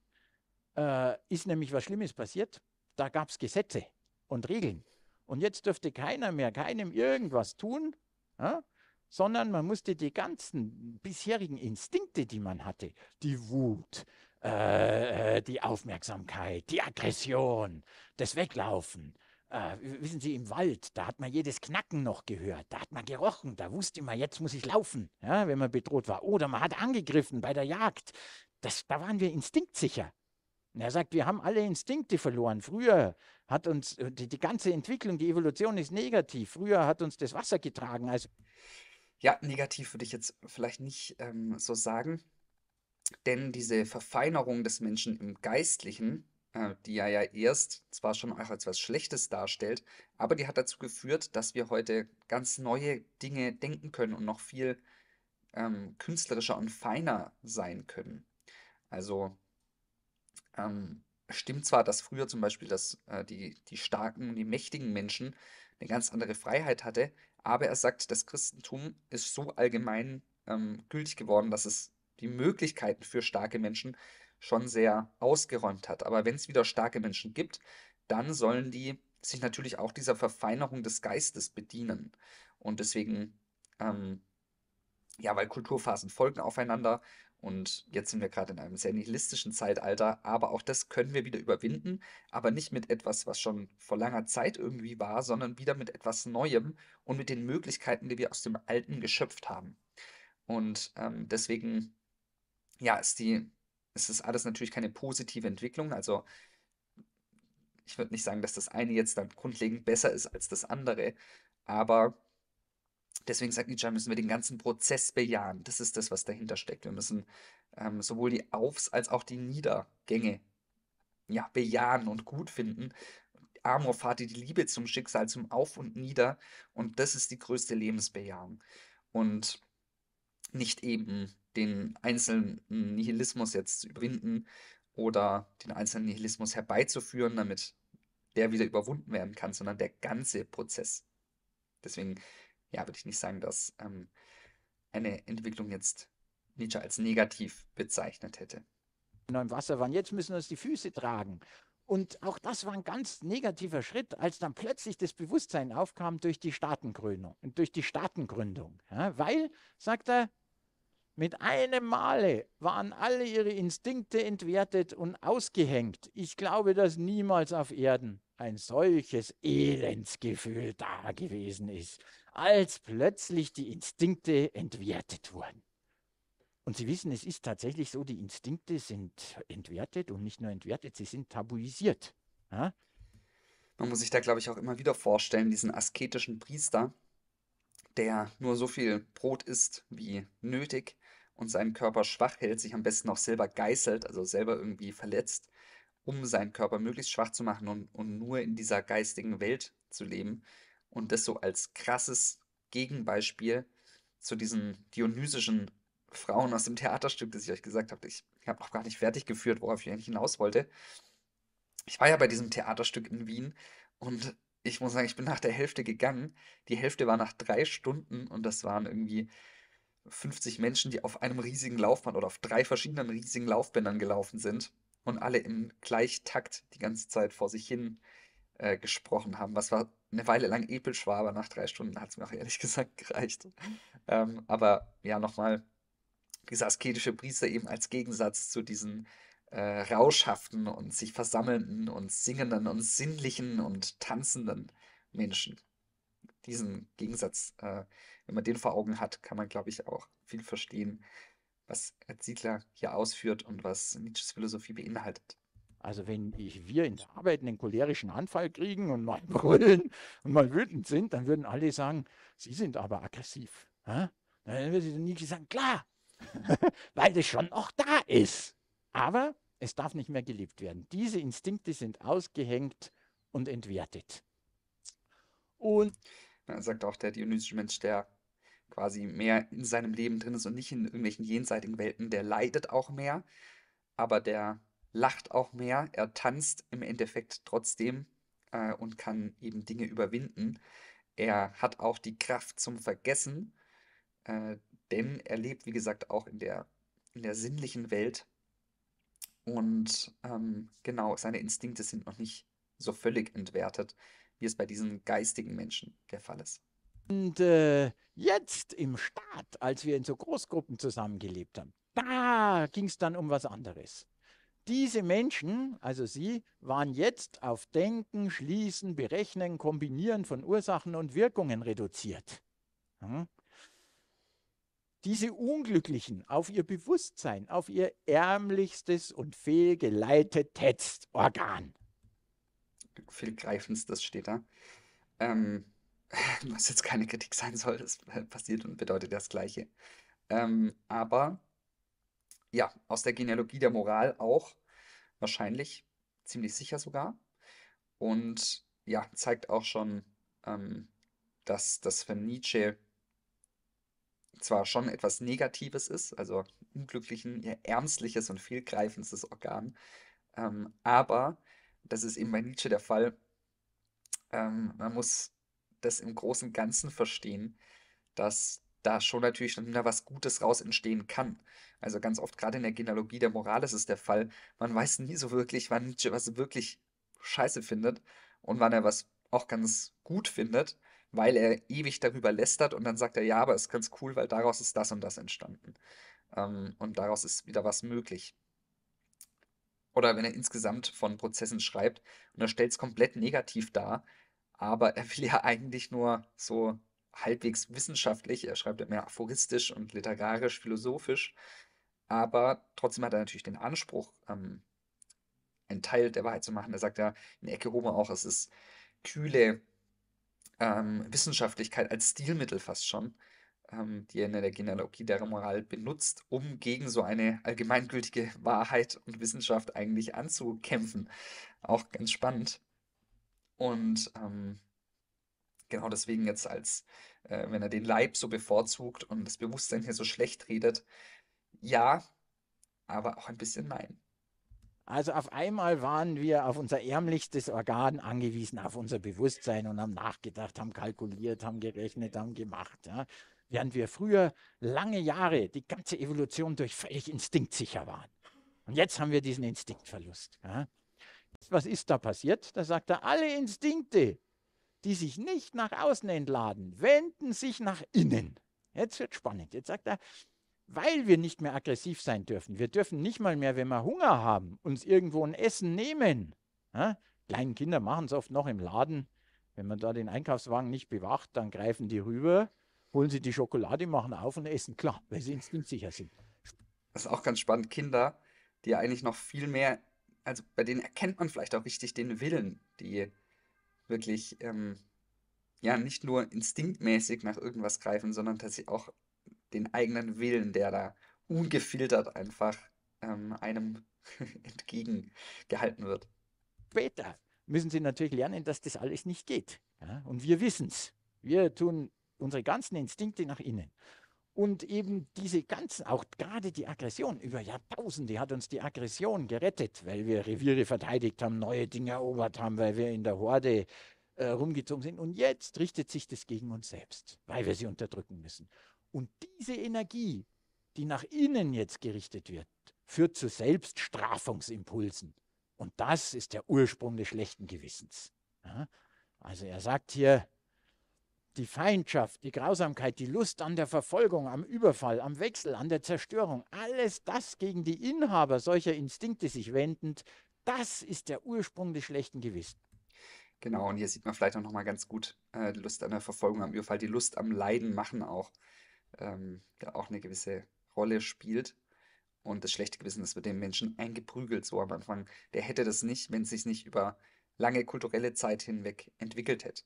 äh, ist nämlich was Schlimmes passiert. Da gab es Gesetze und Regeln. Und jetzt dürfte keiner mehr keinem irgendwas tun, ja? sondern man musste die ganzen bisherigen Instinkte, die man hatte, die Wut, äh, äh, die Aufmerksamkeit, die Aggression, das Weglaufen. Äh, wissen Sie, im Wald, da hat man jedes Knacken noch gehört, da hat man gerochen, da wusste man, jetzt muss ich laufen, ja, wenn man bedroht war. Oder man hat angegriffen bei der Jagd. Das, da waren wir instinktsicher. Und er sagt, wir haben alle Instinkte verloren. Früher hat uns äh, die, die, ganze Entwicklung, die Evolution ist negativ. Früher hat uns das Wasser getragen. Also ja, negativ würde ich jetzt vielleicht nicht ähm, so sagen. Denn diese Verfeinerung des Menschen im Geistlichen, äh, die er ja erst zwar schon auch als etwas Schlechtes darstellt, aber die hat dazu geführt, dass wir heute ganz neue Dinge denken können und noch viel ähm, künstlerischer und feiner sein können. Also ähm, stimmt zwar, dass früher zum Beispiel dass, äh, die, die starken und die mächtigen Menschen eine ganz andere Freiheit hatte, aber er sagt, das Christentum ist so allgemein ähm, gültig geworden, dass es die Möglichkeiten für starke Menschen schon sehr ausgeräumt hat. Aber wenn es wieder starke Menschen gibt, dann sollen die sich natürlich auch dieser Verfeinerung des Geistes bedienen. Und deswegen, ähm, ja, weil Kulturphasen folgen aufeinander und jetzt sind wir gerade in einem sehr nihilistischen Zeitalter, aber auch das können wir wieder überwinden, aber nicht mit etwas, was schon vor langer Zeit irgendwie war, sondern wieder mit etwas Neuem und mit den Möglichkeiten, die wir aus dem Alten geschöpft haben. Und ähm, deswegen ja, ist die, es ist alles natürlich keine positive Entwicklung. Also ich würde nicht sagen, dass das eine jetzt dann grundlegend besser ist als das andere, aber deswegen sagt Nietzsche, müssen wir den ganzen Prozess bejahen. Das ist das, was dahinter steckt. Wir müssen ähm, sowohl die Aufs- als auch die Niedergänge ja, bejahen und gut finden. Amor Fati, die Liebe zum Schicksal, zum Auf und Nieder. Und das ist die größte Lebensbejahung. Und nicht eben den einzelnen Nihilismus jetzt zu überwinden oder den einzelnen Nihilismus herbeizuführen, damit der wieder überwunden werden kann, sondern der ganze Prozess. Deswegen, ja, würde ich nicht sagen, dass ähm, eine Entwicklung jetzt Nietzsche als negativ bezeichnet hätte. Im Wasser waren, jetzt müssen uns die Füße tragen. Und auch das war ein ganz negativer Schritt, als dann plötzlich das Bewusstsein aufkam durch die Staatengründung. Durch die Staatengründung. Ja, weil, sagt er, mit einem Male waren alle ihre Instinkte entwertet und ausgehängt. Ich glaube, dass niemals auf Erden ein solches Elendsgefühl da gewesen ist, als plötzlich die Instinkte entwertet wurden. Und Sie wissen, es ist tatsächlich so, die Instinkte sind entwertet und nicht nur entwertet, sie sind tabuisiert. Ja? Man muss sich da, glaube ich, auch immer wieder vorstellen, diesen asketischen Priester, der nur so viel Brot isst wie nötig und seinen Körper schwach hält, sich am besten auch selber geißelt, also selber irgendwie verletzt, um seinen Körper möglichst schwach zu machen und, und nur in dieser geistigen Welt zu leben. Und das so als krasses Gegenbeispiel zu diesen dionysischen Frauen aus dem Theaterstück, das ich euch gesagt habe. Ich habe noch gar nicht fertig geführt, worauf ich eigentlich hinaus wollte. Ich war ja bei diesem Theaterstück in Wien und ich muss sagen, ich bin nach der Hälfte gegangen. Die Hälfte war nach drei Stunden und das waren irgendwie 50 Menschen, die auf einem riesigen Laufband oder auf drei verschiedenen riesigen Laufbändern gelaufen sind und alle im Gleichtakt die ganze Zeit vor sich hin äh, gesprochen haben. Was war eine Weile lang episch war, aber nach drei Stunden hat es mir auch ehrlich gesagt gereicht. Ähm, aber ja, nochmal, dieser asketische Priester eben als Gegensatz zu diesen äh, rauschhaften und sich versammelnden und singenden und sinnlichen und tanzenden Menschen diesen Gegensatz, äh, wenn man den vor Augen hat, kann man, glaube ich, auch viel verstehen, was Herr Siedler hier ausführt und was Nietzsches Philosophie beinhaltet. Also wenn ich, wir in der Arbeit einen cholerischen Anfall kriegen und mal brüllen und mal wütend sind, dann würden alle sagen, sie sind aber aggressiv. Ha? Dann würde Nietzsche sagen, klar, weil das schon noch da ist. Aber es darf nicht mehr gelebt werden. Diese Instinkte sind ausgehängt und entwertet. Und sagt auch der dionysische Mensch, der quasi mehr in seinem Leben drin ist und nicht in irgendwelchen jenseitigen Welten, der leidet auch mehr, aber der lacht auch mehr, er tanzt im Endeffekt trotzdem äh, und kann eben Dinge überwinden. Er hat auch die Kraft zum Vergessen, äh, denn er lebt, wie gesagt, auch in der, in der sinnlichen Welt. Und ähm, genau, seine Instinkte sind noch nicht so völlig entwertet wie es bei diesen geistigen Menschen der Fall ist. Und äh, jetzt im Staat, als wir in so Großgruppen zusammengelebt haben, da ging es dann um was anderes. Diese Menschen, also sie, waren jetzt auf Denken, Schließen, Berechnen, Kombinieren von Ursachen und Wirkungen reduziert. Hm? Diese Unglücklichen auf ihr Bewusstsein, auf ihr ärmlichstes und fehlgeleitetes Organ viel Greifendstes steht da. Ähm, was jetzt keine Kritik sein soll, das äh, passiert und bedeutet das Gleiche. Ähm, aber ja, aus der Genealogie der Moral auch wahrscheinlich, ziemlich sicher sogar. Und ja, zeigt auch schon, ähm, dass das für Nietzsche zwar schon etwas Negatives ist, also unglücklichen, ihr ärmliches und vielgreifendes Organ, ähm, aber das ist eben bei Nietzsche der Fall. Ähm, man muss das im großen Ganzen verstehen, dass da schon natürlich wieder was Gutes raus entstehen kann. Also ganz oft, gerade in der Genealogie der Moral ist es der Fall, man weiß nie so wirklich, wann Nietzsche was wirklich scheiße findet und wann er was auch ganz gut findet, weil er ewig darüber lästert und dann sagt er, ja, aber ist ganz cool, weil daraus ist das und das entstanden. Ähm, und daraus ist wieder was möglich oder wenn er insgesamt von Prozessen schreibt und er stellt es komplett negativ dar, aber er will ja eigentlich nur so halbwegs wissenschaftlich, er schreibt ja mehr aphoristisch und literarisch, philosophisch, aber trotzdem hat er natürlich den Anspruch, ähm, einen Teil der Wahrheit zu machen. Er sagt ja in Ecke Homer auch, es ist kühle ähm, Wissenschaftlichkeit als Stilmittel fast schon ähm, die er in der Genealogie der Moral benutzt, um gegen so eine allgemeingültige Wahrheit und Wissenschaft eigentlich anzukämpfen. Auch ganz spannend. Und ähm, genau deswegen jetzt als, äh, wenn er den Leib so bevorzugt und das Bewusstsein hier so schlecht redet, ja, aber auch ein bisschen nein. Also auf einmal waren wir auf unser ärmlichstes Organ angewiesen, auf unser Bewusstsein und haben nachgedacht, haben kalkuliert, haben gerechnet, haben gemacht. Ja. Während wir früher lange Jahre die ganze Evolution durch völlig instinktsicher waren. Und jetzt haben wir diesen Instinktverlust. Ja. Was ist da passiert? Da sagt er, alle Instinkte, die sich nicht nach außen entladen, wenden sich nach innen. Jetzt wird spannend. Jetzt sagt er, weil wir nicht mehr aggressiv sein dürfen. Wir dürfen nicht mal mehr, wenn wir Hunger haben, uns irgendwo ein Essen nehmen. Ja? Kleinen Kinder machen es oft noch im Laden. Wenn man da den Einkaufswagen nicht bewacht, dann greifen die rüber holen sie die Schokolade, machen auf und essen. Klar, weil sie instinktsicher sind. Das ist auch ganz spannend. Kinder, die ja eigentlich noch viel mehr, also bei denen erkennt man vielleicht auch richtig den Willen, die wirklich ähm, ja nicht nur instinktmäßig nach irgendwas greifen, sondern tatsächlich auch den eigenen Willen, der da ungefiltert einfach ähm, einem entgegengehalten wird. Später müssen sie natürlich lernen, dass das alles nicht geht. Ja? Und wir wissen es. Wir tun unsere ganzen Instinkte nach innen. Und eben diese ganzen, auch gerade die Aggression, über Jahrtausende hat uns die Aggression gerettet, weil wir Reviere verteidigt haben, neue Dinge erobert haben, weil wir in der Horde äh, rumgezogen sind. Und jetzt richtet sich das gegen uns selbst, weil wir sie unterdrücken müssen. Und diese Energie, die nach innen jetzt gerichtet wird, führt zu Selbststrafungsimpulsen. Und das ist der Ursprung des schlechten Gewissens. Ja? Also er sagt hier, die Feindschaft, die Grausamkeit, die Lust an der Verfolgung, am Überfall, am Wechsel, an der Zerstörung, alles das gegen die Inhaber solcher Instinkte sich wendend, das ist der Ursprung des schlechten Gewissens. Genau, und hier sieht man vielleicht auch nochmal ganz gut äh, die Lust an der Verfolgung, am Überfall, die Lust am Leiden machen auch, ähm, da auch eine gewisse Rolle spielt. Und das schlechte Gewissen, das wird dem Menschen eingeprügelt, so am Anfang. Der hätte das nicht, wenn es sich nicht über lange kulturelle Zeit hinweg entwickelt hätte.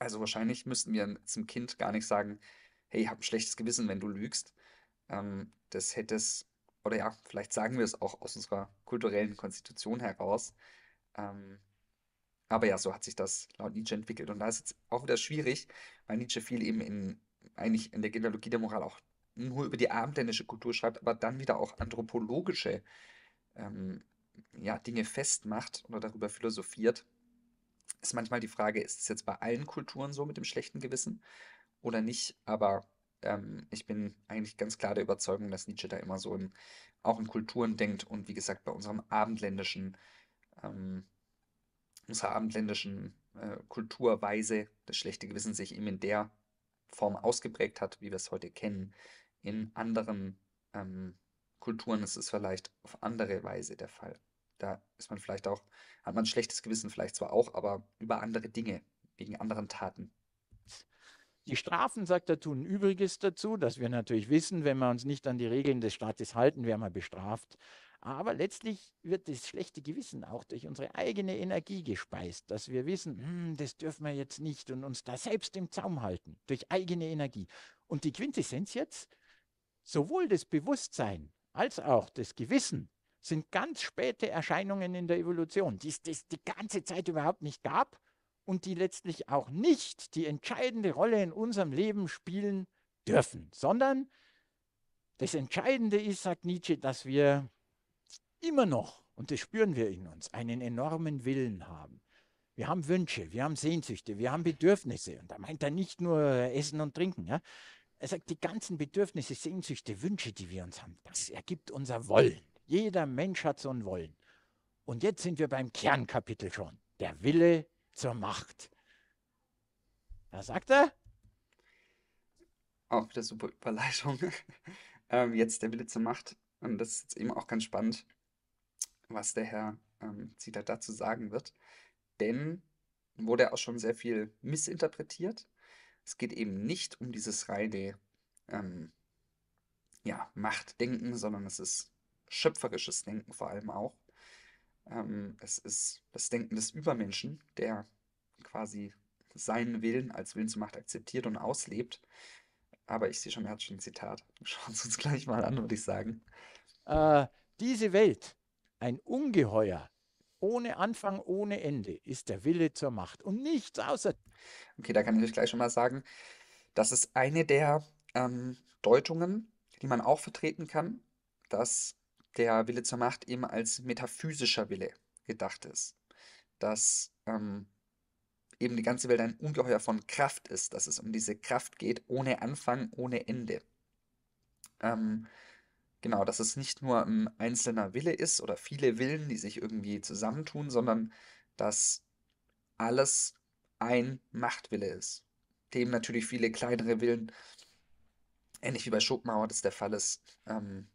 Also wahrscheinlich müssten wir zum Kind gar nicht sagen, hey, ich habe ein schlechtes Gewissen, wenn du lügst. Ähm, das hätte es, oder ja, vielleicht sagen wir es auch aus unserer kulturellen Konstitution heraus. Ähm, aber ja, so hat sich das laut Nietzsche entwickelt. Und da ist jetzt auch wieder schwierig, weil Nietzsche viel eben in, eigentlich in der Genealogie der Moral auch nur über die abendländische Kultur schreibt, aber dann wieder auch anthropologische ähm, ja, Dinge festmacht oder darüber philosophiert. Ist manchmal die Frage, ist es jetzt bei allen Kulturen so mit dem schlechten Gewissen oder nicht? Aber ähm, ich bin eigentlich ganz klar der Überzeugung, dass Nietzsche da immer so in, auch in Kulturen denkt und wie gesagt bei unserem abendländischen, ähm, unserer abendländischen äh, Kulturweise das schlechte Gewissen sich eben in der Form ausgeprägt hat, wie wir es heute kennen. In anderen ähm, Kulturen ist es vielleicht auf andere Weise der Fall da ist man vielleicht auch, hat man ein schlechtes Gewissen vielleicht zwar auch, aber über andere Dinge, wegen anderen Taten. Die Strafen, sagt er, tun Übriges dazu, dass wir natürlich wissen, wenn wir uns nicht an die Regeln des Staates halten, werden wir bestraft. Aber letztlich wird das schlechte Gewissen auch durch unsere eigene Energie gespeist, dass wir wissen, hm, das dürfen wir jetzt nicht und uns da selbst im Zaum halten, durch eigene Energie. Und die Quintessenz jetzt, sowohl das Bewusstsein als auch das Gewissen sind ganz späte Erscheinungen in der Evolution, die es die ganze Zeit überhaupt nicht gab und die letztlich auch nicht die entscheidende Rolle in unserem Leben spielen dürfen, sondern das Entscheidende ist, sagt Nietzsche, dass wir immer noch, und das spüren wir in uns, einen enormen Willen haben. Wir haben Wünsche, wir haben Sehnsüchte, wir haben Bedürfnisse. Und da meint er nicht nur Essen und Trinken. Ja? Er sagt, die ganzen Bedürfnisse, Sehnsüchte, Wünsche, die wir uns haben, das ergibt unser Wollen. Jeder Mensch hat so ein Wollen. Und jetzt sind wir beim Kernkapitel schon. Der Wille zur Macht. Da sagt er. Auch wieder super Überleitung. ähm, jetzt der Wille zur Macht. Und das ist jetzt eben auch ganz spannend, was der Herr ähm, Zieler dazu sagen wird. Denn wurde auch schon sehr viel missinterpretiert. Es geht eben nicht um dieses reine ähm, ja, Machtdenken, sondern es ist schöpferisches Denken vor allem auch. Ähm, es ist das Denken des Übermenschen, der quasi seinen Willen als Willensmacht akzeptiert und auslebt. Aber ich sehe schon, er hat schon ein Zitat. Schauen Sie uns gleich mal an, würde ich sagen. Äh, diese Welt, ein Ungeheuer, ohne Anfang, ohne Ende, ist der Wille zur Macht und nichts außer. Okay, da kann ich euch gleich schon mal sagen, das ist eine der ähm, Deutungen, die man auch vertreten kann, dass der Wille zur Macht eben als metaphysischer Wille gedacht ist. Dass ähm, eben die ganze Welt ein Ungeheuer von Kraft ist, dass es um diese Kraft geht, ohne Anfang, ohne Ende. Ähm, genau, dass es nicht nur ein einzelner Wille ist oder viele Willen, die sich irgendwie zusammentun, sondern dass alles ein Machtwille ist, dem natürlich viele kleinere Willen, ähnlich wie bei Schopenhauer das der Fall ist, ähm,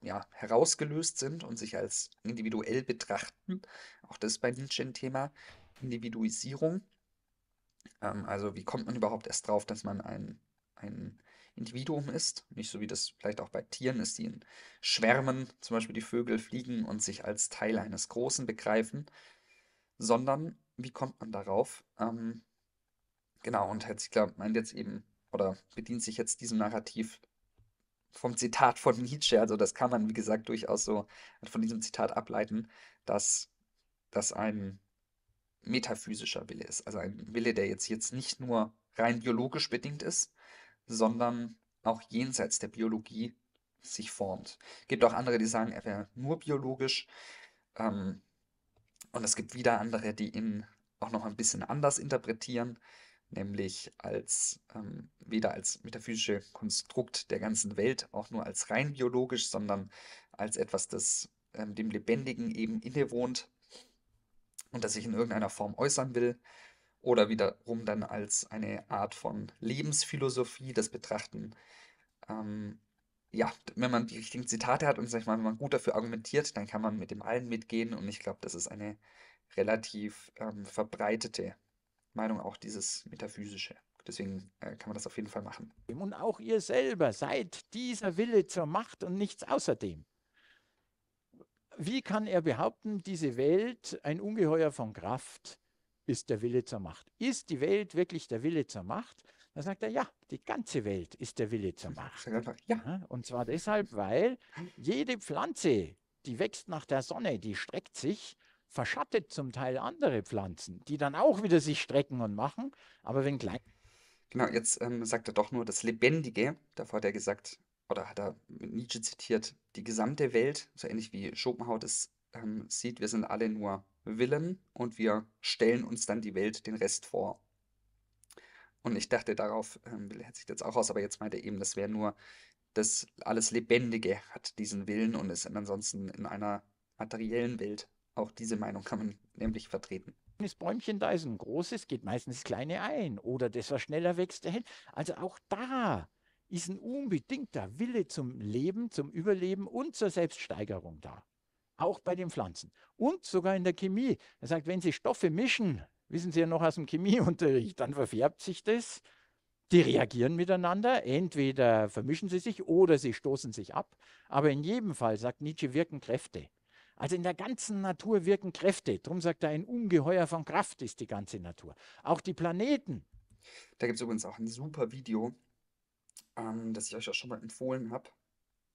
ja, herausgelöst sind und sich als individuell betrachten. Auch das ist bei Nietzsche ein Thema. Individuisierung. Ähm, also wie kommt man überhaupt erst drauf, dass man ein, ein Individuum ist? Nicht so wie das vielleicht auch bei Tieren ist, die in Schwärmen, zum Beispiel die Vögel, fliegen und sich als Teil eines Großen begreifen, sondern wie kommt man darauf? Ähm, genau, und Herr Ziegler meint jetzt eben oder bedient sich jetzt diesem Narrativ vom Zitat von Nietzsche. Also das kann man, wie gesagt, durchaus so von diesem Zitat ableiten, dass das ein metaphysischer Wille ist. Also ein Wille, der jetzt, jetzt nicht nur rein biologisch bedingt ist, sondern auch jenseits der Biologie sich formt. Es gibt auch andere, die sagen, er wäre nur biologisch. Ähm, und es gibt wieder andere, die ihn auch noch ein bisschen anders interpretieren nämlich als ähm, weder als metaphysische Konstrukt der ganzen Welt, auch nur als rein biologisch, sondern als etwas, das ähm, dem Lebendigen eben innewohnt und das sich in irgendeiner Form äußern will, oder wiederum dann als eine Art von Lebensphilosophie, das Betrachten, ähm, ja, wenn man die richtigen Zitate hat und sag ich mal, wenn man gut dafür argumentiert, dann kann man mit dem allen mitgehen und ich glaube, das ist eine relativ ähm, verbreitete Meinung auch dieses Metaphysische. Deswegen äh, kann man das auf jeden Fall machen. Und auch ihr selber seid dieser Wille zur Macht und nichts außerdem. Wie kann er behaupten, diese Welt, ein Ungeheuer von Kraft, ist der Wille zur Macht? Ist die Welt wirklich der Wille zur Macht? Dann sagt er, ja, die ganze Welt ist der Wille zur mhm. Macht. Ja. Und zwar deshalb, weil jede Pflanze, die wächst nach der Sonne, die streckt sich verschattet zum Teil andere Pflanzen, die dann auch wieder sich strecken und machen, aber wenn klein. Genau, jetzt ähm, sagt er doch nur das Lebendige. Davor hat er gesagt, oder hat er Nietzsche zitiert, die gesamte Welt, so ähnlich wie Schopenhauer das ähm, sieht, wir sind alle nur Willen und wir stellen uns dann die Welt, den Rest vor. Und ich dachte, darauf ähm, will sich jetzt auch aus, aber jetzt meint er eben, das wäre nur das alles Lebendige hat diesen Willen und ist ansonsten in einer materiellen Welt auch diese Meinung kann man nämlich vertreten. Das Bäumchen da ist ein großes, geht meistens das kleine ein. Oder das, was schneller wächst, dahin. Also auch da ist ein unbedingter Wille zum Leben, zum Überleben und zur Selbststeigerung da. Auch bei den Pflanzen. Und sogar in der Chemie. Er sagt, wenn Sie Stoffe mischen, wissen Sie ja noch aus dem Chemieunterricht, dann verfärbt sich das. Die reagieren miteinander, entweder vermischen sie sich oder sie stoßen sich ab. Aber in jedem Fall, sagt Nietzsche, wirken Kräfte. Also in der ganzen Natur wirken Kräfte. Darum sagt er, ein Ungeheuer von Kraft ist die ganze Natur. Auch die Planeten. Da gibt es übrigens auch ein super Video, ähm, das ich euch auch schon mal empfohlen habe.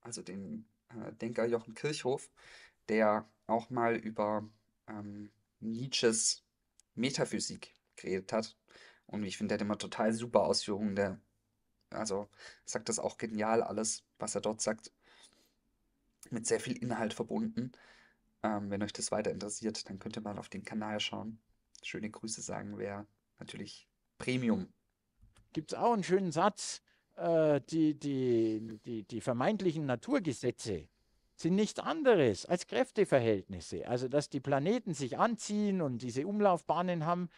Also den äh, Denker Jochen Kirchhoff, der auch mal über ähm, Nietzsches Metaphysik geredet hat. Und ich finde, der hat immer total super Ausführungen. Der, also sagt das auch genial alles, was er dort sagt. Mit sehr viel Inhalt verbunden. Ähm, wenn euch das weiter interessiert, dann könnt ihr mal auf den Kanal schauen. Schöne Grüße sagen wäre natürlich Premium. Gibt es auch einen schönen Satz? Äh, die, die, die, die vermeintlichen Naturgesetze sind nichts anderes als Kräfteverhältnisse. Also, dass die Planeten sich anziehen und diese Umlaufbahnen haben,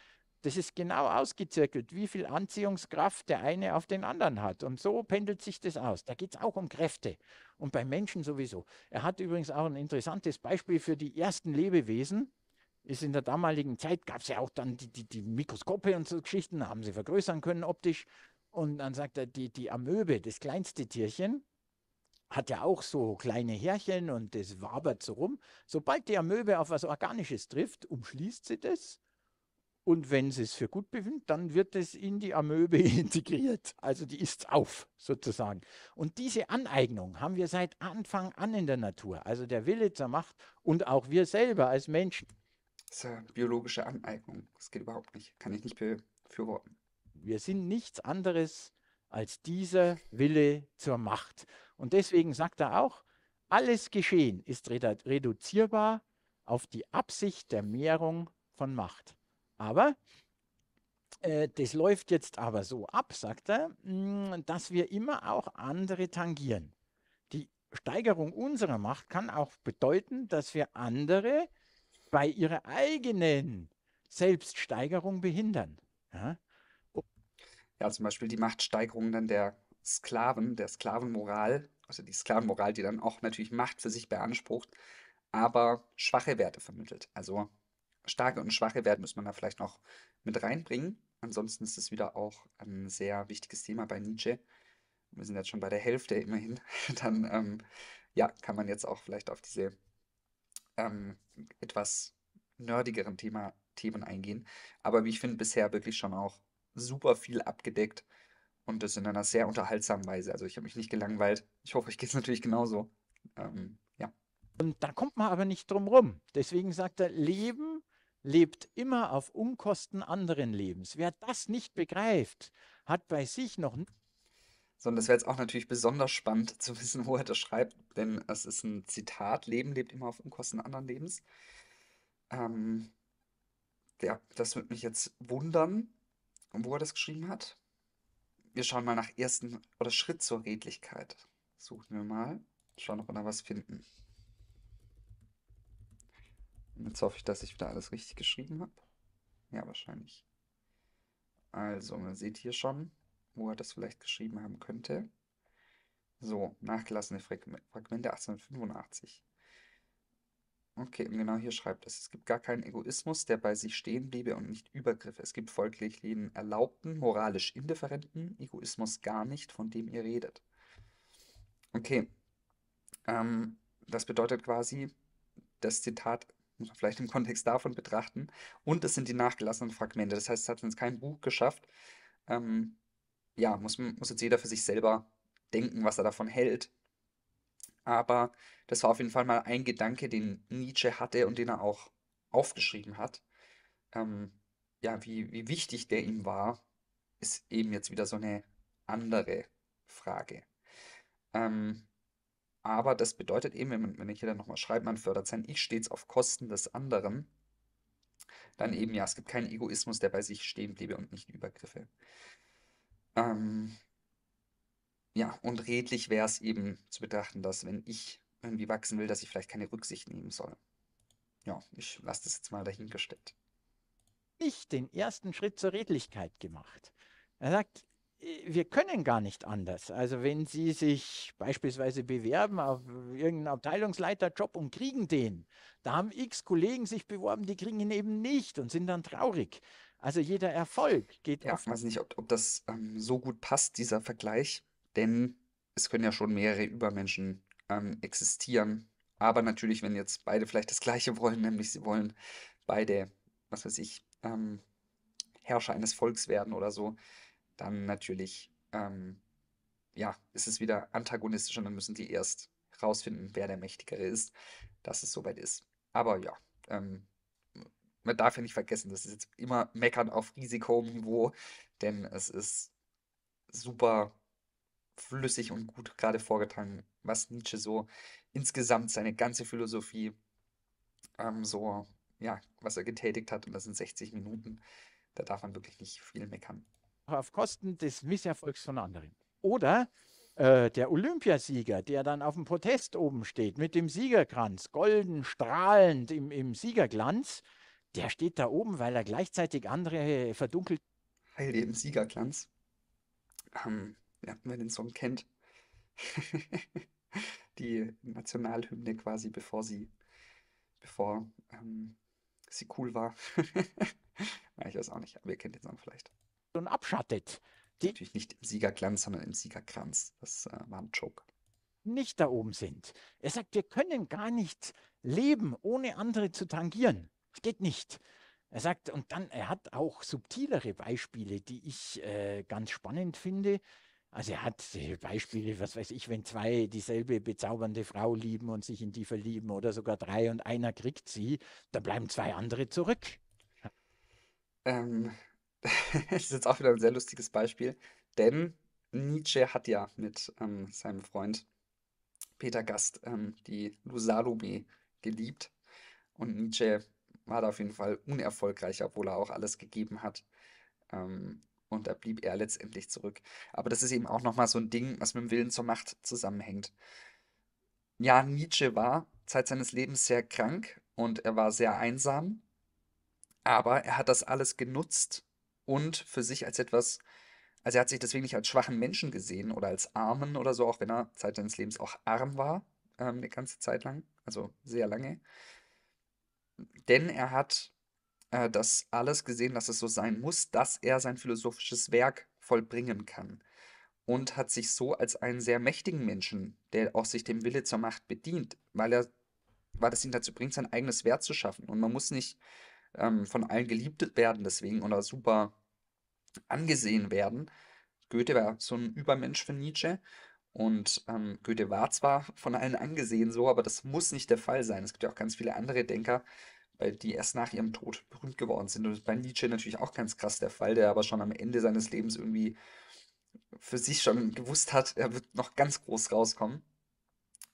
das ist genau ausgezirkelt, wie viel Anziehungskraft der eine auf den anderen hat. Und so pendelt sich das aus. Da geht es auch um Kräfte. Und beim Menschen sowieso. Er hat übrigens auch ein interessantes Beispiel für die ersten Lebewesen. Ist in der damaligen Zeit gab es ja auch dann die, die, die, Mikroskope und so Geschichten, haben sie vergrößern können optisch. Und dann sagt er, die, die Amöbe, das kleinste Tierchen, hat ja auch so kleine Härchen und das wabert so rum. Sobald die Amöbe auf was Organisches trifft, umschließt sie das und wenn sie es für gut befindet, dann wird es in die Amöbe integriert. Also die ist auf, sozusagen. Und diese Aneignung haben wir seit Anfang an in der Natur. Also der Wille zur Macht und auch wir selber als Menschen. Das ist eine biologische Aneignung. Das geht überhaupt nicht. Kann ich nicht befürworten. Wir sind nichts anderes als dieser Wille zur Macht. Und deswegen sagt er auch, alles Geschehen ist reduzierbar auf die Absicht der Mehrung von Macht. Aber äh, das läuft jetzt aber so ab, sagt er, mm, dass wir immer auch andere tangieren. Die Steigerung unserer Macht kann auch bedeuten, dass wir andere bei ihrer eigenen Selbststeigerung behindern. Ja, ja zum Beispiel die Machtsteigerung dann der Sklaven, der Sklavenmoral, also die Sklavenmoral, die dann auch natürlich Macht für sich beansprucht, aber schwache Werte vermittelt. Also Starke und schwache werden muss man da vielleicht noch mit reinbringen. Ansonsten ist es wieder auch ein sehr wichtiges Thema bei Nietzsche. Wir sind jetzt schon bei der Hälfte immerhin. Dann ähm, ja, kann man jetzt auch vielleicht auf diese ähm, etwas nerdigeren Thema, Themen eingehen. Aber wie ich finde, bisher wirklich schon auch super viel abgedeckt und das in einer sehr unterhaltsamen Weise. Also ich habe mich nicht gelangweilt. Ich hoffe, ich geht es natürlich genauso. Ähm, ja. Und ähm, da kommt man aber nicht drum rum. Deswegen sagt er, Leben lebt immer auf Unkosten anderen Lebens. Wer das nicht begreift, hat bei sich noch sondern das wäre jetzt auch natürlich besonders spannend zu wissen, wo er das schreibt, denn es ist ein Zitat, Leben lebt immer auf Unkosten anderen Lebens. Ähm, ja, das würde mich jetzt wundern, wo er das geschrieben hat. Wir schauen mal nach ersten oder Schritt zur Redlichkeit. Suchen wir mal, schauen, ob wir da was finden. Jetzt hoffe ich, dass ich wieder alles richtig geschrieben habe. Ja, wahrscheinlich. Also, man sieht hier schon, wo er das vielleicht geschrieben haben könnte. So, nachgelassene Fragmente 1885. Okay, und genau hier schreibt es, es gibt gar keinen Egoismus, der bei sich stehen bliebe und nicht Übergriffe. Es gibt folglich jeden erlaubten, moralisch indifferenten Egoismus gar nicht, von dem ihr redet. Okay, ähm, das bedeutet quasi, das Zitat muss man vielleicht im Kontext davon betrachten. Und es sind die nachgelassenen Fragmente. Das heißt, es hat uns kein Buch geschafft. Ähm, ja, muss, muss jetzt jeder für sich selber denken, was er davon hält. Aber das war auf jeden Fall mal ein Gedanke, den Nietzsche hatte und den er auch aufgeschrieben hat. Ähm, ja, wie, wie wichtig der ihm war, ist eben jetzt wieder so eine andere Frage. Ähm, aber das bedeutet eben, wenn ich hier dann nochmal schreibe, man fördert sein Ich stets auf Kosten des anderen, dann eben ja, es gibt keinen Egoismus, der bei sich stehen bliebe und nicht Übergriffe. Ähm, ja, und redlich wäre es eben zu betrachten, dass wenn ich irgendwie wachsen will, dass ich vielleicht keine Rücksicht nehmen soll. Ja, ich lasse das jetzt mal dahingestellt. Nicht den ersten Schritt zur Redlichkeit gemacht. Er sagt, äh, wir können gar nicht anders. Also wenn Sie sich beispielsweise bewerben auf irgendeinen Abteilungsleiterjob und kriegen den, da haben x Kollegen sich beworben, die kriegen ihn eben nicht und sind dann traurig. Also jeder Erfolg geht. Ja, ich weiß nicht, ob, ob das ähm, so gut passt, dieser Vergleich, denn es können ja schon mehrere Übermenschen ähm, existieren. Aber natürlich, wenn jetzt beide vielleicht das Gleiche wollen, nämlich sie wollen beide, was weiß ich, ähm, Herrscher eines Volks werden oder so, dann natürlich, ähm, ja, ist es wieder antagonistisch und dann müssen die erst rausfinden, wer der Mächtigere ist, dass es soweit ist. Aber ja, ähm, man darf ja nicht vergessen, das ist jetzt immer meckern auf risikohem denn es ist super flüssig und gut gerade vorgetragen, was Nietzsche so insgesamt seine ganze Philosophie ähm, so, ja, was er getätigt hat. Und das sind 60 Minuten. Da darf man wirklich nicht viel meckern auf Kosten des Misserfolgs von anderen. Oder äh, der Olympiasieger, der dann auf dem Protest oben steht, mit dem Siegerkranz, golden, strahlend im, im Siegerglanz, der steht da oben, weil er gleichzeitig andere äh, verdunkelt. Heil dir Siegerglanz. Ähm, wer den Song kennt, die Nationalhymne quasi, bevor sie, bevor ähm, sie cool war. ja, ich weiß auch nicht, aber ihr kennt den Song vielleicht und abschattet. Die Natürlich nicht im Siegerglanz, sondern im Siegerkranz. Das äh, war ein Joke. Nicht da oben sind. Er sagt, wir können gar nicht leben, ohne andere zu tangieren. Das geht nicht. Er sagt, und dann, er hat auch subtilere Beispiele, die ich äh, ganz spannend finde. Also er hat Beispiele, was weiß ich, wenn zwei dieselbe bezaubernde Frau lieben und sich in die verlieben oder sogar drei und einer kriegt sie, dann bleiben zwei andere zurück. Ähm, das ist jetzt auch wieder ein sehr lustiges Beispiel, denn Nietzsche hat ja mit ähm, seinem Freund Peter Gast ähm, die Lusalome geliebt und Nietzsche war da auf jeden Fall unerfolgreich, obwohl er auch alles gegeben hat. Ähm, und da blieb er letztendlich zurück. Aber das ist eben auch nochmal so ein Ding, was mit dem Willen zur Macht zusammenhängt. Ja, Nietzsche war Zeit seines Lebens sehr krank und er war sehr einsam, aber er hat das alles genutzt, und für sich als etwas, also er hat sich deswegen nicht als schwachen Menschen gesehen oder als Armen oder so, auch wenn er Zeit seines Lebens auch arm war, ähm, eine ganze Zeit lang, also sehr lange. Denn er hat äh, das alles gesehen, dass es so sein muss, dass er sein philosophisches Werk vollbringen kann. Und hat sich so als einen sehr mächtigen Menschen, der auch sich dem Wille zur Macht bedient, weil er weil das ihn dazu bringt, sein eigenes Wert zu schaffen. Und man muss nicht ähm, von allen geliebt werden deswegen oder super angesehen werden. Goethe war so ein Übermensch für Nietzsche. Und ähm, Goethe war zwar von allen angesehen so, aber das muss nicht der Fall sein. Es gibt ja auch ganz viele andere Denker, die erst nach ihrem Tod berühmt geworden sind. Und das ist bei Nietzsche natürlich auch ganz krass der Fall, der aber schon am Ende seines Lebens irgendwie für sich schon gewusst hat, er wird noch ganz groß rauskommen.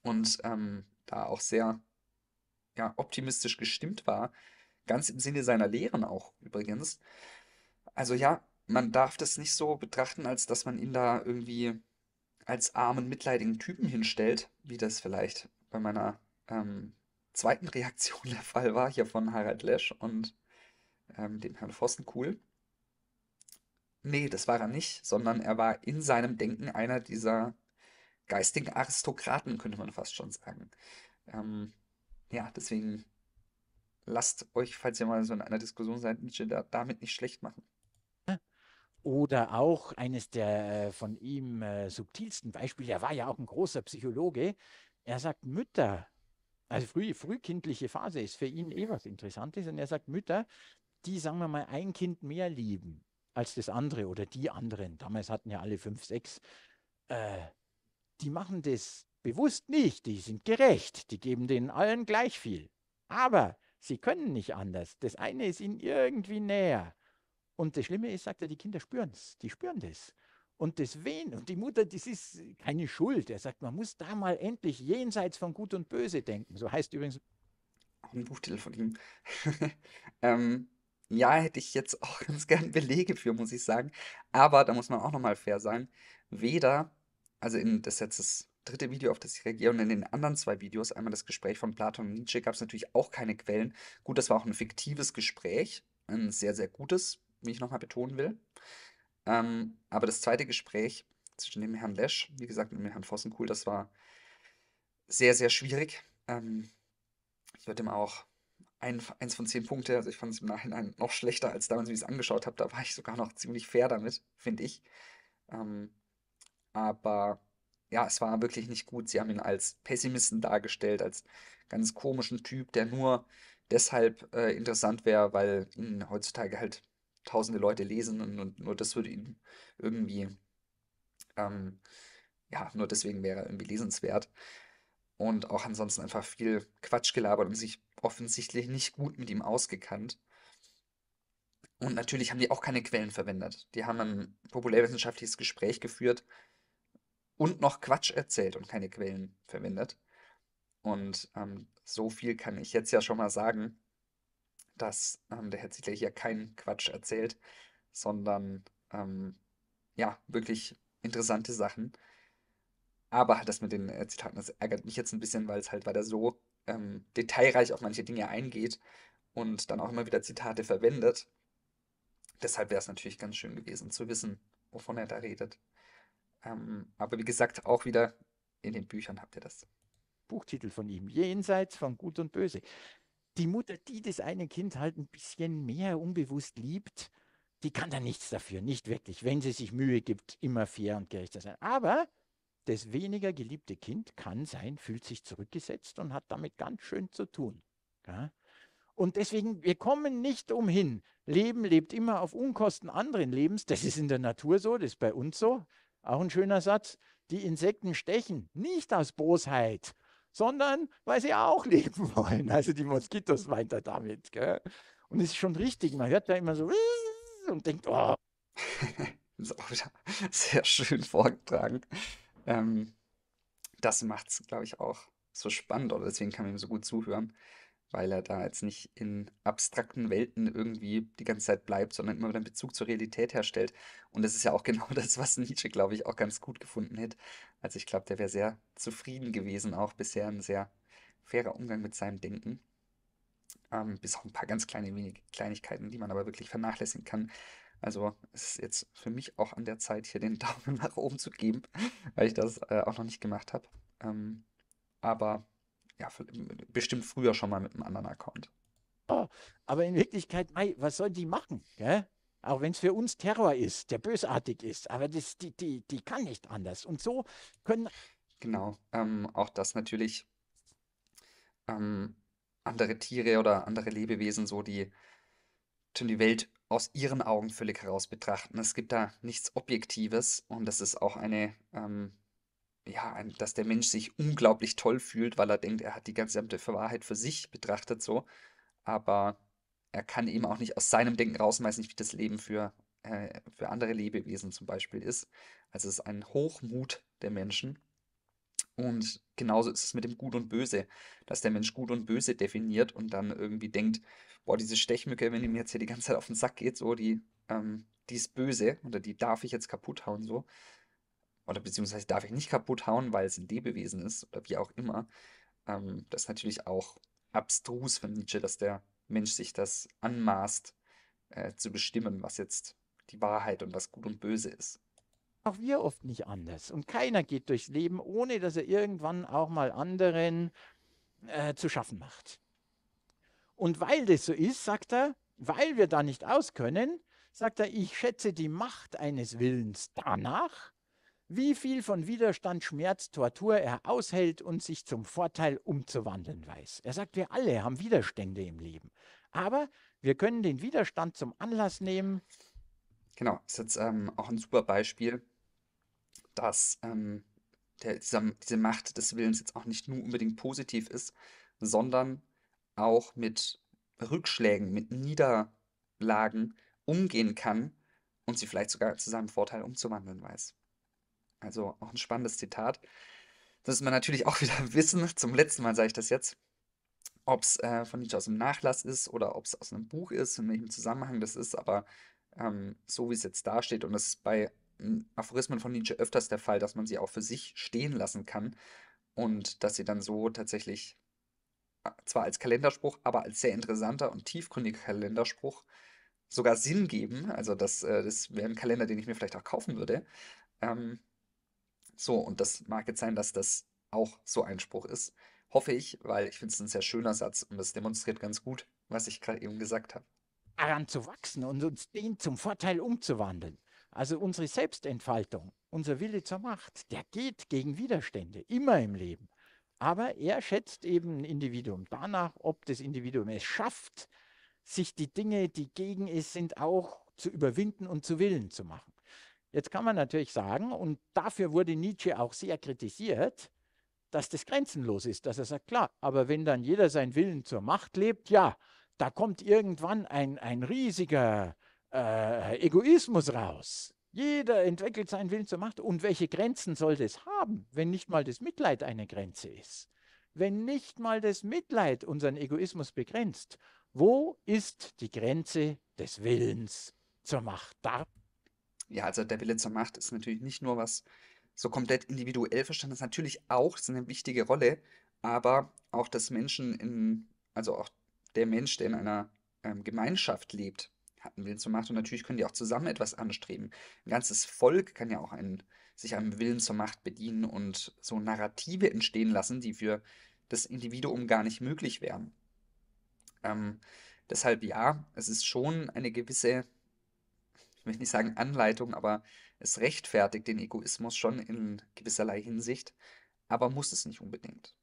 Und ähm, da auch sehr ja, optimistisch gestimmt war, Ganz im Sinne seiner Lehren auch übrigens. Also ja, man darf das nicht so betrachten, als dass man ihn da irgendwie als armen, mitleidigen Typen hinstellt, wie das vielleicht bei meiner ähm, zweiten Reaktion der Fall war, hier von Harald Lesch und ähm, dem Herrn Vossenkuhl. Nee, das war er nicht, sondern er war in seinem Denken einer dieser geistigen Aristokraten, könnte man fast schon sagen. Ähm, ja, deswegen lasst euch, falls ihr mal so in einer Diskussion seid, damit nicht schlecht machen. Oder auch eines der äh, von ihm äh, subtilsten Beispiele, er war ja auch ein großer Psychologe, er sagt, Mütter, also früh, frühkindliche Phase ist für ihn eh was Interessantes, und er sagt, Mütter, die, sagen wir mal, ein Kind mehr lieben als das andere oder die anderen, damals hatten ja alle fünf, sechs, äh, die machen das bewusst nicht, die sind gerecht, die geben denen allen gleich viel. Aber Sie können nicht anders. Das eine ist ihnen irgendwie näher. Und das Schlimme ist, sagt er, die Kinder spüren es. Die spüren das. Und das Wehen. Und die Mutter, das ist keine Schuld. Er sagt, man muss da mal endlich jenseits von Gut und Böse denken. So heißt übrigens. Auch ein Buchtitel von ihm. ähm, ja, hätte ich jetzt auch ganz gern Belege für, muss ich sagen. Aber da muss man auch nochmal fair sein. Weder, also in des Setzes dritte Video, auf das ich reagiere, und in den anderen zwei Videos, einmal das Gespräch von Platon und Nietzsche, gab es natürlich auch keine Quellen. Gut, das war auch ein fiktives Gespräch, ein sehr, sehr gutes, wie ich nochmal betonen will. Ähm, aber das zweite Gespräch zwischen dem Herrn Lesch, wie gesagt, und dem Herrn Vossenkuhl, das war sehr, sehr schwierig. Ähm, ich würde ihm auch ein, eins von zehn Punkte, also ich fand es im Nachhinein noch schlechter als damals, wie ich es angeschaut habe. Da war ich sogar noch ziemlich fair damit, finde ich. Ähm, aber ja, es war wirklich nicht gut. Sie haben ihn als Pessimisten dargestellt, als ganz komischen Typ, der nur deshalb äh, interessant wäre, weil ihn heutzutage halt tausende Leute lesen und, und nur das würde ihn irgendwie, ähm, ja, nur deswegen wäre er irgendwie lesenswert. Und auch ansonsten einfach viel Quatsch gelabert und sich offensichtlich nicht gut mit ihm ausgekannt. Und natürlich haben die auch keine Quellen verwendet. Die haben ein populärwissenschaftliches Gespräch geführt, und noch Quatsch erzählt und keine Quellen verwendet. Und ähm, so viel kann ich jetzt ja schon mal sagen, dass ähm, der Herr Ziegler hier keinen Quatsch erzählt, sondern ähm, ja, wirklich interessante Sachen. Aber das mit den äh, Zitaten, das ärgert mich jetzt ein bisschen, weil es halt weiter so ähm, detailreich auf manche Dinge eingeht und dann auch immer wieder Zitate verwendet. Deshalb wäre es natürlich ganz schön gewesen zu wissen, wovon er da redet. Ähm, aber wie gesagt, auch wieder in den Büchern habt ihr das. Buchtitel von ihm, Jenseits von Gut und Böse. Die Mutter, die das eine Kind halt ein bisschen mehr unbewusst liebt, die kann da nichts dafür, nicht wirklich, wenn sie sich Mühe gibt, immer fair und gerecht zu sein. Aber das weniger geliebte Kind kann sein, fühlt sich zurückgesetzt und hat damit ganz schön zu tun. Ja? Und deswegen, wir kommen nicht umhin. Leben lebt immer auf Unkosten anderen Lebens. Das ist in der Natur so, das ist bei uns so. Auch ein schöner Satz. Die Insekten stechen nicht aus Bosheit, sondern weil sie auch leben wollen. Also die Moskitos meint er damit. Gell? Und es ist schon richtig. Man hört da immer so und denkt, oh. das ist auch wieder sehr schön vorgetragen. Ähm, das macht es, glaube ich, auch so spannend oder deswegen kann man ihm so gut zuhören weil er da jetzt nicht in abstrakten Welten irgendwie die ganze Zeit bleibt, sondern immer wieder einen Bezug zur Realität herstellt. Und das ist ja auch genau das, was Nietzsche, glaube ich, auch ganz gut gefunden hätte. Also ich glaube, der wäre sehr zufrieden gewesen, auch bisher ein sehr fairer Umgang mit seinem Denken. Ähm, bis auf ein paar ganz kleine wenig Kleinigkeiten, die man aber wirklich vernachlässigen kann. Also es ist jetzt für mich auch an der Zeit, hier den Daumen nach oben zu geben, weil ich das äh, auch noch nicht gemacht habe. Ähm, aber ja, bestimmt früher schon mal mit einem anderen Account. Oh, aber in Wirklichkeit, Mai, was sollen die machen? Gell? Auch wenn es für uns Terror ist, der bösartig ist, aber das, die, die, die kann nicht anders. Und so können. Genau, ähm, auch das natürlich ähm, andere Tiere oder andere Lebewesen so, die die Welt aus ihren Augen völlig heraus betrachten. Es gibt da nichts Objektives und das ist auch eine ähm, ja, dass der Mensch sich unglaublich toll fühlt, weil er denkt, er hat die gesamte Wahrheit für sich betrachtet so. Aber er kann eben auch nicht aus seinem Denken raus, weiß nicht, wie das Leben für, äh, für andere Lebewesen zum Beispiel ist. Also es ist ein Hochmut der Menschen. Und genauso ist es mit dem Gut und Böse, dass der Mensch Gut und Böse definiert und dann irgendwie denkt, boah, diese Stechmücke, wenn die mir jetzt hier die ganze Zeit auf den Sack geht, so, die, ähm, die ist böse oder die darf ich jetzt kaputt hauen, so oder beziehungsweise darf ich nicht kaputt hauen, weil es ein Lebewesen ist oder wie auch immer. Ähm, das ist natürlich auch abstrus von Nietzsche, dass der Mensch sich das anmaßt, äh, zu bestimmen, was jetzt die Wahrheit und was gut und böse ist. Auch wir oft nicht anders. Und keiner geht durchs Leben, ohne dass er irgendwann auch mal anderen äh, zu schaffen macht. Und weil das so ist, sagt er, weil wir da nicht auskönnen, sagt er, ich schätze die Macht eines Willens danach, wie viel von Widerstand, Schmerz, Tortur er aushält und sich zum Vorteil umzuwandeln weiß. Er sagt, wir alle haben Widerstände im Leben. Aber wir können den Widerstand zum Anlass nehmen. Genau, ist jetzt ähm, auch ein super Beispiel, dass ähm, der, dieser, diese Macht des Willens jetzt auch nicht nur unbedingt positiv ist, sondern auch mit Rückschlägen, mit Niederlagen umgehen kann und sie vielleicht sogar zu seinem Vorteil umzuwandeln weiß. Also auch ein spannendes Zitat. Das ist man natürlich auch wieder wissen. Zum letzten Mal sage ich das jetzt. Ob es äh, von Nietzsche aus dem Nachlass ist oder ob es aus einem Buch ist, in welchem Zusammenhang das ist, aber ähm, so wie es jetzt dasteht, und das ist bei hm, Aphorismen von Nietzsche öfters der Fall, dass man sie auch für sich stehen lassen kann und dass sie dann so tatsächlich äh, zwar als Kalenderspruch, aber als sehr interessanter und tiefgründiger Kalenderspruch sogar Sinn geben. Also das, äh, das wäre ein Kalender, den ich mir vielleicht auch kaufen würde. Ähm, so, und das mag jetzt sein, dass das auch so ein Spruch ist. Hoffe ich, weil ich finde es ein sehr schöner Satz und das demonstriert ganz gut, was ich gerade eben gesagt habe. Daran zu wachsen und uns den zum Vorteil umzuwandeln. Also unsere Selbstentfaltung, unser Wille zur Macht, der geht gegen Widerstände, immer im Leben. Aber er schätzt eben ein Individuum danach, ob das Individuum es schafft, sich die Dinge, die gegen es sind, auch zu überwinden und zu Willen zu machen. Jetzt kann man natürlich sagen, und dafür wurde Nietzsche auch sehr kritisiert, dass das grenzenlos ist, dass er sagt, klar, aber wenn dann jeder seinen Willen zur Macht lebt, ja, da kommt irgendwann ein, ein riesiger äh, Egoismus raus. Jeder entwickelt seinen Willen zur Macht. Und welche Grenzen soll das haben, wenn nicht mal das Mitleid eine Grenze ist? Wenn nicht mal das Mitleid unseren Egoismus begrenzt, wo ist die Grenze des Willens zur Macht? Da ja, also halt der Wille zur Macht ist natürlich nicht nur was so komplett individuell verstanden, ist natürlich auch ist eine wichtige Rolle, aber auch das Menschen in, also auch der Mensch, der in einer ähm, Gemeinschaft lebt, hat einen Willen zur Macht und natürlich können die auch zusammen etwas anstreben. Ein ganzes Volk kann ja auch einen, sich einem Willen zur Macht bedienen und so Narrative entstehen lassen, die für das Individuum gar nicht möglich wären. Ähm, deshalb ja, es ist schon eine gewisse ich möchte nicht sagen Anleitung, aber es rechtfertigt den Egoismus schon in gewisserlei Hinsicht, aber muss es nicht unbedingt.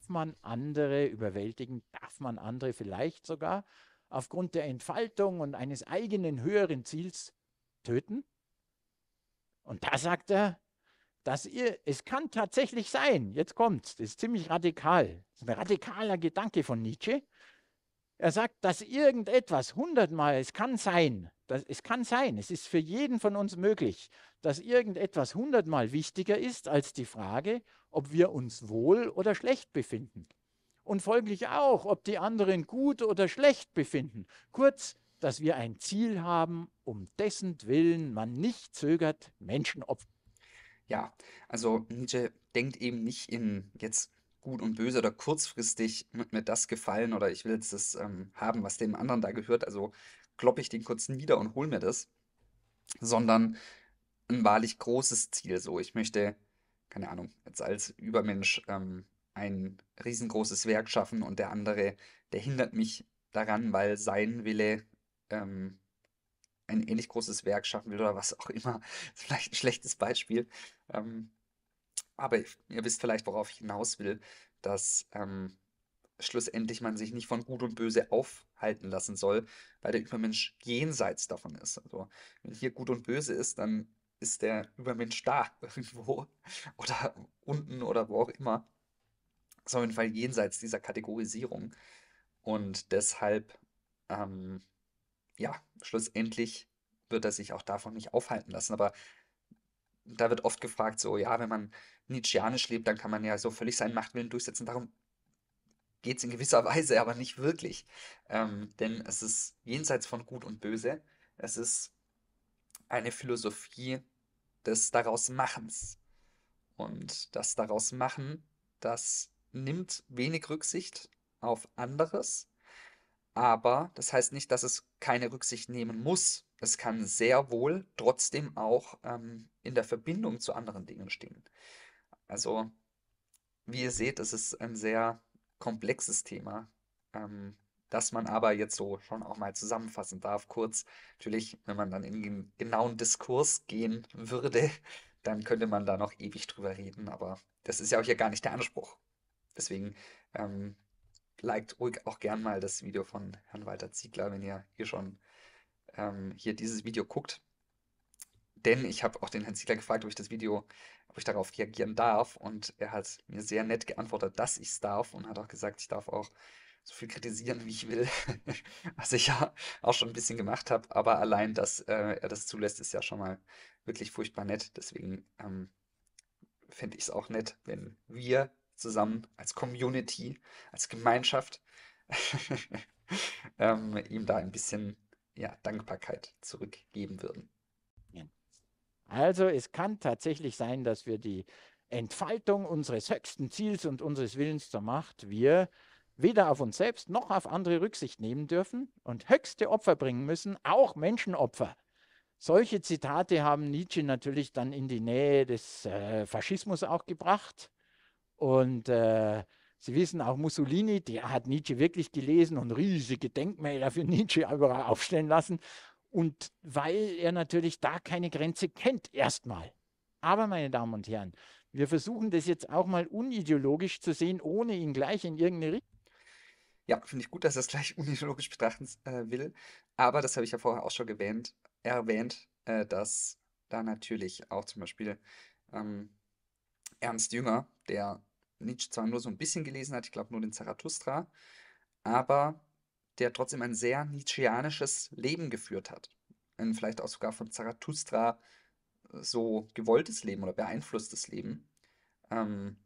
Darf man andere überwältigen? Darf man andere vielleicht sogar aufgrund der Entfaltung und eines eigenen höheren Ziels töten? Und da sagt er, dass ihr, es kann tatsächlich sein, jetzt kommt's, das ist ziemlich radikal, das ist ein radikaler Gedanke von Nietzsche, er sagt, dass irgendetwas hundertmal, es kann sein, das, es kann sein, es ist für jeden von uns möglich, dass irgendetwas hundertmal wichtiger ist als die Frage, ob wir uns wohl oder schlecht befinden. Und folglich auch, ob die anderen gut oder schlecht befinden. Kurz, dass wir ein Ziel haben, um dessen Willen man nicht zögert, Menschen opfern. Ja, also Nietzsche denkt eben nicht in jetzt Gut und Böse oder kurzfristig wird mir das gefallen oder ich will jetzt das ähm, haben, was dem anderen da gehört, also kloppe ich den kurz nieder und hole mir das, sondern ein wahrlich großes Ziel. So, ich möchte, keine Ahnung, jetzt als Übermensch ähm, ein riesengroßes Werk schaffen und der andere, der hindert mich daran, weil sein Wille ähm, ein ähnlich großes Werk schaffen will oder was auch immer. Vielleicht ein schlechtes Beispiel. Ähm, aber ihr wisst vielleicht, worauf ich hinaus will, dass ähm, schlussendlich man sich nicht von Gut und Böse aufhalten lassen soll, weil der Übermensch jenseits davon ist. Also wenn hier Gut und Böse ist, dann ist der Übermensch da irgendwo oder unten oder wo auch immer. Ist auf jeden Fall jenseits dieser Kategorisierung. Und deshalb, ähm, ja, schlussendlich wird er sich auch davon nicht aufhalten lassen. Aber da wird oft gefragt, so, ja, wenn man Nietzscheanisch lebt, dann kann man ja so völlig seinen Machtwillen durchsetzen. Darum geht es in gewisser Weise, aber nicht wirklich. Ähm, denn es ist jenseits von Gut und Böse. Es ist eine Philosophie des daraus Machens. Und das daraus Machen, das nimmt wenig Rücksicht auf anderes aber das heißt nicht, dass es keine Rücksicht nehmen muss. Es kann sehr wohl trotzdem auch ähm, in der Verbindung zu anderen Dingen stehen. Also, wie ihr seht, es ist ein sehr komplexes Thema, ähm, das man aber jetzt so schon auch mal zusammenfassen darf. Kurz, natürlich, wenn man dann in den genauen Diskurs gehen würde, dann könnte man da noch ewig drüber reden. Aber das ist ja auch hier gar nicht der Anspruch. Deswegen ähm, liked ruhig auch gern mhm. mal das Video von Herrn Walter Ziegler, wenn ihr hier schon ähm, hier dieses Video guckt. Denn ich habe auch den Herrn Ziegler gefragt, ob ich das Video, ob ich darauf reagieren darf. Und er hat mir sehr nett geantwortet, dass ich es darf und hat auch gesagt, ich darf auch so viel kritisieren, wie ich will, was ich ja auch schon ein bisschen gemacht habe. Aber allein, dass äh, er das zulässt, ist ja schon mal wirklich furchtbar nett. Deswegen ähm, fände ich es auch nett, wenn wir zusammen, mhm. als Community, als Gemeinschaft, ähm, ihm da ein bisschen ja, Dankbarkeit zurückgeben würden. Also es kann tatsächlich sein, dass wir die Entfaltung unseres höchsten Ziels und unseres Willens zur Macht wir weder auf uns selbst noch auf andere Rücksicht nehmen dürfen und höchste Opfer bringen müssen, auch Menschenopfer. Solche Zitate haben Nietzsche natürlich dann in die Nähe des äh, Faschismus auch gebracht. Und äh, Sie wissen auch Mussolini, der hat Nietzsche wirklich gelesen und riesige Denkmäler für Nietzsche überall aufstellen lassen. Und weil er natürlich da keine Grenze kennt, erstmal. Aber, meine Damen und Herren, wir versuchen das jetzt auch mal unideologisch zu sehen, ohne ihn gleich in irgendeine Richtung. Ja, finde ich gut, dass er es gleich unideologisch betrachten äh, will. Aber das habe ich ja vorher auch schon erwähnt, erwähnt äh, dass da natürlich auch zum Beispiel ähm, Ernst Jünger, der Nietzsche zwar nur so ein bisschen gelesen hat, ich glaube nur den Zarathustra, aber der trotzdem ein sehr nietzscheanisches Leben geführt hat. Ein vielleicht auch sogar von Zarathustra äh, so gewolltes Leben oder beeinflusstes Leben. Ähm,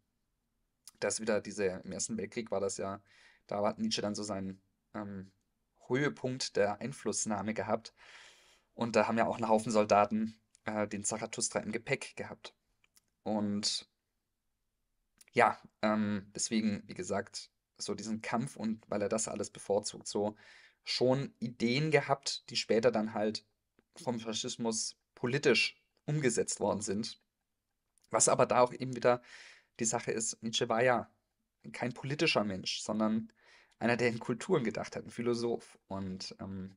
das wieder diese, im Ersten Weltkrieg war das ja, da hat Nietzsche dann so seinen ähm, Höhepunkt der Einflussnahme gehabt. Und da haben ja auch einen Haufen Soldaten äh, den Zarathustra im Gepäck gehabt. Und ja, ähm, deswegen, wie gesagt, so diesen Kampf und weil er das alles bevorzugt, so schon Ideen gehabt, die später dann halt vom Faschismus politisch umgesetzt worden sind. Was aber da auch eben wieder die Sache ist, Nietzsche war ja kein politischer Mensch, sondern einer, der in Kulturen gedacht hat, ein Philosoph. Und ähm,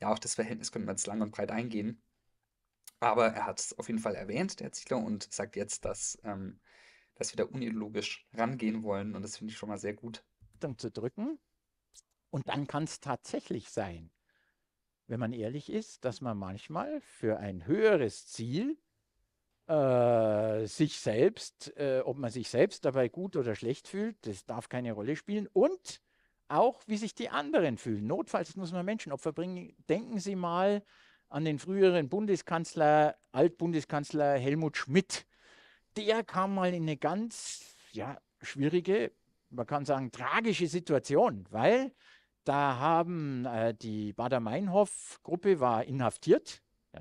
ja, auch das Verhältnis könnte man jetzt lang und breit eingehen. Aber er hat es auf jeden Fall erwähnt, der Ziegler, und sagt jetzt, dass ähm, dass wir da unideologisch rangehen wollen. Und das finde ich schon mal sehr gut. Dann zu drücken. Und dann kann es tatsächlich sein, wenn man ehrlich ist, dass man manchmal für ein höheres Ziel äh, sich selbst, äh, ob man sich selbst dabei gut oder schlecht fühlt, das darf keine Rolle spielen. Und auch, wie sich die anderen fühlen. Notfalls muss man Menschenopfer bringen. Denken Sie mal an den früheren Bundeskanzler, Altbundeskanzler Helmut Schmidt, der kam mal in eine ganz ja, schwierige, man kann sagen tragische Situation, weil da haben äh, die Bader-Meinhof-Gruppe war inhaftiert, äh,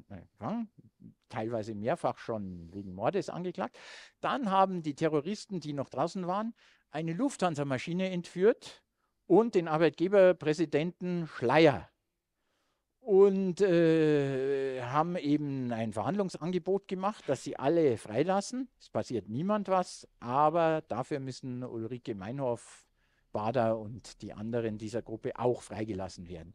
teilweise mehrfach schon wegen Mordes angeklagt. Dann haben die Terroristen, die noch draußen waren, eine Lufthansa-Maschine entführt und den Arbeitgeberpräsidenten Schleier und äh, haben eben ein Verhandlungsangebot gemacht, dass sie alle freilassen. Es passiert niemand was, aber dafür müssen Ulrike Meinhoff, Bader und die anderen dieser Gruppe auch freigelassen werden.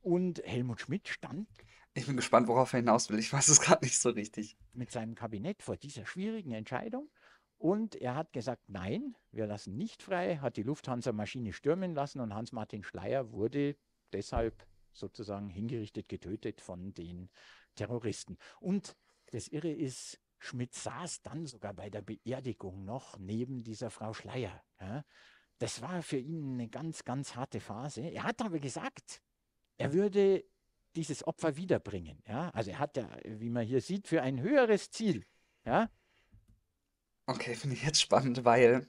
Und Helmut Schmidt stand. Ich bin gespannt, worauf er hinaus will. Ich weiß es gerade nicht so richtig. Mit seinem Kabinett vor dieser schwierigen Entscheidung. Und er hat gesagt, nein, wir lassen nicht frei, hat die Lufthansa-Maschine stürmen lassen und Hans-Martin Schleier wurde deshalb sozusagen hingerichtet, getötet von den Terroristen. Und das Irre ist, Schmidt saß dann sogar bei der Beerdigung noch neben dieser Frau Schleier. Ja. Das war für ihn eine ganz, ganz harte Phase. Er hat aber gesagt, er würde dieses Opfer wiederbringen. Ja. Also er hat ja, wie man hier sieht, für ein höheres Ziel. Ja. Okay, finde ich jetzt spannend, weil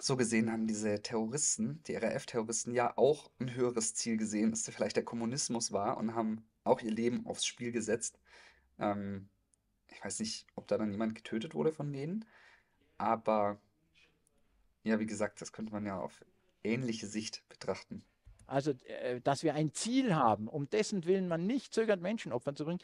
so gesehen haben diese Terroristen, die RAF-Terroristen, ja auch ein höheres Ziel gesehen, dass vielleicht der Kommunismus war und haben auch ihr Leben aufs Spiel gesetzt. Ähm, ich weiß nicht, ob da dann jemand getötet wurde von denen, aber ja, wie gesagt, das könnte man ja auf ähnliche Sicht betrachten. Also, äh, dass wir ein Ziel haben, um dessen Willen man nicht zögert, Menschen opfern zu bringen.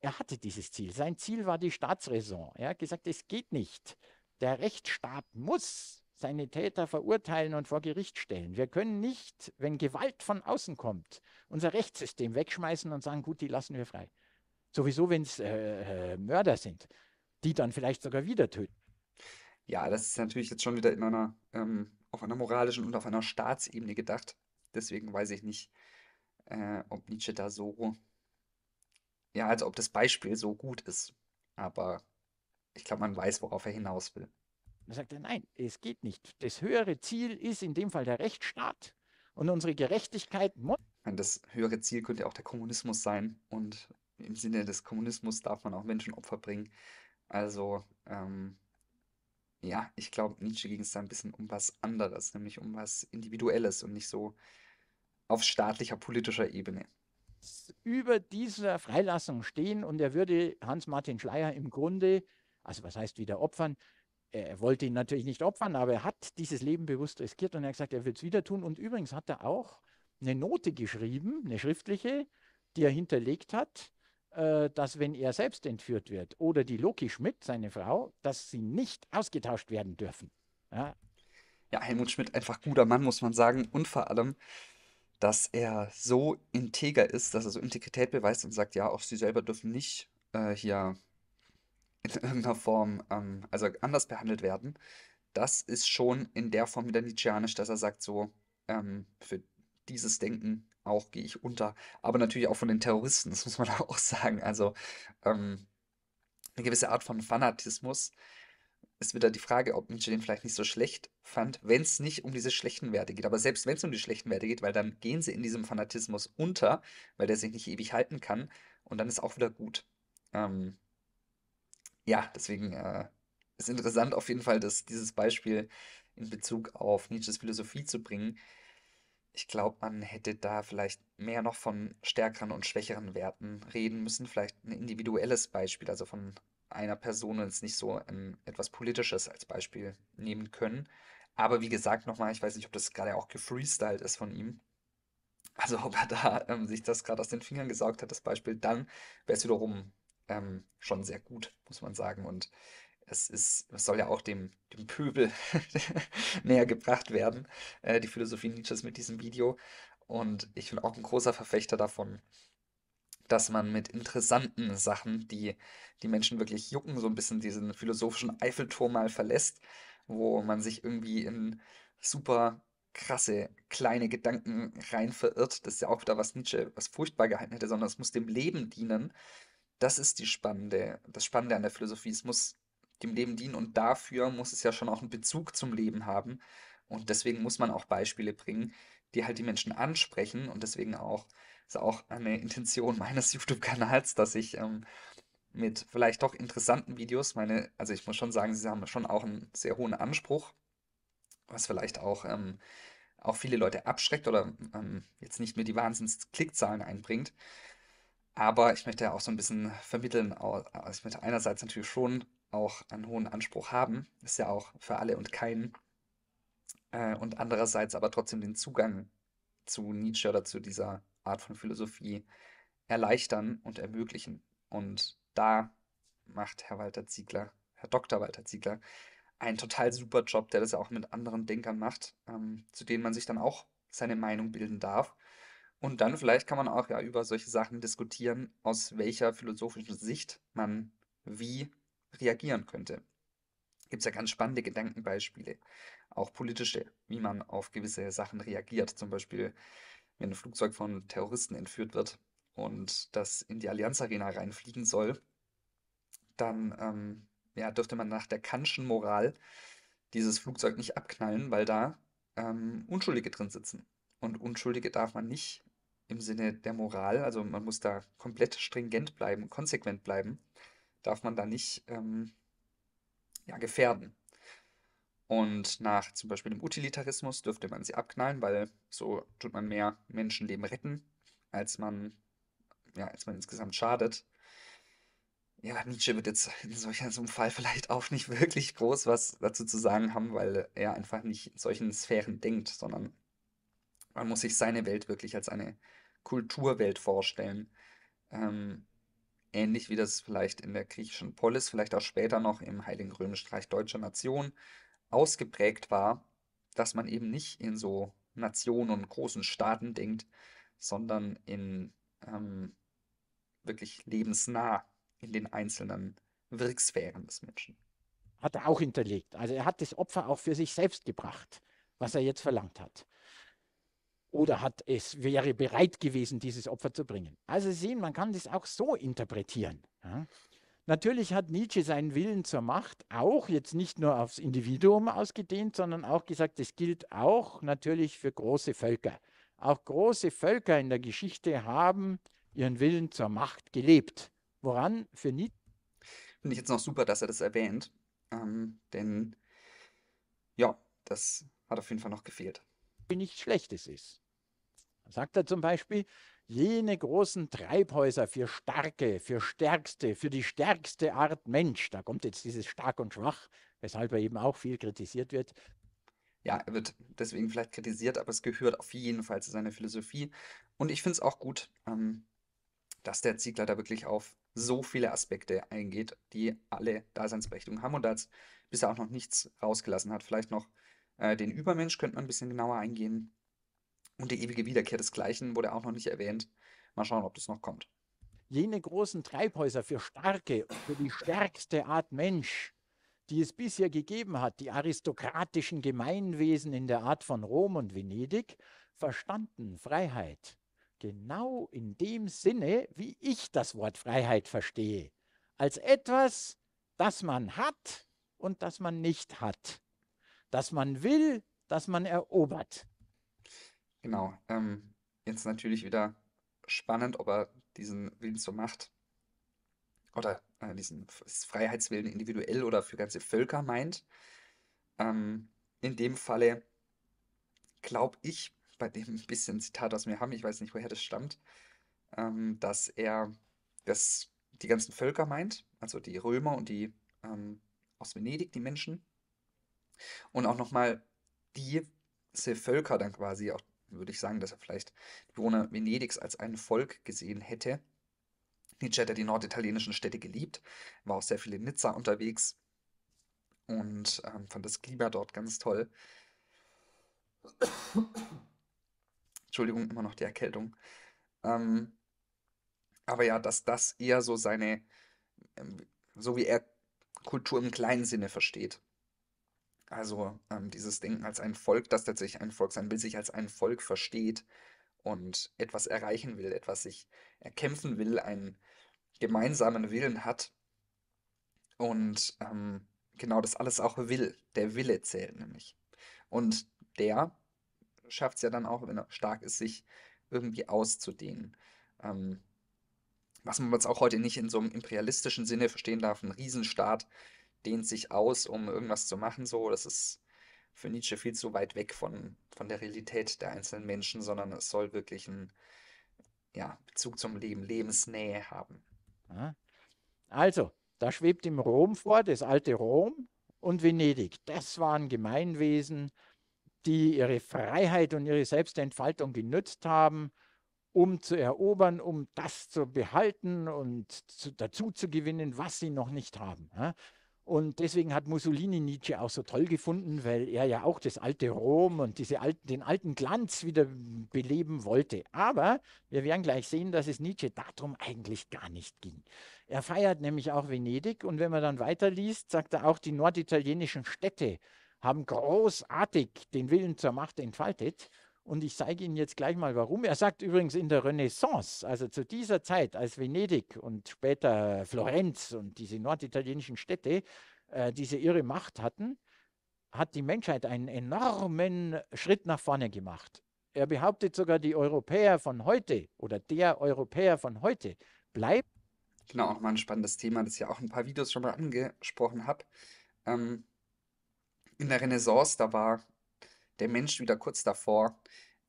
Er hatte dieses Ziel. Sein Ziel war die Staatsräson. Er hat gesagt, es geht nicht. Der Rechtsstaat muss seine Täter verurteilen und vor Gericht stellen. Wir können nicht, wenn Gewalt von außen kommt, unser Rechtssystem wegschmeißen und sagen, gut, die lassen wir frei. Sowieso, wenn es äh, äh, Mörder sind, die dann vielleicht sogar wieder töten. Ja, das ist natürlich jetzt schon wieder in einer, ähm, auf einer moralischen und auf einer Staatsebene gedacht. Deswegen weiß ich nicht, äh, ob Nietzsche da so, ja, also ob das Beispiel so gut ist. Aber ich glaube, man weiß, worauf er hinaus will dann sagt er, nein, es geht nicht. Das höhere Ziel ist in dem Fall der Rechtsstaat und unsere Gerechtigkeit. Das höhere Ziel könnte auch der Kommunismus sein und im Sinne des Kommunismus darf man auch Menschen Opfer bringen. Also, ähm, ja, ich glaube, Nietzsche ging es da ein bisschen um was anderes, nämlich um was Individuelles und nicht so auf staatlicher, politischer Ebene. Über dieser Freilassung stehen und er würde Hans-Martin Schleier im Grunde, also was heißt wieder opfern, er wollte ihn natürlich nicht opfern, aber er hat dieses Leben bewusst riskiert und er hat gesagt, er will es wieder tun. Und übrigens hat er auch eine Note geschrieben, eine schriftliche, die er hinterlegt hat, äh, dass wenn er selbst entführt wird oder die Loki Schmidt, seine Frau, dass sie nicht ausgetauscht werden dürfen. Ja. ja, Helmut Schmidt, einfach guter Mann, muss man sagen. Und vor allem, dass er so integer ist, dass er so Integrität beweist und sagt, ja, auch sie selber dürfen nicht äh, hier in irgendeiner Form, ähm, also anders behandelt werden, das ist schon in der Form wieder Nietzscheanisch, dass er sagt, so, ähm, für dieses Denken auch gehe ich unter. Aber natürlich auch von den Terroristen, das muss man auch sagen. Also ähm, eine gewisse Art von Fanatismus ist wieder die Frage, ob Nietzsche den vielleicht nicht so schlecht fand, wenn es nicht um diese schlechten Werte geht. Aber selbst wenn es um die schlechten Werte geht, weil dann gehen sie in diesem Fanatismus unter, weil der sich nicht ewig halten kann. Und dann ist auch wieder gut. Ähm, ja, deswegen äh, ist interessant auf jeden Fall, dass dieses Beispiel in Bezug auf Nietzsches Philosophie zu bringen. Ich glaube, man hätte da vielleicht mehr noch von stärkeren und schwächeren Werten reden müssen. Vielleicht ein individuelles Beispiel, also von einer Person und jetzt nicht so ein, etwas Politisches als Beispiel nehmen können. Aber wie gesagt, nochmal, ich weiß nicht, ob das gerade auch gefreestylt ist von ihm. Also ob er da ähm, sich das gerade aus den Fingern gesaugt hat, das Beispiel, dann wäre es wiederum ähm, schon sehr gut, muss man sagen. Und es ist, es soll ja auch dem, dem Pöbel näher gebracht werden, äh, die Philosophie Nietzsches mit diesem Video. Und ich bin auch ein großer Verfechter davon, dass man mit interessanten Sachen, die die Menschen wirklich jucken, so ein bisschen diesen philosophischen Eiffelturm mal verlässt, wo man sich irgendwie in super krasse kleine Gedanken rein verirrt. Das ist ja auch wieder was Nietzsche was furchtbar gehalten hätte, sondern es muss dem Leben dienen das ist die spannende, das Spannende an der Philosophie. Es muss dem Leben dienen und dafür muss es ja schon auch einen Bezug zum Leben haben. Und deswegen muss man auch Beispiele bringen, die halt die Menschen ansprechen. Und deswegen auch ist auch eine Intention meines YouTube-Kanals, dass ich ähm, mit vielleicht doch interessanten Videos meine, also ich muss schon sagen, sie haben schon auch einen sehr hohen Anspruch, was vielleicht auch, ähm, auch viele Leute abschreckt oder ähm, jetzt nicht mehr die Wahnsinns-Klickzahlen einbringt. Aber ich möchte ja auch so ein bisschen vermitteln, also ich möchte einerseits natürlich schon auch einen hohen Anspruch haben, ist ja auch für alle und keinen. Äh, und andererseits aber trotzdem den Zugang zu Nietzsche oder zu dieser Art von Philosophie erleichtern und ermöglichen. Und da macht Herr Walter Ziegler, Herr Dr. Walter Ziegler, einen total super Job, der das ja auch mit anderen Denkern macht, ähm, zu denen man sich dann auch seine Meinung bilden darf und dann vielleicht kann man auch ja über solche Sachen diskutieren, aus welcher philosophischen Sicht man wie reagieren könnte. Gibt es ja ganz spannende Gedankenbeispiele, auch politische, wie man auf gewisse Sachen reagiert. Zum Beispiel, wenn ein Flugzeug von Terroristen entführt wird und das in die Allianz Arena reinfliegen soll, dann ähm, ja, dürfte man nach der Kantschen Moral dieses Flugzeug nicht abknallen, weil da ähm, Unschuldige drin sitzen. Und Unschuldige darf man nicht im Sinne der Moral. Also man muss da komplett stringent bleiben, konsequent bleiben, darf man da nicht ähm, ja, gefährden. Und nach zum Beispiel dem Utilitarismus dürfte man sie abknallen, weil so tut man mehr Menschenleben retten, als man, ja, als man insgesamt schadet. Ja, Nietzsche wird jetzt in solch einem Fall vielleicht auch nicht wirklich groß was dazu zu sagen haben, weil er einfach nicht in solchen Sphären denkt, sondern man muss sich seine Welt wirklich als eine Kulturwelt vorstellen. Ähm, ähnlich wie das vielleicht in der griechischen Polis, vielleicht auch später noch im Heiligen Römischen Reich Deutscher Nation ausgeprägt war, dass man eben nicht in so Nationen und großen Staaten denkt, sondern in ähm, wirklich lebensnah in den einzelnen Wirksphären des Menschen. Hat er auch hinterlegt. Also er hat das Opfer auch für sich selbst gebracht, was er jetzt verlangt hat oder hat es, wäre bereit gewesen, dieses Opfer zu bringen. Also sehen, man kann das auch so interpretieren. Ja. Natürlich hat Nietzsche seinen Willen zur Macht auch jetzt nicht nur aufs Individuum ausgedehnt, sondern auch gesagt, das gilt auch natürlich für große Völker. Auch große Völker in der Geschichte haben ihren Willen zur Macht gelebt. Woran für Nietzsche? Finde ich jetzt noch super, dass er das erwähnt, ähm, denn ja, das hat auf jeden Fall noch gefehlt. Nichts Schlechtes ist. Sagt er zum Beispiel, jene großen Treibhäuser für starke, für stärkste, für die stärkste Art Mensch, da kommt jetzt dieses stark und schwach, weshalb er eben auch viel kritisiert wird. Ja, er wird deswegen vielleicht kritisiert, aber es gehört auf jeden Fall zu seiner Philosophie. Und ich finde es auch gut, ähm, dass der Ziegler da wirklich auf so viele Aspekte eingeht, die alle Daseinsberechtigung haben und da jetzt bisher auch noch nichts rausgelassen hat. Vielleicht noch äh, den Übermensch könnte man ein bisschen genauer eingehen und die ewige Wiederkehr desgleichen wurde auch noch nicht erwähnt. Mal schauen, ob das noch kommt. Jene großen Treibhäuser für starke, für die stärkste Art Mensch, die es bisher gegeben hat, die aristokratischen Gemeinwesen in der Art von Rom und Venedig, verstanden Freiheit genau in dem Sinne, wie ich das Wort Freiheit verstehe, als etwas, das man hat und das man nicht hat, das man will, das man erobert. Genau. Ähm, jetzt natürlich wieder spannend, ob er diesen Willen zur Macht oder äh, diesen Freiheitswillen individuell oder für ganze Völker meint. Ähm, in dem Falle glaube ich, bei dem bisschen Zitat was wir haben, ich weiß nicht, woher das stammt, ähm, dass er das, die ganzen Völker meint, also die Römer und die ähm, aus Venedig, die Menschen. Und auch nochmal diese Völker dann quasi auch würde ich sagen, dass er vielleicht die Bewohner Venedigs als ein Volk gesehen hätte. Nietzsche hat ja die norditalienischen Städte geliebt, war auch sehr viel in Nizza unterwegs und ähm, fand das Klima dort ganz toll. Entschuldigung, immer noch die Erkältung. Ähm, aber ja, dass das eher so seine, ähm, so wie er Kultur im kleinen Sinne versteht. Also ähm, dieses Denken als ein Volk, das tatsächlich ein Volk sein will, sich als ein Volk versteht und etwas erreichen will, etwas sich erkämpfen will, einen gemeinsamen Willen hat und ähm, genau das alles auch will. Der Wille zählt nämlich. Und der schafft es ja dann auch, wenn er stark ist, sich irgendwie auszudehnen. Ähm, was man jetzt auch heute nicht in so einem imperialistischen Sinne verstehen darf, ein Riesenstaat, dehnt sich aus, um irgendwas zu machen. So, das ist für Nietzsche viel zu weit weg von, von der Realität der einzelnen Menschen, sondern es soll wirklich einen ja, Bezug zum Leben, Lebensnähe haben. Also, da schwebt im Rom vor, das alte Rom und Venedig. Das waren Gemeinwesen, die ihre Freiheit und ihre Selbstentfaltung genützt haben, um zu erobern, um das zu behalten und zu, dazu zu gewinnen, was sie noch nicht haben. Ja? Und deswegen hat Mussolini Nietzsche auch so toll gefunden, weil er ja auch das alte Rom und diese alten, den alten Glanz wieder beleben wollte. Aber wir werden gleich sehen, dass es Nietzsche darum eigentlich gar nicht ging. Er feiert nämlich auch Venedig und wenn man dann weiterliest, sagt er auch, die norditalienischen Städte haben großartig den Willen zur Macht entfaltet. Und ich zeige Ihnen jetzt gleich mal, warum. Er sagt übrigens in der Renaissance, also zu dieser Zeit, als Venedig und später Florenz und diese norditalienischen Städte äh, diese irre Macht hatten, hat die Menschheit einen enormen Schritt nach vorne gemacht. Er behauptet sogar, die Europäer von heute oder der Europäer von heute bleibt. Genau, auch mal ein spannendes Thema, das ich ja auch ein paar Videos schon mal angesprochen habe. Ähm, in der Renaissance, da war der Mensch wieder kurz davor,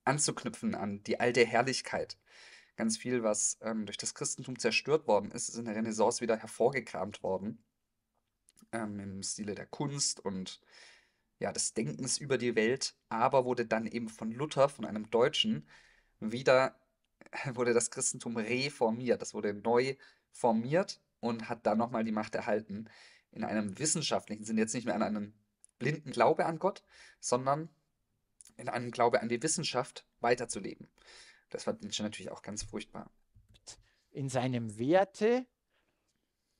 anzuknüpfen an die alte Herrlichkeit. Ganz viel, was ähm, durch das Christentum zerstört worden ist, ist in der Renaissance wieder hervorgekramt worden. Ähm, Im Stile der Kunst und ja, des Denkens über die Welt, aber wurde dann eben von Luther, von einem Deutschen, wieder wurde das Christentum reformiert. Das wurde neu formiert und hat dann nochmal die Macht erhalten in einem wissenschaftlichen Sinn, jetzt nicht mehr an einen blinden Glaube an Gott, sondern in einem Glaube an die Wissenschaft weiterzuleben. Das war Nietzsche natürlich auch ganz furchtbar. In seinem Werte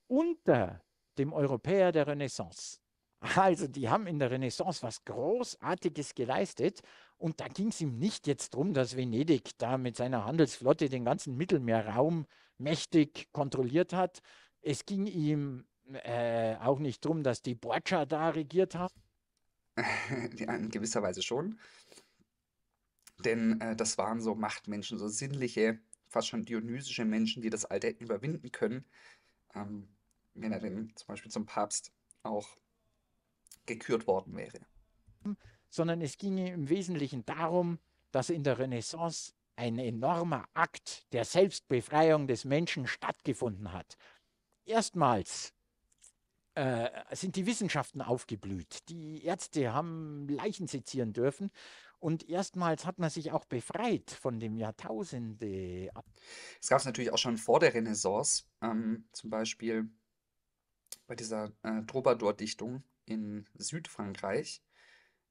unter dem Europäer der Renaissance. Also die haben in der Renaissance was Großartiges geleistet und da ging es ihm nicht jetzt darum, dass Venedig da mit seiner Handelsflotte den ganzen Mittelmeerraum mächtig kontrolliert hat. Es ging ihm äh, auch nicht darum, dass die Borgia da regiert haben. ja, in gewisser Weise schon. Denn äh, das waren so Machtmenschen, so sinnliche, fast schon dionysische Menschen, die das Alter überwinden können. Ähm, wenn er denn zum Beispiel zum Papst auch gekürt worden wäre. Sondern es ging im Wesentlichen darum, dass in der Renaissance ein enormer Akt der Selbstbefreiung des Menschen stattgefunden hat. Erstmals äh, sind die Wissenschaften aufgeblüht. Die Ärzte haben Leichen sezieren dürfen. Und erstmals hat man sich auch befreit von dem Jahrtausende. Es gab es natürlich auch schon vor der Renaissance, ähm, zum Beispiel bei dieser äh, Troubadour-Dichtung in Südfrankreich,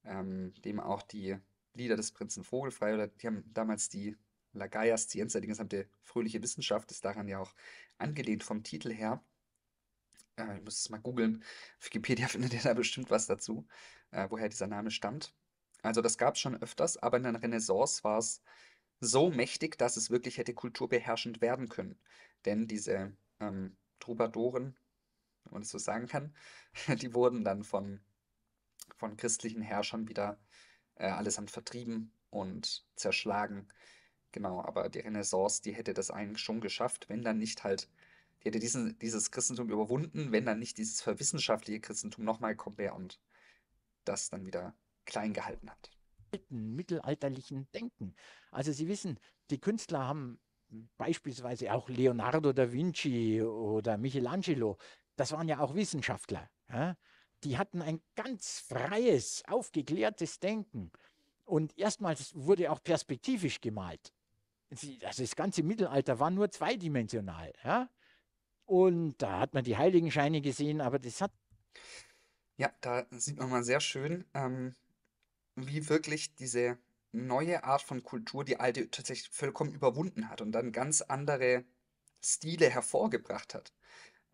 ähm, dem auch die Lieder des Prinzen Vogelfrei oder die haben damals die La Gaia Scienza, die gesamte fröhliche Wissenschaft ist daran ja auch angelehnt vom Titel her. Äh, ich muss es mal googeln. Wikipedia findet ihr da bestimmt was dazu, äh, woher dieser Name stammt. Also das gab es schon öfters, aber in der Renaissance war es so mächtig, dass es wirklich hätte kulturbeherrschend werden können. Denn diese ähm, Troubadoren, wenn man das so sagen kann, die wurden dann von, von christlichen Herrschern wieder äh, allesamt vertrieben und zerschlagen. Genau, aber die Renaissance, die hätte das eigentlich schon geschafft, wenn dann nicht halt, die hätte diesen, dieses Christentum überwunden, wenn dann nicht dieses verwissenschaftliche Christentum nochmal kommt wäre und das dann wieder klein gehalten hat. Mittelalterlichen Denken. Also Sie wissen, die Künstler haben beispielsweise auch Leonardo da Vinci oder Michelangelo, das waren ja auch Wissenschaftler. Ja? Die hatten ein ganz freies, aufgeklärtes Denken. Und erstmals wurde auch perspektivisch gemalt. Also das ganze Mittelalter war nur zweidimensional. Ja? Und da hat man die Heiligenscheine gesehen, aber das hat. Ja, da sieht man mal sehr schön, ähm, wie wirklich diese neue Art von Kultur die alte tatsächlich vollkommen überwunden hat und dann ganz andere Stile hervorgebracht hat.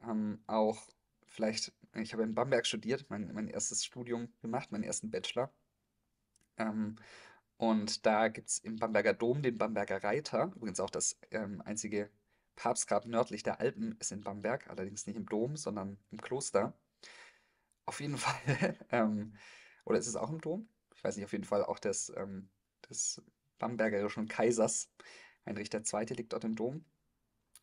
Ähm, auch vielleicht, ich habe in Bamberg studiert, mein, mein erstes Studium gemacht, meinen ersten Bachelor. Ähm, und da gibt es im Bamberger Dom den Bamberger Reiter, übrigens auch das ähm, einzige Papstgrab nördlich der Alpen ist in Bamberg, allerdings nicht im Dom, sondern im Kloster. Auf jeden Fall, ähm, oder ist es auch im Dom? ich weiß nicht, auf jeden Fall auch des, ähm, des bambergerischen Kaisers. Heinrich II. liegt dort im Dom.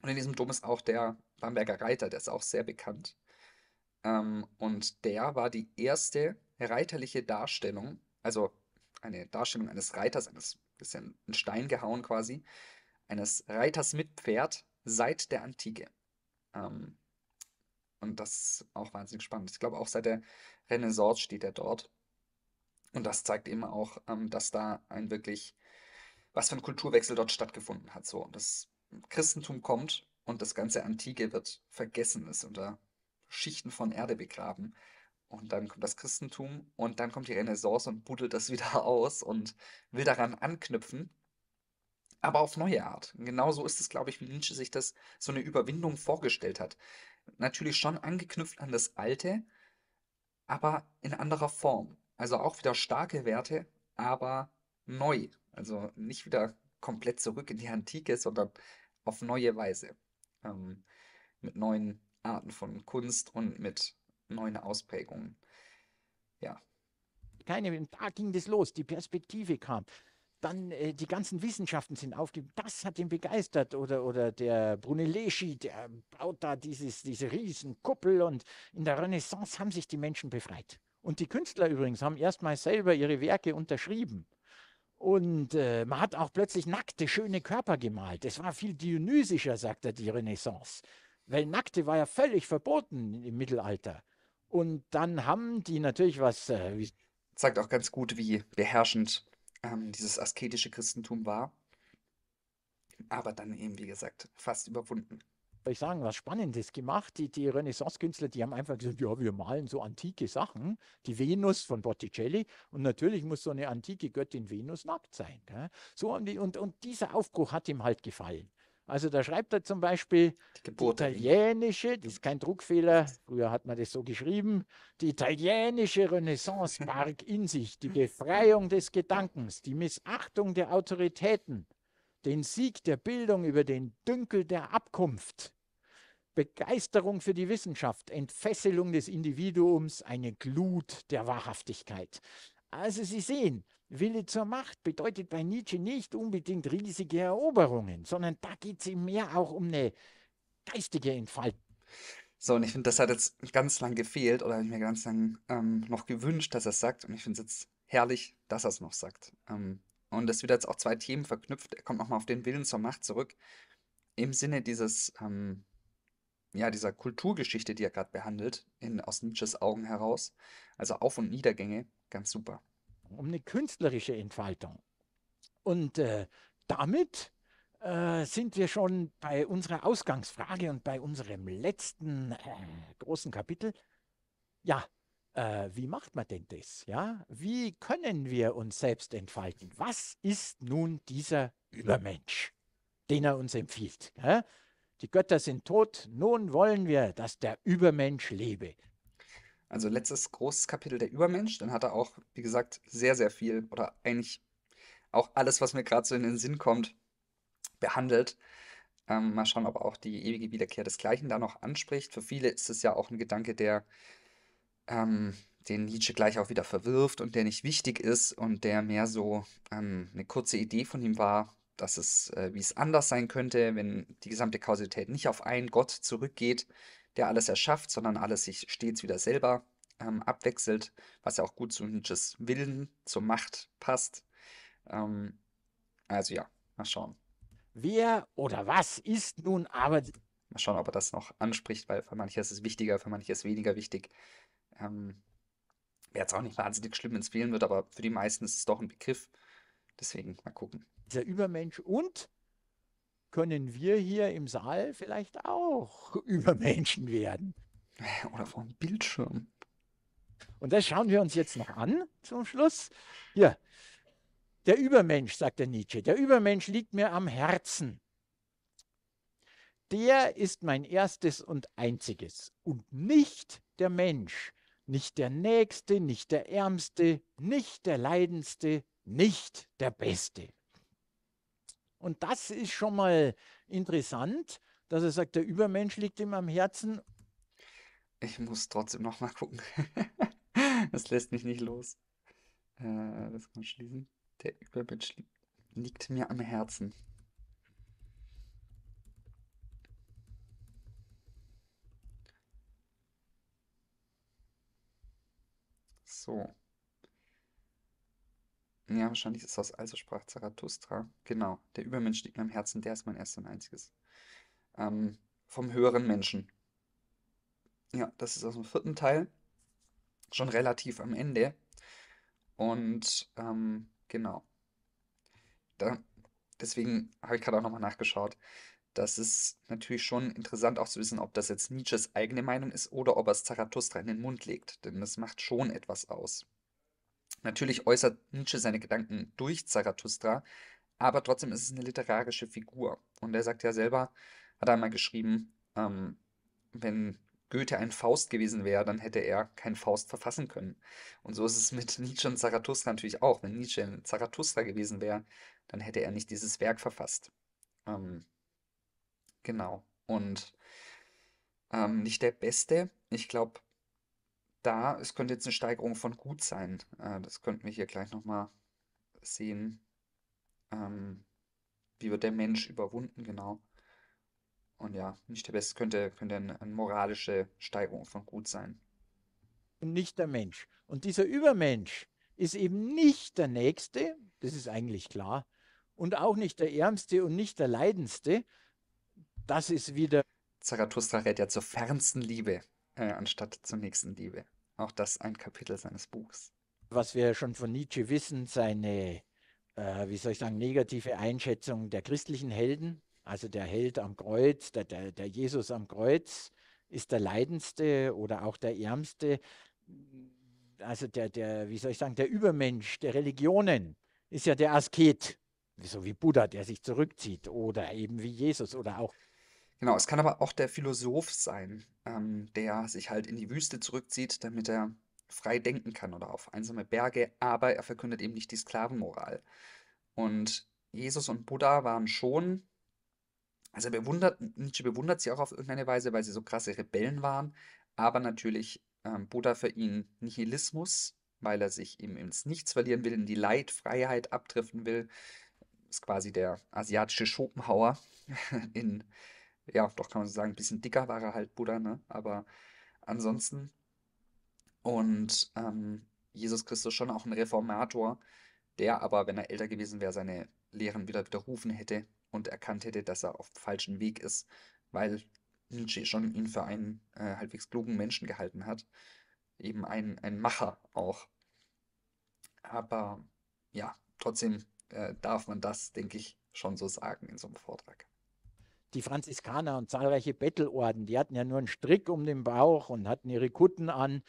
Und in diesem Dom ist auch der Bamberger Reiter, der ist auch sehr bekannt. Ähm, und der war die erste reiterliche Darstellung, also eine Darstellung eines Reiters, eines bisschen in Stein gehauen quasi, eines Reiters mit Pferd seit der Antike. Ähm, und das ist auch wahnsinnig spannend. Ich glaube, auch seit der Renaissance steht er dort. Und das zeigt eben auch, ähm, dass da ein wirklich, was für ein Kulturwechsel dort stattgefunden hat. So, das Christentum kommt und das ganze Antike wird vergessen, ist unter Schichten von Erde begraben. Und dann kommt das Christentum und dann kommt die Renaissance und buddelt das wieder aus und will daran anknüpfen, aber auf neue Art. Genauso ist es, glaube ich, wie Nietzsche sich das so eine Überwindung vorgestellt hat. Natürlich schon angeknüpft an das Alte, aber in anderer Form. Also auch wieder starke Werte, aber neu. Also nicht wieder komplett zurück in die Antike, sondern auf neue Weise. Ähm, mit neuen Arten von Kunst und mit neuen Ausprägungen. Ja. Keine, da ging das los, die Perspektive kam. Dann äh, die ganzen Wissenschaften sind aufgegeben. Das hat ihn begeistert. Oder, oder der Brunelleschi, der baut da dieses, diese Riesenkuppel. Und in der Renaissance haben sich die Menschen befreit. Und die Künstler übrigens haben erstmals selber ihre Werke unterschrieben. Und äh, man hat auch plötzlich nackte, schöne Körper gemalt. Es war viel dionysischer, sagt er, die Renaissance. Weil nackte war ja völlig verboten im Mittelalter. Und dann haben die natürlich was. Äh, Zeigt auch ganz gut, wie beherrschend ähm, dieses asketische Christentum war. Aber dann eben, wie gesagt, fast überwunden soll ich sagen, was Spannendes gemacht. Die, die Renaissance-Künstler, die haben einfach gesagt, ja, wir malen so antike Sachen, die Venus von Botticelli und natürlich muss so eine antike Göttin Venus nackt sein. Gell? So haben die, und, und dieser Aufbruch hat ihm halt gefallen. Also da schreibt er zum Beispiel die, die italienische, das ist kein Druckfehler, früher hat man das so geschrieben, die italienische Renaissance barg in sich die Befreiung des Gedankens, die Missachtung der Autoritäten, den Sieg der Bildung über den Dünkel der Abkunft, Begeisterung für die Wissenschaft, Entfesselung des Individuums, eine Glut der Wahrhaftigkeit. Also Sie sehen, Wille zur Macht bedeutet bei Nietzsche nicht unbedingt riesige Eroberungen, sondern da geht es ihm mehr auch um eine geistige Entfaltung. So, und ich finde, das hat jetzt ganz lang gefehlt oder habe ich mir ganz lang ähm, noch gewünscht, dass er es sagt. Und ich finde es jetzt herrlich, dass er es noch sagt. Ähm, und das wird jetzt auch zwei Themen verknüpft, er kommt nochmal auf den Willen zur Macht zurück, im Sinne dieses, ähm, ja, dieser Kulturgeschichte, die er gerade behandelt, in, aus Nietzsches Augen heraus, also Auf- und Niedergänge, ganz super. Um eine künstlerische Entfaltung. Und äh, damit äh, sind wir schon bei unserer Ausgangsfrage und bei unserem letzten äh, großen Kapitel. Ja, äh, wie macht man denn das? Ja? Wie können wir uns selbst entfalten? Was ist nun dieser Übermensch, den er uns empfiehlt? Ja? Die Götter sind tot, nun wollen wir, dass der Übermensch lebe. Also letztes großes Kapitel der Übermensch, dann hat er auch, wie gesagt, sehr, sehr viel oder eigentlich auch alles, was mir gerade so in den Sinn kommt, behandelt. Ähm, mal schauen, ob er auch die ewige Wiederkehr desgleichen da noch anspricht. Für viele ist es ja auch ein Gedanke, der ähm, den Nietzsche gleich auch wieder verwirft und der nicht wichtig ist und der mehr so ähm, eine kurze Idee von ihm war, dass es, äh, wie es anders sein könnte, wenn die gesamte Kausalität nicht auf einen Gott zurückgeht, der alles erschafft, sondern alles sich stets wieder selber ähm, abwechselt, was ja auch gut zu Nietzsches Willen, zur Macht passt. Ähm, also ja, mal schauen. Wer oder was ist nun aber. Mal schauen, ob er das noch anspricht, weil für manche ist es wichtiger, für manche ist es weniger wichtig. Ähm, Wer jetzt auch nicht wahnsinnig schlimm ins Fehlen wird, aber für die meisten ist es doch ein Begriff. Deswegen mal gucken. Dieser Übermensch und können wir hier im Saal vielleicht auch Übermenschen werden? Oder vor dem Bildschirm. Und das schauen wir uns jetzt noch an zum Schluss. Hier, der Übermensch, sagt der Nietzsche, der Übermensch liegt mir am Herzen. Der ist mein erstes und einziges und nicht der Mensch, nicht der Nächste, nicht der Ärmste, nicht der Leidendste, nicht der Beste. Und das ist schon mal interessant, dass er sagt, der Übermensch liegt ihm am Herzen. Ich muss trotzdem nochmal gucken. das lässt mich nicht los. Äh, das kann man schließen. Der Übermensch liegt mir am Herzen. so. Ja, wahrscheinlich ist das also sprach Zarathustra. Genau, der Übermensch liegt meinem Herzen, der ist mein erstes und einziges. Ähm, vom höheren Menschen. Ja, das ist aus dem vierten Teil. Schon relativ am Ende. Und ähm, genau. Da, deswegen habe ich gerade auch nochmal nachgeschaut. Das ist natürlich schon interessant auch zu wissen, ob das jetzt Nietzsches eigene Meinung ist oder ob er es Zarathustra in den Mund legt, denn das macht schon etwas aus. Natürlich äußert Nietzsche seine Gedanken durch Zarathustra, aber trotzdem ist es eine literarische Figur. Und er sagt ja selber, hat er einmal geschrieben, ähm, wenn Goethe ein Faust gewesen wäre, dann hätte er kein Faust verfassen können. Und so ist es mit Nietzsche und Zarathustra natürlich auch. Wenn Nietzsche ein Zarathustra gewesen wäre, dann hätte er nicht dieses Werk verfasst. Ähm, Genau. Und ähm, nicht der beste. Ich glaube, da, es könnte jetzt eine Steigerung von gut sein. Äh, das könnten wir hier gleich nochmal sehen. Ähm, wie wird der Mensch überwunden, genau. Und ja, nicht der Beste könnte, könnte eine, eine moralische Steigerung von gut sein. Und nicht der Mensch. Und dieser Übermensch ist eben nicht der Nächste, das ist eigentlich klar, und auch nicht der Ärmste und nicht der Leidendste, das ist wieder. Zarathustra rät ja zur fernsten Liebe, äh, anstatt zur nächsten Liebe. Auch das ein Kapitel seines Buchs. Was wir schon von Nietzsche wissen, seine, äh, wie soll ich sagen, negative Einschätzung der christlichen Helden, also der Held am Kreuz, der, der, der Jesus am Kreuz ist der Leidendste oder auch der Ärmste. Also der, der, wie soll ich sagen, der Übermensch der Religionen ist ja der Asket, so wie Buddha, der sich zurückzieht oder eben wie Jesus oder auch Genau, es kann aber auch der Philosoph sein, ähm, der sich halt in die Wüste zurückzieht, damit er frei denken kann oder auf einsame Berge, aber er verkündet eben nicht die Sklavenmoral. Und Jesus und Buddha waren schon, also bewundert, Nietzsche bewundert sie auch auf irgendeine Weise, weil sie so krasse Rebellen waren, aber natürlich ähm, Buddha für ihn Nihilismus, weil er sich eben ins Nichts verlieren will, in die Leidfreiheit abdriften will. Ist quasi der asiatische Schopenhauer in ja, doch kann man so sagen, ein bisschen dicker war er halt Buddha, ne? Aber ansonsten. Und ähm, Jesus Christus schon auch ein Reformator, der aber, wenn er älter gewesen wäre, seine Lehren wieder widerrufen hätte und erkannt hätte, dass er auf falschem Weg ist, weil Nietzsche schon ihn für einen äh, halbwegs klugen Menschen gehalten hat. Eben ein, ein Macher auch. Aber ja, trotzdem äh, darf man das, denke ich, schon so sagen in so einem Vortrag die Franziskaner und zahlreiche Bettelorden, die hatten ja nur einen Strick um den Bauch und hatten ihre Kutten an.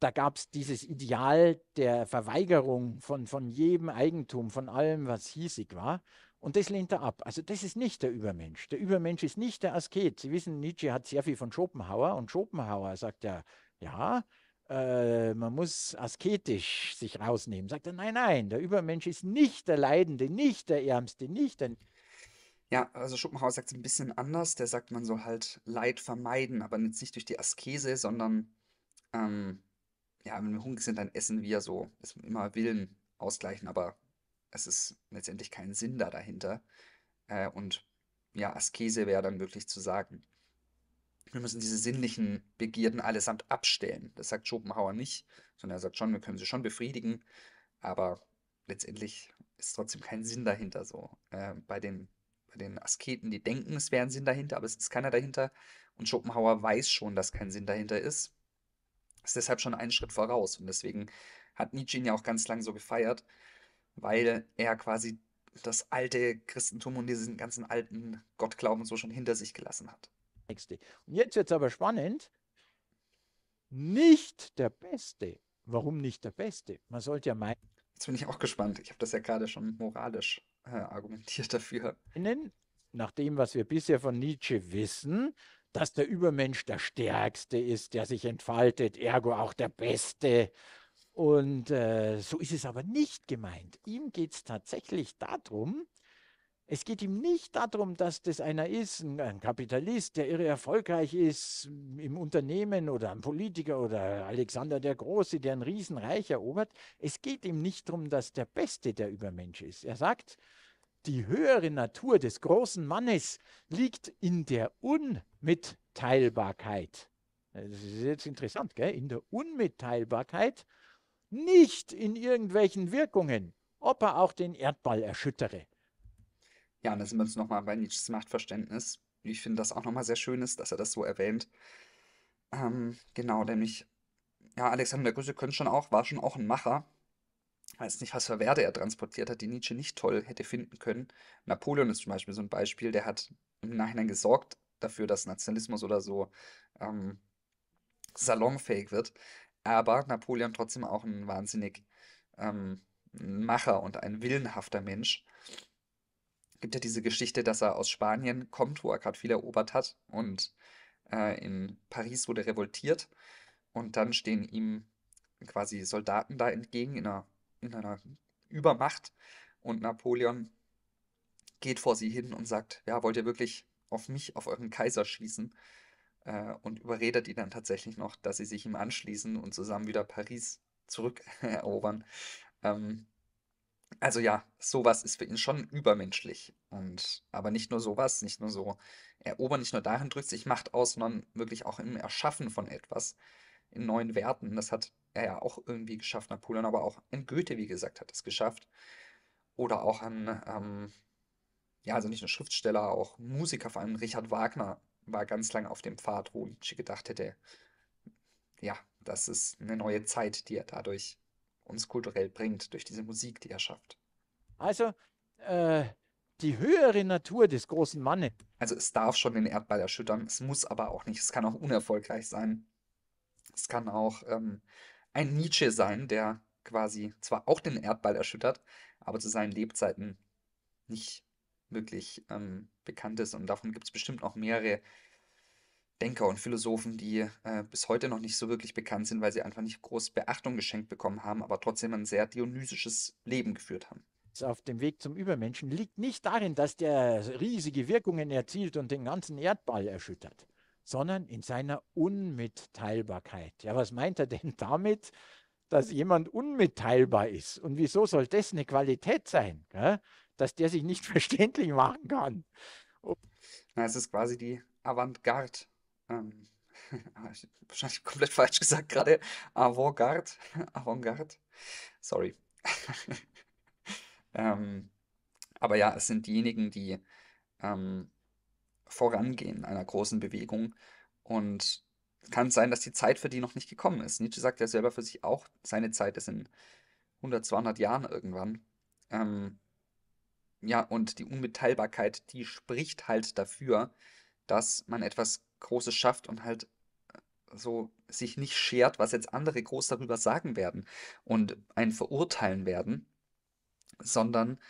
Da gab es dieses Ideal der Verweigerung von, von jedem Eigentum, von allem, was hiesig war. Und das lehnt er ab. Also das ist nicht der Übermensch. Der Übermensch ist nicht der Asket. Sie wissen, Nietzsche hat sehr viel von Schopenhauer und Schopenhauer sagt ja, ja, äh, man muss asketisch sich rausnehmen. Sagt er, nein, nein, der Übermensch ist nicht der Leidende, nicht der Ärmste, nicht der... Ja, also Schopenhauer sagt es ein bisschen anders. Der sagt, man soll halt Leid vermeiden, aber jetzt nicht durch die Askese, sondern ähm, ja, wenn wir hungrig sind, dann essen wir so. Es immer Willen ausgleichen, aber es ist letztendlich kein Sinn da dahinter. Äh, und ja, Askese wäre dann wirklich zu sagen. Wir müssen diese sinnlichen Begierden allesamt abstellen. Das sagt Schopenhauer nicht, sondern er sagt schon, wir können sie schon befriedigen, aber letztendlich ist trotzdem kein Sinn dahinter so äh, bei den den Asketen, die denken, es wäre ein Sinn dahinter, aber es ist keiner dahinter. Und Schopenhauer weiß schon, dass kein Sinn dahinter ist. Ist deshalb schon einen Schritt voraus. Und deswegen hat Nietzsche ihn ja auch ganz lang so gefeiert, weil er quasi das alte Christentum und diesen ganzen alten Gottglauben so schon hinter sich gelassen hat. Und jetzt wird es aber spannend. Nicht der Beste. Warum nicht der Beste? Man sollte ja meinen. Jetzt bin ich auch gespannt. Ich habe das ja gerade schon moralisch äh, argumentiert dafür. Nach dem, was wir bisher von Nietzsche wissen, dass der Übermensch der Stärkste ist, der sich entfaltet, ergo auch der Beste. Und äh, so ist es aber nicht gemeint. Ihm geht es tatsächlich darum, es geht ihm nicht darum, dass das einer ist, ein Kapitalist, der irre erfolgreich ist im Unternehmen oder ein Politiker oder Alexander der Große, der ein Riesenreich erobert. Es geht ihm nicht darum, dass der Beste der Übermensch ist. Er sagt, die höhere Natur des großen Mannes liegt in der Unmitteilbarkeit. Das ist jetzt interessant, gell? in der Unmitteilbarkeit, nicht in irgendwelchen Wirkungen, ob er auch den Erdball erschüttere ja, und da sind wir uns nochmal bei Nietzsches Machtverständnis. Ich finde das auch nochmal sehr schön ist, dass er das so erwähnt. Ähm, genau, nämlich, ja, Alexander der Große könnte schon auch, war schon auch ein Macher. Weiß nicht, was für Werte er transportiert hat, die Nietzsche nicht toll hätte finden können. Napoleon ist zum Beispiel so ein Beispiel, der hat im Nachhinein gesorgt dafür, dass Nationalismus oder so ähm, salonfähig wird. Aber Napoleon trotzdem auch ein wahnsinnig ähm, Macher und ein willenhafter Mensch gibt ja diese Geschichte, dass er aus Spanien kommt, wo er gerade viel erobert hat und äh, in Paris wurde revoltiert und dann stehen ihm quasi Soldaten da entgegen in einer, in einer Übermacht und Napoleon geht vor sie hin und sagt, ja, wollt ihr wirklich auf mich, auf euren Kaiser schießen? Äh, und überredet ihn dann tatsächlich noch, dass sie sich ihm anschließen und zusammen wieder Paris zurückerobern. Ähm, also ja, sowas ist für ihn schon übermenschlich. Und aber nicht nur sowas, nicht nur so erobern, nicht nur darin drückt sich Macht aus, sondern wirklich auch im Erschaffen von etwas, in neuen Werten. Das hat er ja auch irgendwie geschafft, Napoleon, aber auch in Goethe, wie gesagt, hat es geschafft. Oder auch an, ähm, ja, also nicht nur Schriftsteller, auch Musiker, vor allem Richard Wagner war ganz lange auf dem Pfad, wo Nietzsche gedacht hätte, ja, das ist eine neue Zeit, die er dadurch uns kulturell bringt, durch diese Musik, die er schafft. Also äh, die höhere Natur des großen Mannes. Also es darf schon den Erdball erschüttern, es muss aber auch nicht, es kann auch unerfolgreich sein. Es kann auch ähm, ein Nietzsche sein, der quasi zwar auch den Erdball erschüttert, aber zu seinen Lebzeiten nicht wirklich ähm, bekannt ist. Und davon gibt es bestimmt noch mehrere Denker und Philosophen, die äh, bis heute noch nicht so wirklich bekannt sind, weil sie einfach nicht groß Beachtung geschenkt bekommen haben, aber trotzdem ein sehr dionysisches Leben geführt haben. Auf dem Weg zum Übermenschen liegt nicht darin, dass der riesige Wirkungen erzielt und den ganzen Erdball erschüttert, sondern in seiner Unmitteilbarkeit. Ja, was meint er denn damit, dass jemand unmitteilbar ist? Und wieso soll das eine Qualität sein, gell? dass der sich nicht verständlich machen kann? Na, es ist quasi die Avantgarde ähm, wahrscheinlich komplett falsch gesagt gerade, Avantgarde, Avantgarde, sorry. ähm, aber ja, es sind diejenigen, die ähm, vorangehen einer großen Bewegung und kann sein, dass die Zeit für die noch nicht gekommen ist. Nietzsche sagt ja selber für sich auch, seine Zeit ist in 100, 200 Jahren irgendwann. Ähm, ja, und die Unmitteilbarkeit, die spricht halt dafür, dass man etwas Großes schafft und halt so sich nicht schert, was jetzt andere groß darüber sagen werden und einen verurteilen werden, sondern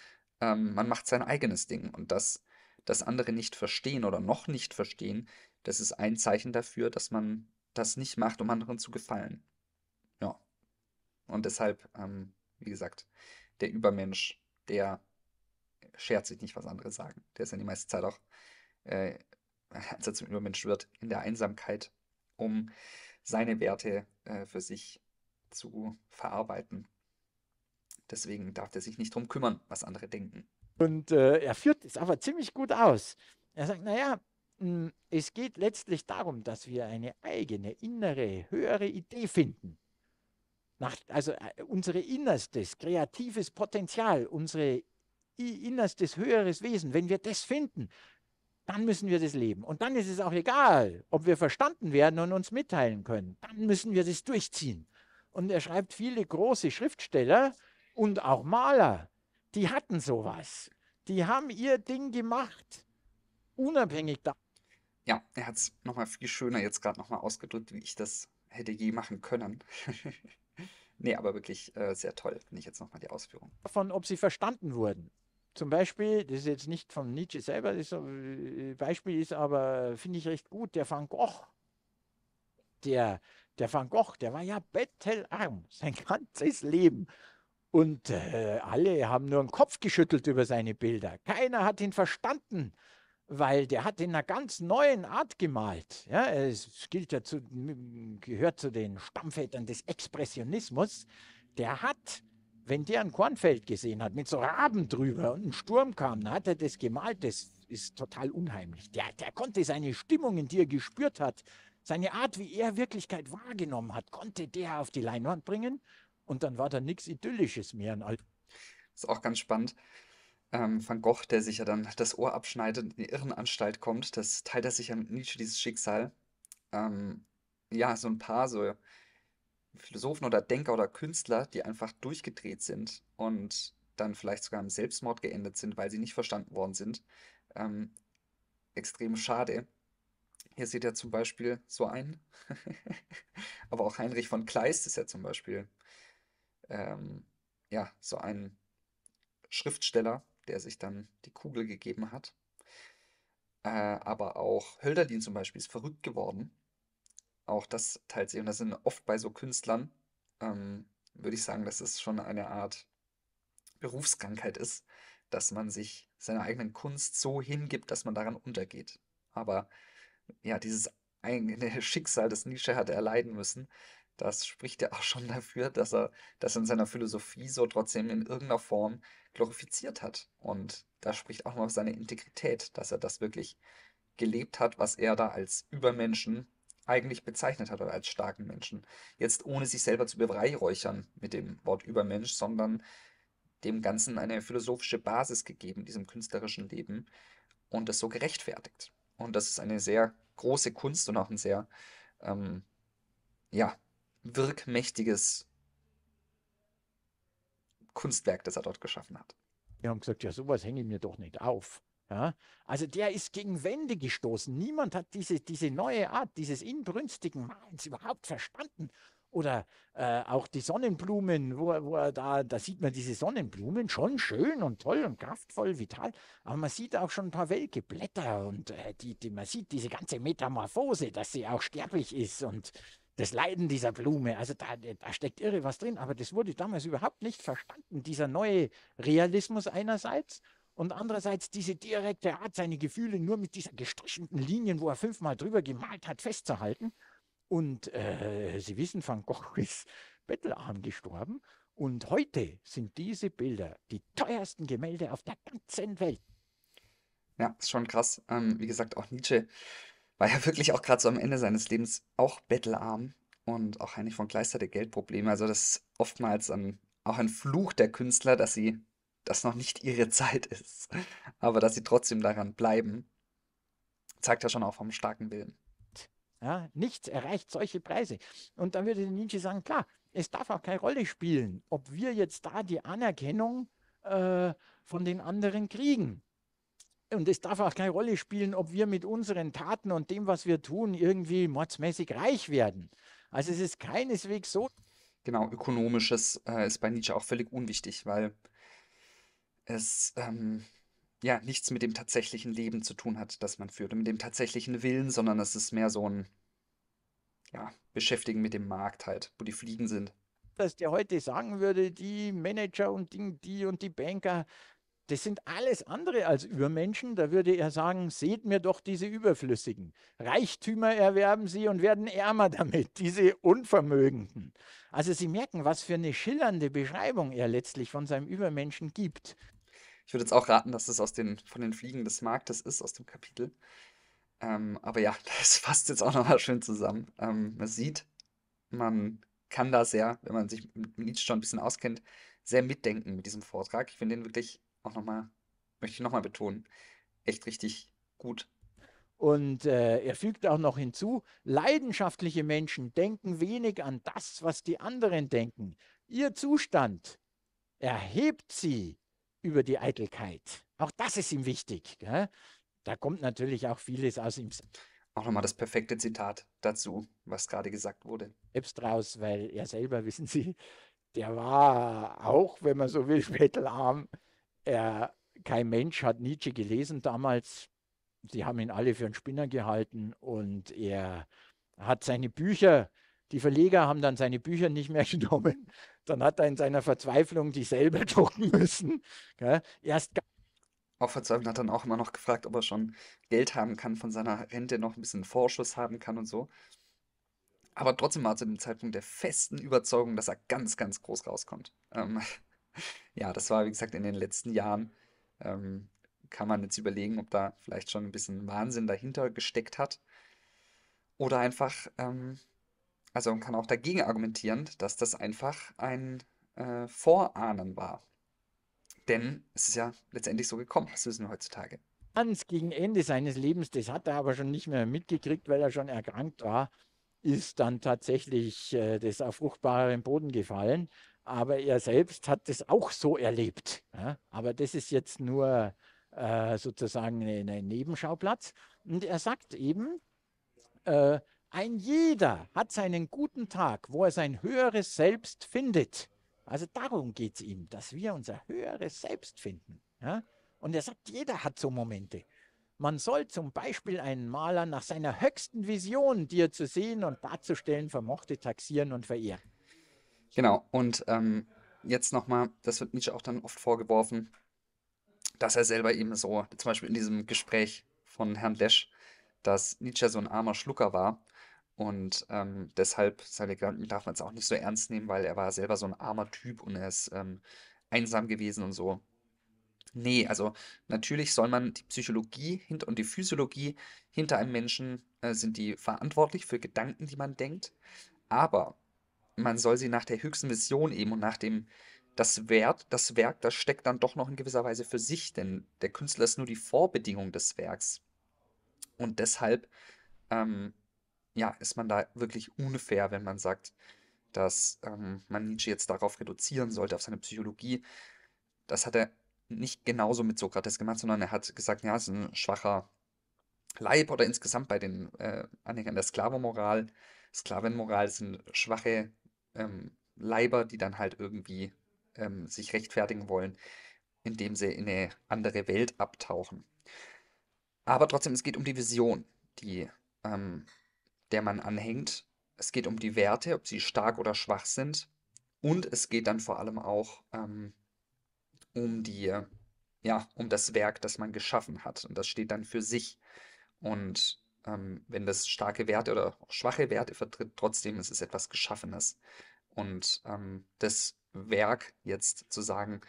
ähm, man macht sein eigenes Ding. Und das, dass andere nicht verstehen oder noch nicht verstehen, das ist ein Zeichen dafür, dass man das nicht macht, um anderen zu gefallen. Ja. Und deshalb, ähm, wie gesagt, der Übermensch, der schert sich nicht, was andere sagen. Der ist ja die meiste Zeit auch äh, als äh, er zum Übermensch wird, in der Einsamkeit, um seine Werte äh, für sich zu verarbeiten. Deswegen darf er sich nicht darum kümmern, was andere denken. Und äh, er führt es aber ziemlich gut aus. Er sagt, naja, hm, es geht letztlich darum, dass wir eine eigene, innere, höhere Idee finden. Nach, also äh, unsere innerstes, kreatives Potenzial, unser innerstes, höheres Wesen, wenn wir das finden, dann müssen wir das leben. Und dann ist es auch egal, ob wir verstanden werden und uns mitteilen können. Dann müssen wir das durchziehen. Und er schreibt, viele große Schriftsteller und auch Maler, die hatten sowas. Die haben ihr Ding gemacht, unabhängig davon. Ja, er hat es nochmal viel schöner jetzt gerade nochmal ausgedrückt, wie ich das hätte je machen können. nee, aber wirklich äh, sehr toll, finde ich jetzt nochmal die Ausführung. Von, ob sie verstanden wurden zum Beispiel, das ist jetzt nicht von Nietzsche selber, das äh, Beispiel ist aber, finde ich recht gut, der Van Gogh. Der, der Van Gogh, der war ja bettelarm, sein ganzes Leben. Und äh, alle haben nur den Kopf geschüttelt über seine Bilder. Keiner hat ihn verstanden, weil der hat in einer ganz neuen Art gemalt. Ja, es gilt ja zu, gehört zu den Stammvätern des Expressionismus. Der hat wenn der ein Kornfeld gesehen hat mit so Raben drüber und ein Sturm kam, dann hat er das gemalt. Das ist total unheimlich. Der, der konnte seine Stimmungen, die er gespürt hat, seine Art, wie er Wirklichkeit wahrgenommen hat, konnte der auf die Leinwand bringen. Und dann war da nichts Idyllisches mehr. Das ist auch ganz spannend. Ähm, Van Gogh, der sich ja dann das Ohr abschneidet, in die Irrenanstalt kommt, das teilt er sich ja mit Nietzsche, dieses Schicksal. Ähm, ja, so ein paar so Philosophen oder Denker oder Künstler, die einfach durchgedreht sind und dann vielleicht sogar im Selbstmord geendet sind, weil sie nicht verstanden worden sind. Ähm, extrem schade. Hier seht ihr zum Beispiel so einen. Aber auch Heinrich von Kleist ist ja zum Beispiel ähm, ja, so ein Schriftsteller, der sich dann die Kugel gegeben hat. Äh, aber auch Hölderlin zum Beispiel ist verrückt geworden auch das teilt sich. Und das sind oft bei so Künstlern, ähm, würde ich sagen, dass es schon eine Art Berufskrankheit ist, dass man sich seiner eigenen Kunst so hingibt, dass man daran untergeht. Aber ja, dieses eigene Schicksal, das Nietzsche hat erleiden müssen, das spricht ja auch schon dafür, dass er das in seiner Philosophie so trotzdem in irgendeiner Form glorifiziert hat. Und da spricht auch noch seine Integrität, dass er das wirklich gelebt hat, was er da als Übermenschen eigentlich bezeichnet hat als starken Menschen. Jetzt ohne sich selber zu beweihräuchern mit dem Wort Übermensch, sondern dem Ganzen eine philosophische Basis gegeben, diesem künstlerischen Leben und das so gerechtfertigt. Und das ist eine sehr große Kunst und auch ein sehr, ähm, ja, wirkmächtiges Kunstwerk, das er dort geschaffen hat. Wir haben gesagt, ja, sowas hänge ich mir doch nicht auf. Ja, also der ist gegen Wände gestoßen. Niemand hat diese, diese neue Art, dieses inbrünstigen Malens überhaupt verstanden. Oder äh, auch die Sonnenblumen, wo, wo er da, da sieht man diese Sonnenblumen schon schön und toll und kraftvoll, vital. Aber man sieht auch schon ein paar welke Blätter und äh, die, die, man sieht diese ganze Metamorphose, dass sie auch sterblich ist und das Leiden dieser Blume. Also da, da steckt irre was drin, aber das wurde damals überhaupt nicht verstanden. Dieser neue Realismus einerseits und andererseits diese direkte Art, seine Gefühle nur mit dieser gestrichelten Linie, wo er fünfmal drüber gemalt hat, festzuhalten. Und äh, Sie wissen, Van Gogh ist bettelarm gestorben. Und heute sind diese Bilder die teuersten Gemälde auf der ganzen Welt. Ja, ist schon krass. Ähm, wie gesagt, auch Nietzsche war ja wirklich auch gerade so am Ende seines Lebens auch bettelarm und auch Heinrich von Kleist hatte Geldprobleme. Also das ist oftmals ein, ähm, auch ein Fluch der Künstler, dass sie dass noch nicht ihre Zeit ist, aber dass sie trotzdem daran bleiben, zeigt ja schon auch vom starken Willen. Ja, nichts erreicht solche Preise. Und dann würde Nietzsche sagen, klar, es darf auch keine Rolle spielen, ob wir jetzt da die Anerkennung äh, von den anderen kriegen. Und es darf auch keine Rolle spielen, ob wir mit unseren Taten und dem, was wir tun, irgendwie mordsmäßig reich werden. Also es ist keineswegs so. Genau, ökonomisches äh, ist bei Nietzsche auch völlig unwichtig, weil es ähm, ja nichts mit dem tatsächlichen Leben zu tun hat, das man führt, mit dem tatsächlichen Willen, sondern es ist mehr so ein ja, Beschäftigen mit dem Markt halt, wo die Fliegen sind. Dass der heute sagen würde, die Manager und die, die und die Banker, das sind alles andere als Übermenschen. Da würde er sagen, seht mir doch diese Überflüssigen. Reichtümer erwerben sie und werden ärmer damit, diese Unvermögenden. Also Sie merken, was für eine schillernde Beschreibung er letztlich von seinem Übermenschen gibt. Ich würde jetzt auch raten, dass es aus den, von den Fliegen des Marktes ist, aus dem Kapitel. Ähm, aber ja, das fasst jetzt auch nochmal schön zusammen. Ähm, man sieht, man kann da sehr, wenn man sich mit Nietzsche schon ein bisschen auskennt, sehr mitdenken mit diesem Vortrag. Ich finde den wirklich auch nochmal, möchte ich nochmal betonen, echt richtig gut. Und äh, er fügt auch noch hinzu, leidenschaftliche Menschen denken wenig an das, was die anderen denken. Ihr Zustand erhebt sie über die Eitelkeit. Auch das ist ihm wichtig. Gell? Da kommt natürlich auch vieles aus ihm. Auch nochmal hm. das perfekte Zitat dazu, was gerade gesagt wurde. Selbst draus, weil er selber, wissen Sie, der war auch, wenn man so will, bettelarm. Er, kein Mensch hat Nietzsche gelesen damals. Sie haben ihn alle für einen Spinner gehalten und er hat seine Bücher, die Verleger haben dann seine Bücher nicht mehr genommen, dann hat er in seiner Verzweiflung die selber drucken müssen. Gell? Erst auch verzweifelt hat dann auch immer noch gefragt, ob er schon Geld haben kann von seiner Rente, noch ein bisschen Vorschuss haben kann und so. Aber trotzdem war er zu dem Zeitpunkt der festen Überzeugung, dass er ganz, ganz groß rauskommt. Ähm, ja, das war, wie gesagt, in den letzten Jahren. Ähm, kann man jetzt überlegen, ob da vielleicht schon ein bisschen Wahnsinn dahinter gesteckt hat. Oder einfach, ähm, also man kann auch dagegen argumentieren, dass das einfach ein äh, Vorahnen war. Denn es ist ja letztendlich so gekommen, das wissen wir heutzutage. Ganz gegen Ende seines Lebens, das hat er aber schon nicht mehr mitgekriegt, weil er schon erkrankt war, ist dann tatsächlich äh, das auf fruchtbarem Boden gefallen. Aber er selbst hat das auch so erlebt. Ja? Aber das ist jetzt nur äh, sozusagen ein Nebenschauplatz. Und er sagt eben, äh, ein jeder hat seinen guten Tag, wo er sein höheres Selbst findet. Also darum geht es ihm, dass wir unser höheres Selbst finden. Ja? Und er sagt, jeder hat so Momente. Man soll zum Beispiel einen Maler nach seiner höchsten Vision, die er zu sehen und darzustellen vermochte, taxieren und verehren. Genau, und ähm, jetzt nochmal, das wird Nietzsche auch dann oft vorgeworfen, dass er selber eben so, zum Beispiel in diesem Gespräch von Herrn Lesch, dass Nietzsche so ein armer Schlucker war und ähm, deshalb, seine Gedanken darf man es auch nicht so ernst nehmen, weil er war selber so ein armer Typ und er ist ähm, einsam gewesen und so. Nee, also natürlich soll man die Psychologie hinter und die Physiologie hinter einem Menschen äh, sind die verantwortlich für Gedanken, die man denkt, aber man soll sie nach der höchsten Vision eben und nach dem das Wert, das Werk, das steckt dann doch noch in gewisser Weise für sich, denn der Künstler ist nur die Vorbedingung des Werks. Und deshalb ähm, ja, ist man da wirklich unfair, wenn man sagt, dass ähm, man Nietzsche jetzt darauf reduzieren sollte, auf seine Psychologie. Das hat er nicht genauso mit Sokrates gemacht, sondern er hat gesagt, ja, es ist ein schwacher Leib oder insgesamt bei den äh, Anhängern der Sklavenmoral. Sklavenmoral sind schwache ähm, Leiber, die dann halt irgendwie ähm, sich rechtfertigen wollen, indem sie in eine andere Welt abtauchen. Aber trotzdem, es geht um die Vision, die ähm, der man anhängt. Es geht um die Werte, ob sie stark oder schwach sind. Und es geht dann vor allem auch ähm, um die, ja, um das Werk, das man geschaffen hat. Und das steht dann für sich. Und ähm, wenn das starke Werte oder schwache Werte vertritt, trotzdem ist es etwas Geschaffenes. Und ähm, das Werk jetzt zu sagen,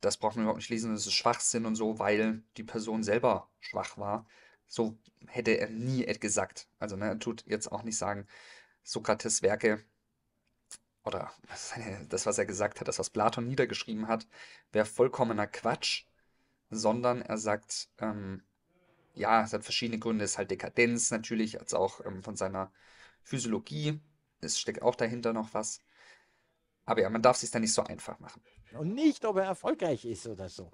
das braucht man überhaupt nicht lesen, das ist Schwachsinn und so, weil die Person selber schwach war, so hätte er nie gesagt. Also ne, er tut jetzt auch nicht sagen, Sokrates Werke oder das, was er gesagt hat, das, was Platon niedergeschrieben hat, wäre vollkommener Quatsch, sondern er sagt, ähm, ja, es hat verschiedene Gründe, es ist halt Dekadenz natürlich, als auch ähm, von seiner Physiologie, es steckt auch dahinter noch was. Aber ja, man darf es sich da nicht so einfach machen. Und nicht, ob er erfolgreich ist oder so.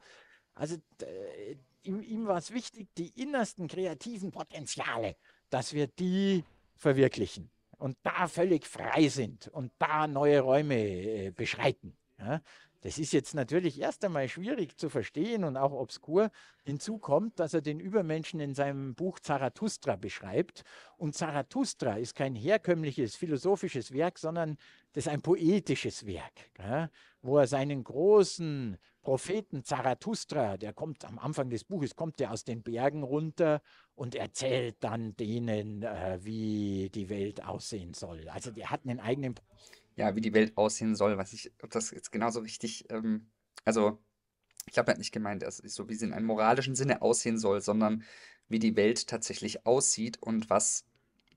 Also äh, ihm, ihm war es wichtig, die innersten kreativen Potenziale, dass wir die verwirklichen und da völlig frei sind und da neue Räume äh, beschreiten. Ja? Das ist jetzt natürlich erst einmal schwierig zu verstehen und auch obskur. Hinzu kommt, dass er den Übermenschen in seinem Buch Zarathustra beschreibt. Und Zarathustra ist kein herkömmliches philosophisches Werk, sondern das ist ein poetisches Werk, ja, wo er seinen großen Propheten Zarathustra, der kommt am Anfang des Buches, kommt der aus den Bergen runter und erzählt dann denen, äh, wie die Welt aussehen soll. Also der hat einen eigenen. Ja, wie die Welt aussehen soll, was ich, ob das jetzt genauso richtig, ähm, also ich habe halt nicht gemeint, dass es so wie sie in einem moralischen Sinne aussehen soll, sondern wie die Welt tatsächlich aussieht und was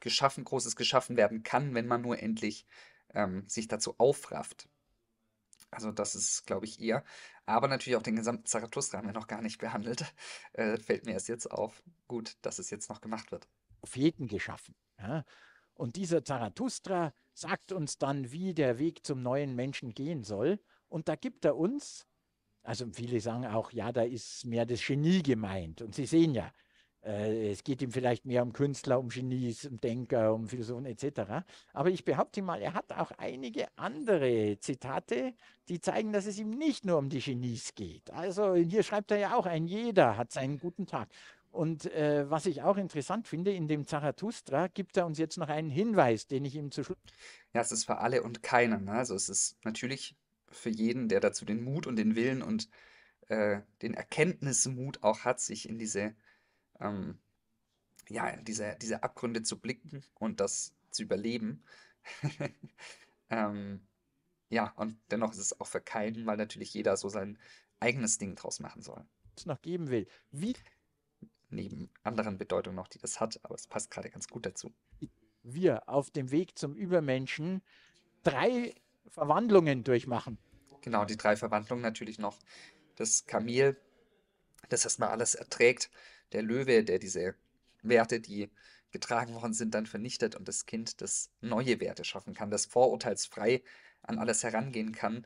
geschaffen, Großes geschaffen werden kann, wenn man nur endlich ähm, sich dazu aufrafft. Also das ist, glaube ich, eher. Aber natürlich auch den gesamten Zarathustra haben wir noch gar nicht behandelt. Äh, fällt mir erst jetzt auf. Gut, dass es jetzt noch gemacht wird. Propheten geschaffen. Ja? Und dieser Zarathustra sagt uns dann, wie der Weg zum neuen Menschen gehen soll. Und da gibt er uns, also viele sagen auch, ja, da ist mehr das Genie gemeint. Und Sie sehen ja, äh, es geht ihm vielleicht mehr um Künstler, um Genies, um Denker, um Philosophen etc. Aber ich behaupte mal, er hat auch einige andere Zitate, die zeigen, dass es ihm nicht nur um die Genies geht. Also hier schreibt er ja auch, ein jeder hat seinen guten Tag. Und äh, was ich auch interessant finde, in dem Zarathustra gibt er uns jetzt noch einen Hinweis, den ich ihm zu Schluss. Ja, es ist für alle und keinen. Ne? Also es ist natürlich für jeden, der dazu den Mut und den Willen und äh, den Erkenntnismut auch hat, sich in diese ähm, ja, diese, diese Abgründe zu blicken mhm. und das zu überleben. ähm, ja, und dennoch ist es auch für keinen, weil natürlich jeder so sein eigenes Ding draus machen soll. Es Noch geben will. Wie? Neben anderen Bedeutungen noch, die das hat, aber es passt gerade ganz gut dazu. Wir auf dem Weg zum Übermenschen drei Verwandlungen durchmachen. Genau, die drei Verwandlungen natürlich noch. Das Kamel, das erstmal alles erträgt, der Löwe, der diese Werte, die getragen worden sind, dann vernichtet und das Kind, das neue Werte schaffen kann, das vorurteilsfrei an alles herangehen kann.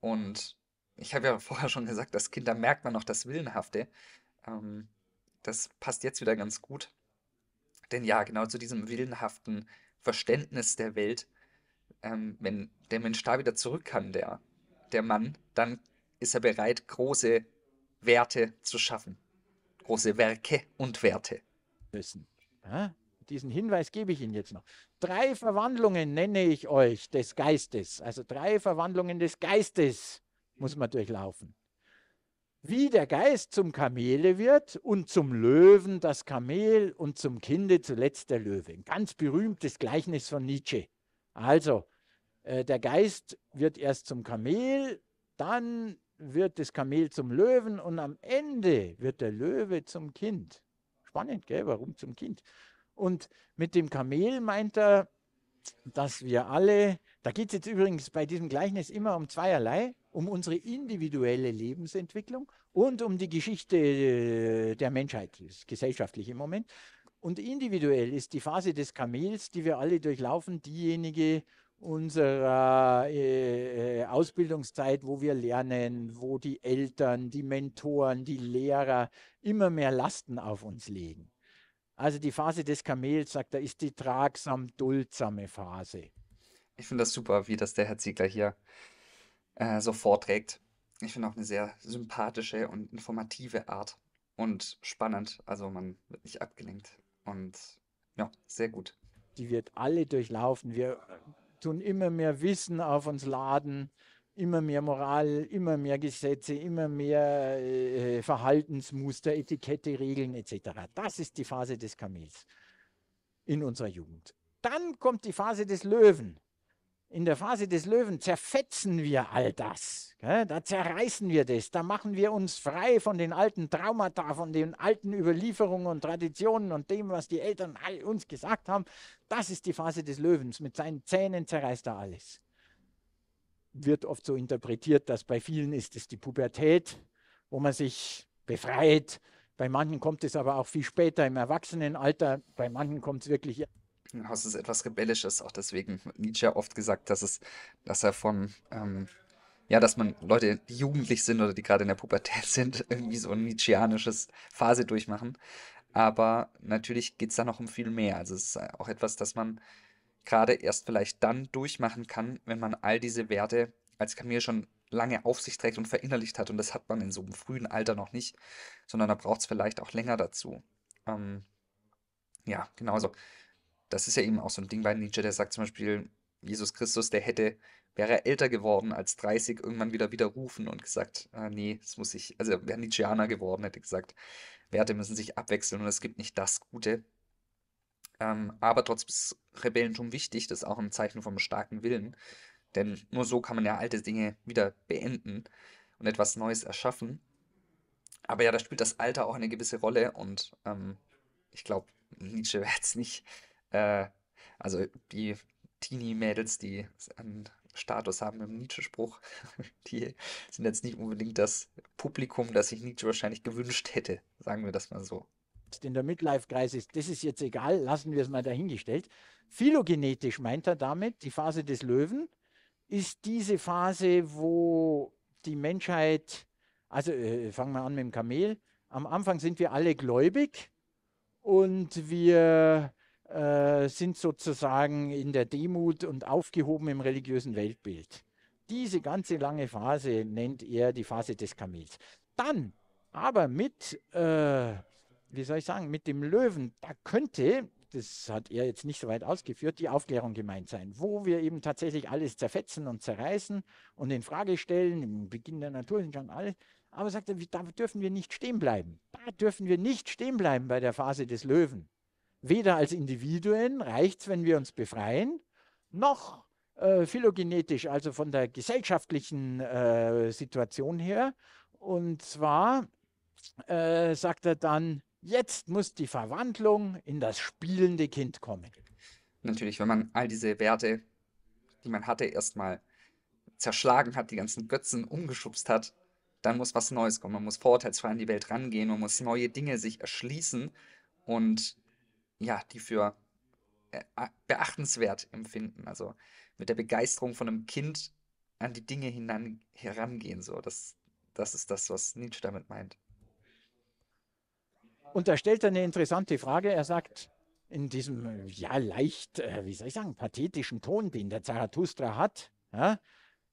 Und ich habe ja vorher schon gesagt, das Kind, da merkt man noch das Willenhafte. Ähm, das passt jetzt wieder ganz gut. Denn ja, genau zu diesem willenhaften Verständnis der Welt, ähm, wenn der Mensch da wieder zurück kann, der, der Mann, dann ist er bereit, große Werte zu schaffen große Werke und Werte. Müssen. Ja? diesen Hinweis gebe ich Ihnen jetzt noch. Drei Verwandlungen nenne ich euch des Geistes. Also drei Verwandlungen des Geistes muss man durchlaufen. Wie der Geist zum Kamele wird und zum Löwen das Kamel und zum Kinde zuletzt der Löwe. Ein ganz berühmtes Gleichnis von Nietzsche. Also, äh, der Geist wird erst zum Kamel, dann wird das Kamel zum Löwen und am Ende wird der Löwe zum Kind. Spannend, gell? Warum zum Kind? Und mit dem Kamel meint er, dass wir alle, da geht es jetzt übrigens bei diesem Gleichnis immer um zweierlei, um unsere individuelle Lebensentwicklung und um die Geschichte äh, der Menschheit, gesellschaftlich im Moment. Und individuell ist die Phase des Kamels, die wir alle durchlaufen, diejenige, unserer äh, äh, Ausbildungszeit, wo wir lernen, wo die Eltern, die Mentoren, die Lehrer immer mehr Lasten auf uns legen. Also die Phase des Kamels, sagt er, ist die tragsam duldsame Phase. Ich finde das super, wie das der Herr Ziegler hier äh, so vorträgt. Ich finde auch eine sehr sympathische und informative Art und spannend. Also man wird nicht abgelenkt und ja, sehr gut. Die wird alle durchlaufen. Wir tun immer mehr Wissen auf uns laden, immer mehr Moral, immer mehr Gesetze, immer mehr äh, äh Verhaltensmuster, Etikette, Regeln etc. Das ist die Phase des Kamels in unserer Jugend. Dann kommt die Phase des Löwen in der Phase des Löwen zerfetzen wir all das. Da zerreißen wir das. Da machen wir uns frei von den alten Traumata, von den alten Überlieferungen und Traditionen und dem, was die Eltern uns gesagt haben. Das ist die Phase des Löwens. Mit seinen Zähnen zerreißt er alles. Wird oft so interpretiert, dass bei vielen ist es die Pubertät, wo man sich befreit. Bei manchen kommt es aber auch viel später im Erwachsenenalter. Bei manchen kommt es wirklich Haus ist etwas rebellisches, auch deswegen hat Nietzsche oft gesagt, dass es, dass er von, ähm, ja, dass man Leute, die jugendlich sind oder die gerade in der Pubertät sind, irgendwie so ein Nietzscheanisches Phase durchmachen. Aber natürlich geht es da noch um viel mehr. Also es ist auch etwas, das man gerade erst vielleicht dann durchmachen kann, wenn man all diese Werte als Camille schon lange auf sich trägt und verinnerlicht hat. Und das hat man in so einem frühen Alter noch nicht, sondern da braucht es vielleicht auch länger dazu. Ähm, ja, genauso das ist ja eben auch so ein Ding bei Nietzsche, der sagt zum Beispiel, Jesus Christus, der hätte, wäre er älter geworden als 30, irgendwann wieder widerrufen und gesagt, ah, nee, das muss ich, also wäre Nietzscheaner geworden, hätte gesagt, Werte müssen sich abwechseln und es gibt nicht das Gute. Ähm, aber trotz des Rebellentum wichtig, das ist auch ein Zeichen vom starken Willen, denn nur so kann man ja alte Dinge wieder beenden und etwas Neues erschaffen. Aber ja, da spielt das Alter auch eine gewisse Rolle und ähm, ich glaube, Nietzsche wäre jetzt nicht äh, also die Teenie-Mädels, die einen Status haben im Nietzsche-Spruch, die sind jetzt nicht unbedingt das Publikum, das sich Nietzsche wahrscheinlich gewünscht hätte, sagen wir das mal so. In der midlife kreis ist, das ist jetzt egal, lassen wir es mal dahingestellt. Phylogenetisch meint er damit, die Phase des Löwen ist diese Phase, wo die Menschheit, also äh, fangen wir an mit dem Kamel, am Anfang sind wir alle gläubig und wir äh, sind sozusagen in der Demut und aufgehoben im religiösen Weltbild. Diese ganze lange Phase nennt er die Phase des Kamels. Dann aber mit, äh, wie soll ich sagen, mit dem Löwen, da könnte, das hat er jetzt nicht so weit ausgeführt, die Aufklärung gemeint sein, wo wir eben tatsächlich alles zerfetzen und zerreißen und in Frage stellen, im Beginn der Natur sind schon alles. Aber sagt er, da dürfen wir nicht stehen bleiben. Da dürfen wir nicht stehen bleiben bei der Phase des Löwen. Weder als Individuen reicht es, wenn wir uns befreien, noch äh, phylogenetisch, also von der gesellschaftlichen äh, Situation her. Und zwar äh, sagt er dann, jetzt muss die Verwandlung in das spielende Kind kommen. Natürlich, wenn man all diese Werte, die man hatte, erstmal zerschlagen hat, die ganzen Götzen umgeschubst hat, dann muss was Neues kommen. Man muss vorurteilsfrei an die Welt rangehen, man muss neue Dinge sich erschließen und ja, die für äh, beachtenswert empfinden. Also mit der Begeisterung von einem Kind an die Dinge hinan, herangehen. So, das, das ist das, was Nietzsche damit meint. Und da stellt er eine interessante Frage. Er sagt in diesem ja leicht, äh, wie soll ich sagen, pathetischen Ton, den der Zarathustra hat, ja,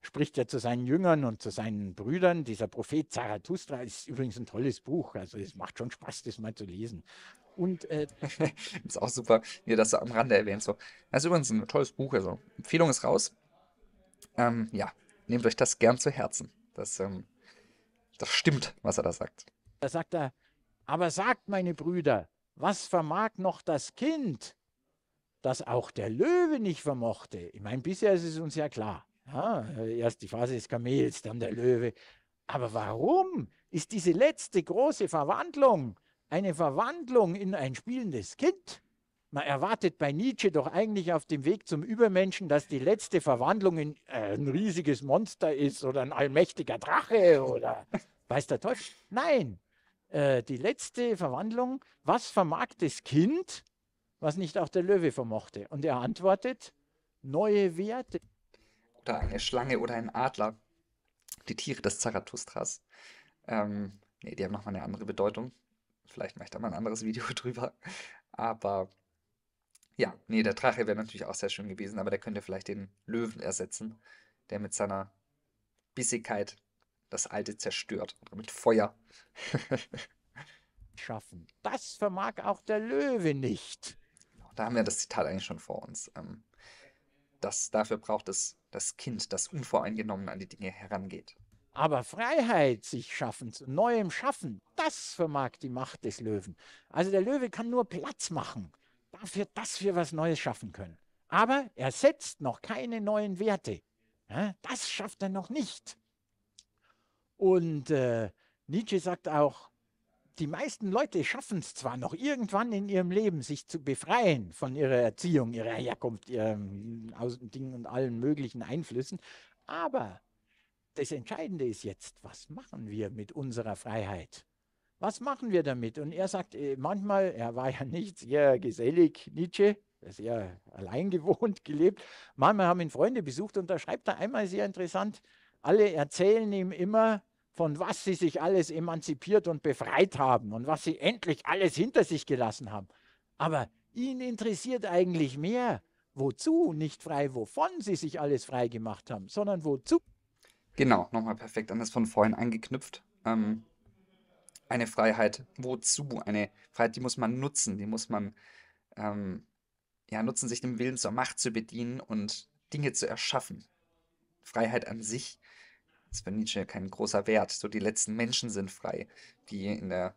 spricht er zu seinen Jüngern und zu seinen Brüdern. Dieser Prophet Zarathustra ist übrigens ein tolles Buch. Also es macht schon Spaß, das mal zu lesen. Und äh, ist auch super, wie ihr das so am Rande erwähnt. So. Das ist übrigens ein tolles Buch, also Empfehlung ist raus. Ähm, ja, nehmt euch das gern zu Herzen. Das, ähm, das stimmt, was er da sagt. Da sagt er, aber sagt, meine Brüder, was vermag noch das Kind, das auch der Löwe nicht vermochte? Ich meine, bisher ist es uns ja klar. Ja, erst die Phase des Kamels, dann der Löwe. Aber warum ist diese letzte große Verwandlung eine Verwandlung in ein spielendes Kind. Man erwartet bei Nietzsche doch eigentlich auf dem Weg zum Übermenschen, dass die letzte Verwandlung in äh, ein riesiges Monster ist oder ein allmächtiger Drache oder weiß der Teufel. Nein, äh, die letzte Verwandlung, was vermag das Kind, was nicht auch der Löwe vermochte? Und er antwortet, neue Werte. Oder eine Schlange oder ein Adler. Die Tiere des Zarathustras. Ähm, nee, die haben nochmal eine andere Bedeutung. Vielleicht mache ich da mal ein anderes Video drüber. Aber ja, nee, der Drache wäre natürlich auch sehr schön gewesen, aber der könnte vielleicht den Löwen ersetzen, der mit seiner Bissigkeit das Alte zerstört oder mit Feuer. Schaffen. Das vermag auch der Löwe nicht. Genau, da haben wir das Zitat eigentlich schon vor uns. Ähm, das, dafür braucht es das Kind, das unvoreingenommen an die Dinge herangeht. Aber Freiheit, sich schaffen, zu neuem Schaffen, das vermag die Macht des Löwen. Also der Löwe kann nur Platz machen dafür, dass wir was Neues schaffen können. Aber er setzt noch keine neuen Werte. das schafft er noch nicht. Und äh, Nietzsche sagt auch, die meisten Leute schaffen es zwar noch irgendwann in ihrem Leben, sich zu befreien von ihrer Erziehung, ihrer Herkunft, ihren Dingen und allen möglichen Einflüssen, aber das Entscheidende ist jetzt, was machen wir mit unserer Freiheit? Was machen wir damit? Und er sagt äh, manchmal, er war ja nicht sehr gesellig, Nietzsche, sehr allein gewohnt gelebt. Manchmal haben ihn Freunde besucht und da schreibt er einmal sehr interessant, alle erzählen ihm immer, von was sie sich alles emanzipiert und befreit haben und was sie endlich alles hinter sich gelassen haben. Aber ihn interessiert eigentlich mehr, wozu, nicht frei wovon sie sich alles frei gemacht haben, sondern wozu Genau, nochmal perfekt an das von vorhin angeknüpft. Ähm, eine Freiheit, wozu? Eine Freiheit, die muss man nutzen, die muss man ähm, ja, nutzen, sich dem Willen zur Macht zu bedienen und Dinge zu erschaffen. Freiheit an sich ist für Nietzsche kein großer Wert. So die letzten Menschen sind frei, die in der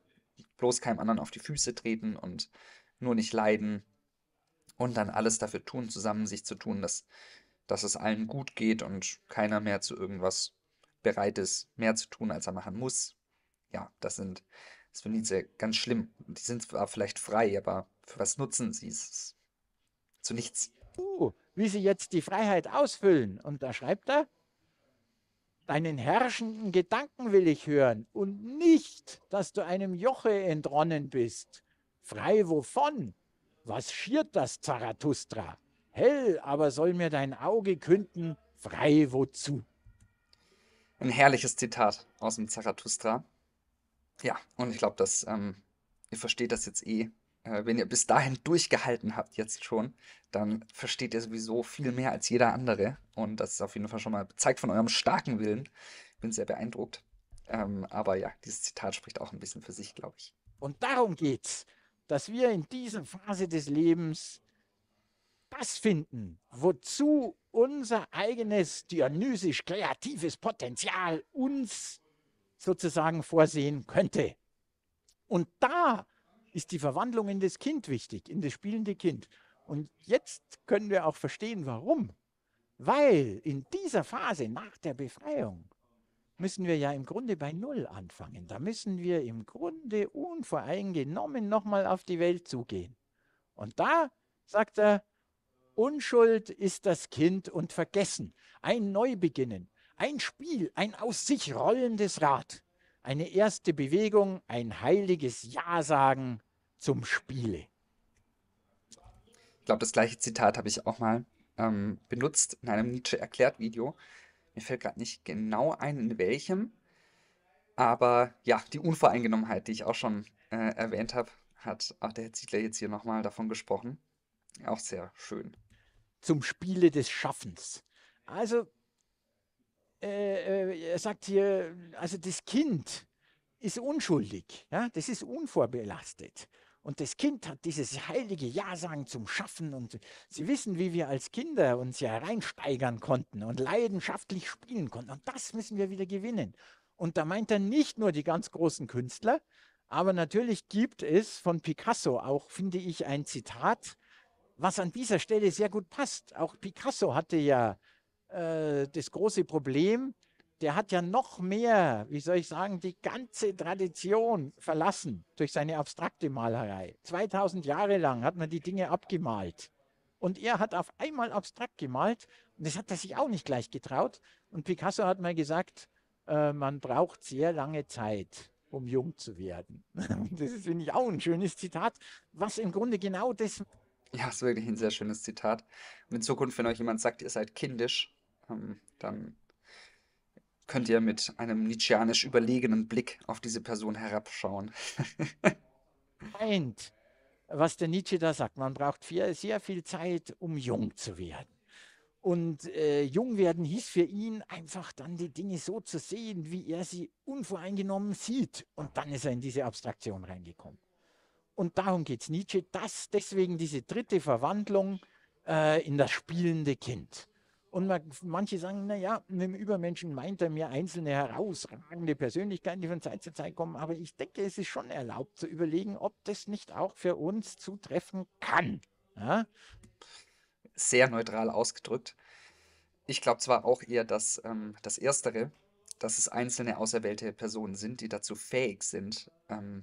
bloß keinem anderen auf die Füße treten und nur nicht leiden und dann alles dafür tun, zusammen sich zu tun, dass dass es allen gut geht und keiner mehr zu irgendwas bereit ist, mehr zu tun, als er machen muss. Ja, das sind, das finde ich sehr ganz schlimm. Die sind zwar vielleicht frei, aber für was nutzen sie es? Zu nichts. Uh, wie sie jetzt die Freiheit ausfüllen. Und da schreibt er, deinen herrschenden Gedanken will ich hören und nicht, dass du einem Joche entronnen bist. Frei wovon? Was schiert das Zarathustra? Hell aber soll mir dein Auge künden, frei wozu. Ein herrliches Zitat aus dem Zarathustra. Ja, und ich glaube, dass ähm, ihr versteht das jetzt eh. Äh, wenn ihr bis dahin durchgehalten habt, jetzt schon, dann versteht ihr sowieso viel mehr als jeder andere. Und das ist auf jeden Fall schon mal zeigt von eurem starken Willen. Bin sehr beeindruckt. Ähm, aber ja, dieses Zitat spricht auch ein bisschen für sich, glaube ich. Und darum geht's, dass wir in dieser Phase des Lebens das finden, wozu unser eigenes dionysisch kreatives Potenzial uns sozusagen vorsehen könnte. Und da ist die Verwandlung in das Kind wichtig, in das spielende Kind. Und jetzt können wir auch verstehen, warum. Weil in dieser Phase nach der Befreiung müssen wir ja im Grunde bei Null anfangen. Da müssen wir im Grunde unvoreingenommen nochmal auf die Welt zugehen. Und da sagt er, Unschuld ist das Kind und vergessen. Ein Neubeginnen, ein Spiel, ein aus sich rollendes Rad, eine erste Bewegung, ein heiliges Ja sagen zum Spiele. Ich glaube, das gleiche Zitat habe ich auch mal ähm, benutzt in einem Nietzsche erklärt Video. Mir fällt gerade nicht genau ein, in welchem. Aber ja, die Unvoreingenommenheit, die ich auch schon äh, erwähnt habe, hat auch der Herr Ziegler jetzt hier nochmal davon gesprochen. Auch sehr schön zum Spiele des Schaffens. Also äh, äh, er sagt hier, also das Kind ist unschuldig, ja? das ist unvorbelastet. Und das Kind hat dieses heilige Ja-Sagen zum Schaffen. Und Sie wissen, wie wir als Kinder uns ja reinsteigern konnten und leidenschaftlich spielen konnten. Und das müssen wir wieder gewinnen. Und da meint er nicht nur die ganz großen Künstler, aber natürlich gibt es von Picasso auch, finde ich, ein Zitat, was an dieser Stelle sehr gut passt. Auch Picasso hatte ja äh, das große Problem, der hat ja noch mehr, wie soll ich sagen, die ganze Tradition verlassen durch seine abstrakte Malerei. 2000 Jahre lang hat man die Dinge abgemalt. Und er hat auf einmal abstrakt gemalt und das hat er sich auch nicht gleich getraut. Und Picasso hat mal gesagt, äh, man braucht sehr lange Zeit, um jung zu werden. das ist, finde ich, auch ein schönes Zitat, was im Grunde genau das ja, ist wirklich ein sehr schönes Zitat. Und in Zukunft, wenn euch jemand sagt, ihr seid kindisch, ähm, dann könnt ihr mit einem nietzscheanisch überlegenen Blick auf diese Person herabschauen. Meint, was der Nietzsche da sagt, man braucht viel, sehr viel Zeit, um jung zu werden. Und äh, jung werden hieß für ihn einfach dann die Dinge so zu sehen, wie er sie unvoreingenommen sieht. Und dann ist er in diese Abstraktion reingekommen. Und darum geht es Nietzsche. dass deswegen diese dritte Verwandlung äh, in das spielende Kind. Und man, manche sagen, naja, mit dem Übermenschen meint er mir einzelne herausragende Persönlichkeiten, die von Zeit zu Zeit kommen. Aber ich denke, es ist schon erlaubt zu überlegen, ob das nicht auch für uns zutreffen kann. Ja? Sehr neutral ausgedrückt. Ich glaube zwar auch eher, dass ähm, das Erstere, dass es einzelne auserwählte Personen sind, die dazu fähig sind, ähm,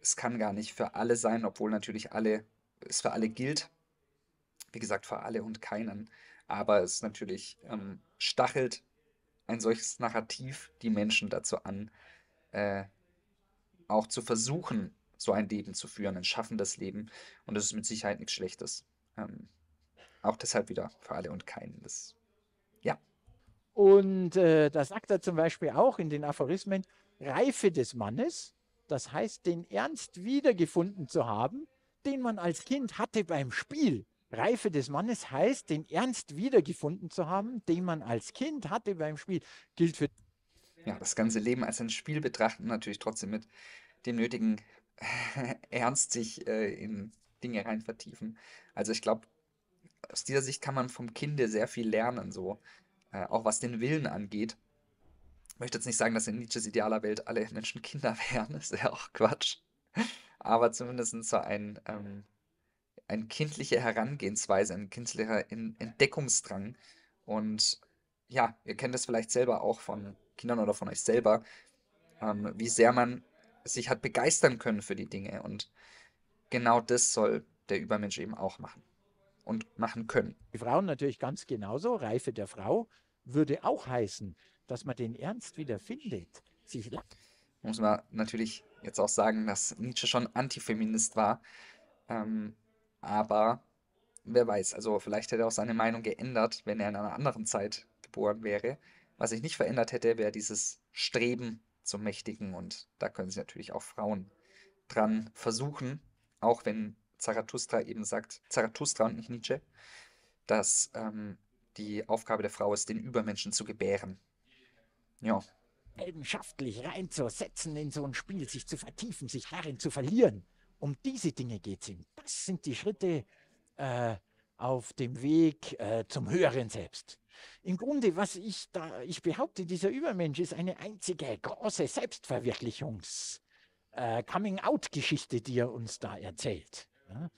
es kann gar nicht für alle sein, obwohl natürlich alle, es für alle gilt. Wie gesagt, für alle und keinen. Aber es natürlich ähm, stachelt ein solches Narrativ die Menschen dazu an, äh, auch zu versuchen, so ein Leben zu führen, ein schaffendes Leben. Und das ist mit Sicherheit nichts Schlechtes. Ähm, auch deshalb wieder für alle und keinen. Das, ja. Und äh, da sagt er zum Beispiel auch in den Aphorismen, Reife des Mannes das heißt, den Ernst wiedergefunden zu haben, den man als Kind hatte beim Spiel. Reife des Mannes heißt, den Ernst wiedergefunden zu haben, den man als Kind hatte beim Spiel, gilt für. Ja, das ganze Leben als ein Spiel betrachten, natürlich trotzdem mit dem nötigen Ernst sich äh, in Dinge rein vertiefen. Also ich glaube, aus dieser Sicht kann man vom Kinde sehr viel lernen, so äh, auch was den Willen angeht. Ich möchte jetzt nicht sagen, dass in Nietzsches idealer Welt alle Menschen Kinder wären, das ist ja auch Quatsch. Aber zumindest so ein, ähm, eine kindliche Herangehensweise, ein kindlicher Entdeckungsdrang. Und ja, ihr kennt das vielleicht selber auch von Kindern oder von euch selber, ähm, wie sehr man sich hat begeistern können für die Dinge. Und genau das soll der Übermensch eben auch machen und machen können. Die Frauen natürlich ganz genauso. Reife der Frau würde auch heißen, dass man den Ernst wieder findet. Muss man natürlich jetzt auch sagen, dass Nietzsche schon Antifeminist war. Ähm, aber wer weiß, also vielleicht hätte er auch seine Meinung geändert, wenn er in einer anderen Zeit geboren wäre. Was sich nicht verändert hätte, wäre dieses Streben zum Mächtigen. Und da können sich natürlich auch Frauen dran versuchen, auch wenn Zarathustra eben sagt, Zarathustra und nicht Nietzsche, dass ähm, die Aufgabe der Frau ist, den Übermenschen zu gebären ja. leidenschaftlich reinzusetzen in so ein Spiel, sich zu vertiefen, sich darin zu verlieren. Um diese Dinge geht es ihm. Das sind die Schritte äh, auf dem Weg äh, zum höheren Selbst. Im Grunde, was ich da, ich behaupte, dieser Übermensch ist eine einzige große Selbstverwirklichungs- äh, Coming-out-Geschichte, die er uns da erzählt. Ja?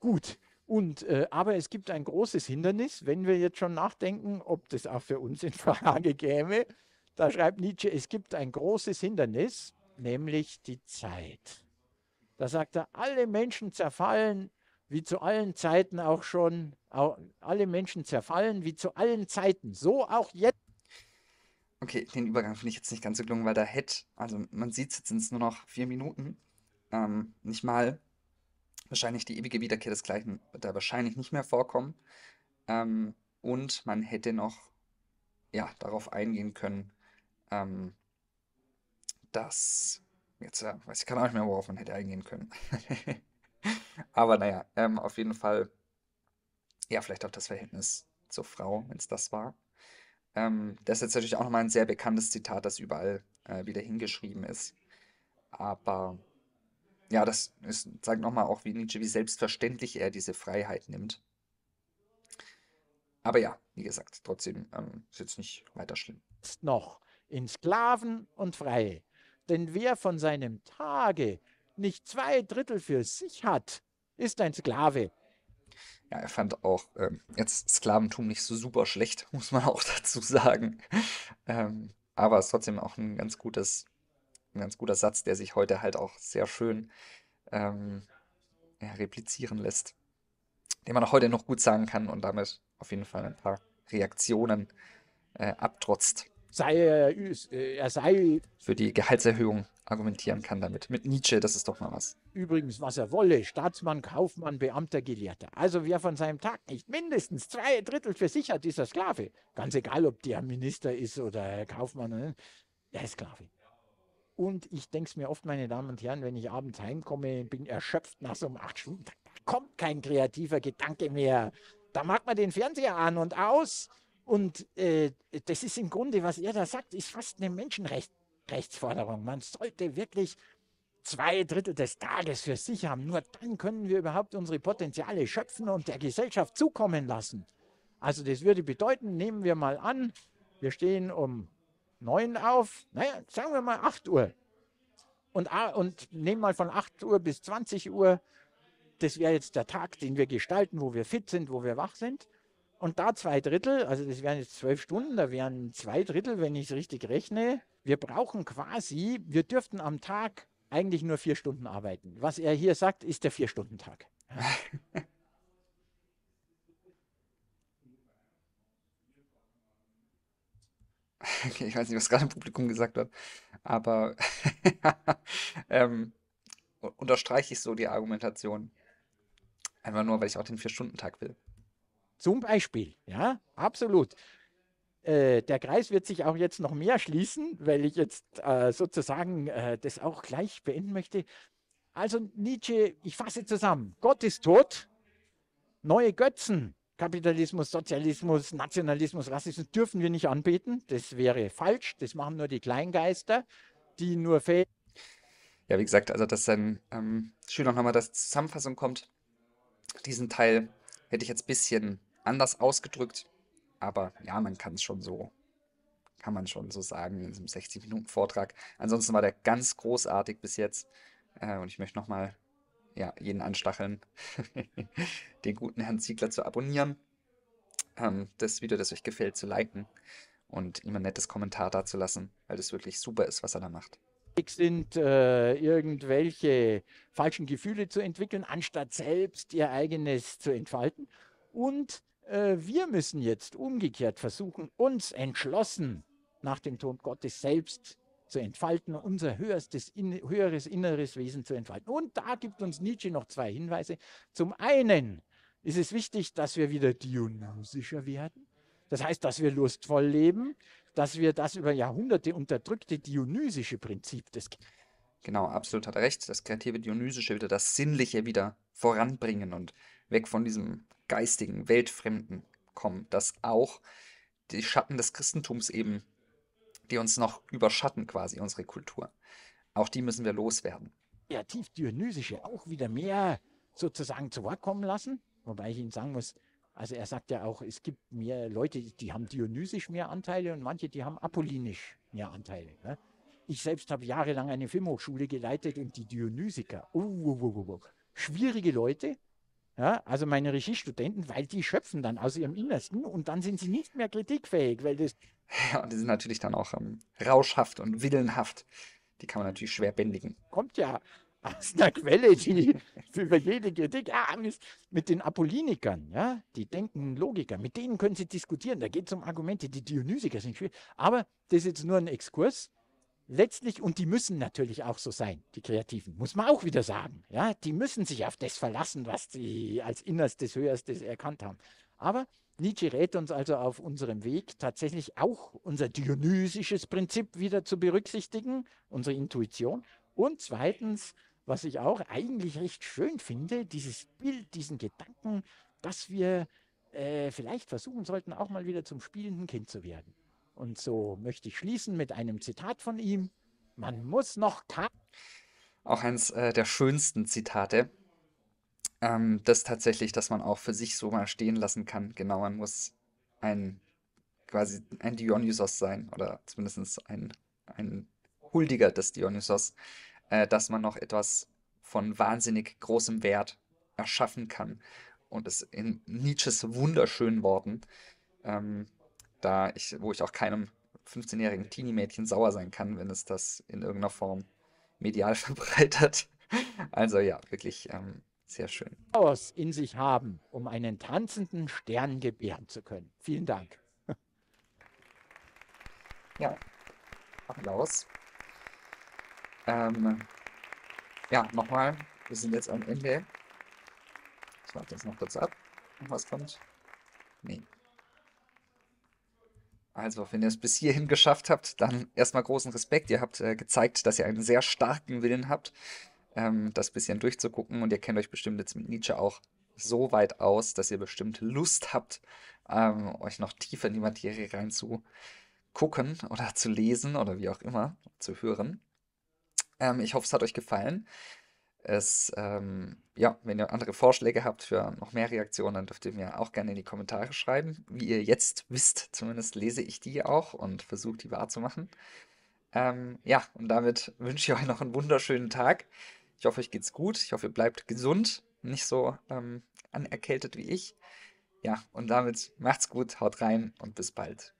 Gut, und, äh, aber es gibt ein großes Hindernis, wenn wir jetzt schon nachdenken, ob das auch für uns in Frage käme. Da schreibt Nietzsche, es gibt ein großes Hindernis, nämlich die Zeit. Da sagt er, alle Menschen zerfallen, wie zu allen Zeiten auch schon, alle Menschen zerfallen, wie zu allen Zeiten, so auch jetzt. Okay, den Übergang finde ich jetzt nicht ganz so gelungen, weil da hätte, also man sieht es jetzt, sind es nur noch vier Minuten, ähm, nicht mal wahrscheinlich die ewige Wiederkehr des Gleichen wird da wahrscheinlich nicht mehr vorkommen. Ähm, und man hätte noch ja, darauf eingehen können, ähm, dass. Jetzt äh, weiß ich kann auch nicht mehr, worauf man hätte eingehen können. Aber naja, ähm, auf jeden Fall. Ja, vielleicht auch das Verhältnis zur Frau, wenn es das war. Ähm, das ist jetzt natürlich auch nochmal ein sehr bekanntes Zitat, das überall äh, wieder hingeschrieben ist. Aber ja, das ist, sagt nochmal auch, wie Nietzsche, wie selbstverständlich er diese Freiheit nimmt. Aber ja, wie gesagt, trotzdem ähm, ist jetzt nicht weiter schlimm. Ist noch in Sklaven und Freie. Denn wer von seinem Tage nicht zwei Drittel für sich hat, ist ein Sklave. Ja, er fand auch ähm, jetzt Sklaventum nicht so super schlecht, muss man auch dazu sagen. ähm, aber es ist trotzdem auch ein ganz gutes, ein ganz guter Satz, der sich heute halt auch sehr schön ähm, ja, replizieren lässt, den man auch heute noch gut sagen kann und damit auf jeden Fall ein paar Reaktionen äh, abtrotzt sei äh, er, sei für die Gehaltserhöhung argumentieren kann damit. Mit Nietzsche, das ist doch mal was. Übrigens, was er wolle, Staatsmann, Kaufmann, Beamter, Gelehrter. Also wer von seinem Tag nicht mindestens zwei Drittel für sich hat, ist er Sklave. Ganz egal, ob der Minister ist oder Kaufmann, ne? er ist Sklave. Und ich denke es mir oft, meine Damen und Herren, wenn ich abends heimkomme, bin erschöpft nach so einem acht Stunden, da kommt kein kreativer Gedanke mehr. Da mag man den Fernseher an und aus und äh, das ist im Grunde, was er da sagt, ist fast eine Menschenrechtsforderung. Man sollte wirklich zwei Drittel des Tages für sich haben. Nur dann können wir überhaupt unsere Potenziale schöpfen und der Gesellschaft zukommen lassen. Also das würde bedeuten, nehmen wir mal an, wir stehen um neun auf, naja, sagen wir mal acht Uhr. Und, ah, und nehmen mal von acht Uhr bis 20 Uhr, das wäre jetzt der Tag, den wir gestalten, wo wir fit sind, wo wir wach sind. Und da zwei Drittel, also das wären jetzt zwölf Stunden, da wären zwei Drittel, wenn ich es richtig rechne. Wir brauchen quasi, wir dürften am Tag eigentlich nur vier Stunden arbeiten. Was er hier sagt, ist der Vier-Stunden-Tag. Okay, ich weiß nicht, was gerade im Publikum gesagt wird, aber ähm, unterstreiche ich so die Argumentation. Einfach nur, weil ich auch den Vier-Stunden-Tag will. Zum Beispiel, ja, absolut. Äh, der Kreis wird sich auch jetzt noch mehr schließen, weil ich jetzt äh, sozusagen äh, das auch gleich beenden möchte. Also Nietzsche, ich fasse zusammen, Gott ist tot, neue Götzen, Kapitalismus, Sozialismus, Nationalismus, Rassismus dürfen wir nicht anbeten, das wäre falsch, das machen nur die Kleingeister, die nur fehlen. Ja, wie gesagt, also ähm, ähm, dass dann ähm, schön auch nochmal, das Zusammenfassung kommt. Diesen Teil hätte ich jetzt ein bisschen anders ausgedrückt. Aber ja, man kann es schon so, kann man schon so sagen in diesem 60-Minuten-Vortrag. Ansonsten war der ganz großartig bis jetzt. Äh, und ich möchte nochmal ja, jeden anstacheln, den guten Herrn Ziegler zu abonnieren, ähm, das Video, das euch gefällt, zu liken und ihm ein nettes Kommentar dazulassen, weil das wirklich super ist, was er da macht sind, äh, irgendwelche falschen Gefühle zu entwickeln, anstatt selbst ihr eigenes zu entfalten. Und äh, wir müssen jetzt umgekehrt versuchen, uns entschlossen nach dem Tod Gottes selbst zu entfalten, unser höherstes, in, höheres inneres Wesen zu entfalten. Und da gibt uns Nietzsche noch zwei Hinweise. Zum einen ist es wichtig, dass wir wieder dionysischer werden. Das heißt, dass wir lustvoll leben, dass wir das über Jahrhunderte unterdrückte dionysische Prinzip des Genau, absolut hat er recht. Das kreative Dionysische wieder, das Sinnliche wieder voranbringen und weg von diesem Geistigen, Weltfremden kommen, dass auch die Schatten des Christentums eben, die uns noch überschatten quasi, unsere Kultur, auch die müssen wir loswerden. tief Dionysische auch wieder mehr sozusagen zu Wort kommen lassen, wobei ich Ihnen sagen muss, also er sagt ja auch, es gibt mehr Leute, die haben dionysisch mehr Anteile und manche, die haben apollinisch mehr Anteile. Ne? Ich selbst habe jahrelang eine Filmhochschule geleitet und die Dionysiker, uh, uh, uh, schwierige Leute, ja, also meine Regiestudenten, weil die schöpfen dann aus ihrem Innersten und dann sind sie nicht mehr kritikfähig, weil das. Ja, und die sind natürlich dann auch ähm, rauschhaft und willenhaft. Die kann man natürlich schwer bändigen. Kommt ja aus einer Quelle, die über jede Kritik, ja, ah, mit den Apollinikern, ja, die denken Logiker, mit denen können sie diskutieren, da geht es um Argumente, die Dionysiker sind schwierig. Aber das ist jetzt nur ein Exkurs letztlich, und die müssen natürlich auch so sein, die Kreativen, muss man auch wieder sagen. Ja, die müssen sich auf das verlassen, was sie als Innerstes, Höherstes erkannt haben. Aber Nietzsche rät uns also auf unserem Weg tatsächlich auch unser dionysisches Prinzip wieder zu berücksichtigen, unsere Intuition. Und zweitens, was ich auch eigentlich recht schön finde, dieses Bild, diesen Gedanken, dass wir äh, vielleicht versuchen sollten, auch mal wieder zum spielenden Kind zu werden. Und so möchte ich schließen mit einem Zitat von ihm. Man muss noch Ka Auch eines äh, der schönsten Zitate. Ähm, das tatsächlich, dass man auch für sich so mal stehen lassen kann. Genau, man muss ein quasi ein Dionysos sein oder zumindest ein, ein Huldiger des Dionysos, äh, dass man noch etwas von wahnsinnig großem Wert erschaffen kann. Und es in Nietzsches wunderschönen Worten ähm, da ich, wo ich auch keinem 15-jährigen Teenie-Mädchen sauer sein kann, wenn es das in irgendeiner Form medial verbreitet. Also ja, wirklich ähm, sehr schön. Aus in sich haben, um einen tanzenden Stern gebären zu können. Vielen Dank. Ja, Applaus. Ähm, ja, nochmal, wir sind jetzt am Ende. Ich warte jetzt noch kurz ab, was kommt. Nee. Also, wenn ihr es bis hierhin geschafft habt, dann erstmal großen Respekt. Ihr habt äh, gezeigt, dass ihr einen sehr starken Willen habt, ähm, das bisschen durchzugucken. Und ihr kennt euch bestimmt jetzt mit Nietzsche auch so weit aus, dass ihr bestimmt Lust habt, ähm, euch noch tiefer in die Materie reinzugucken oder zu lesen oder wie auch immer, zu hören. Ähm, ich hoffe, es hat euch gefallen es, ähm, ja, wenn ihr andere Vorschläge habt für noch mehr Reaktionen, dann dürft ihr mir auch gerne in die Kommentare schreiben. Wie ihr jetzt wisst, zumindest lese ich die auch und versuche die wahrzumachen. Ähm, ja, und damit wünsche ich euch noch einen wunderschönen Tag. Ich hoffe, euch geht's gut. Ich hoffe, ihr bleibt gesund, nicht so ähm, anerkältet wie ich. Ja, und damit macht's gut, haut rein und bis bald.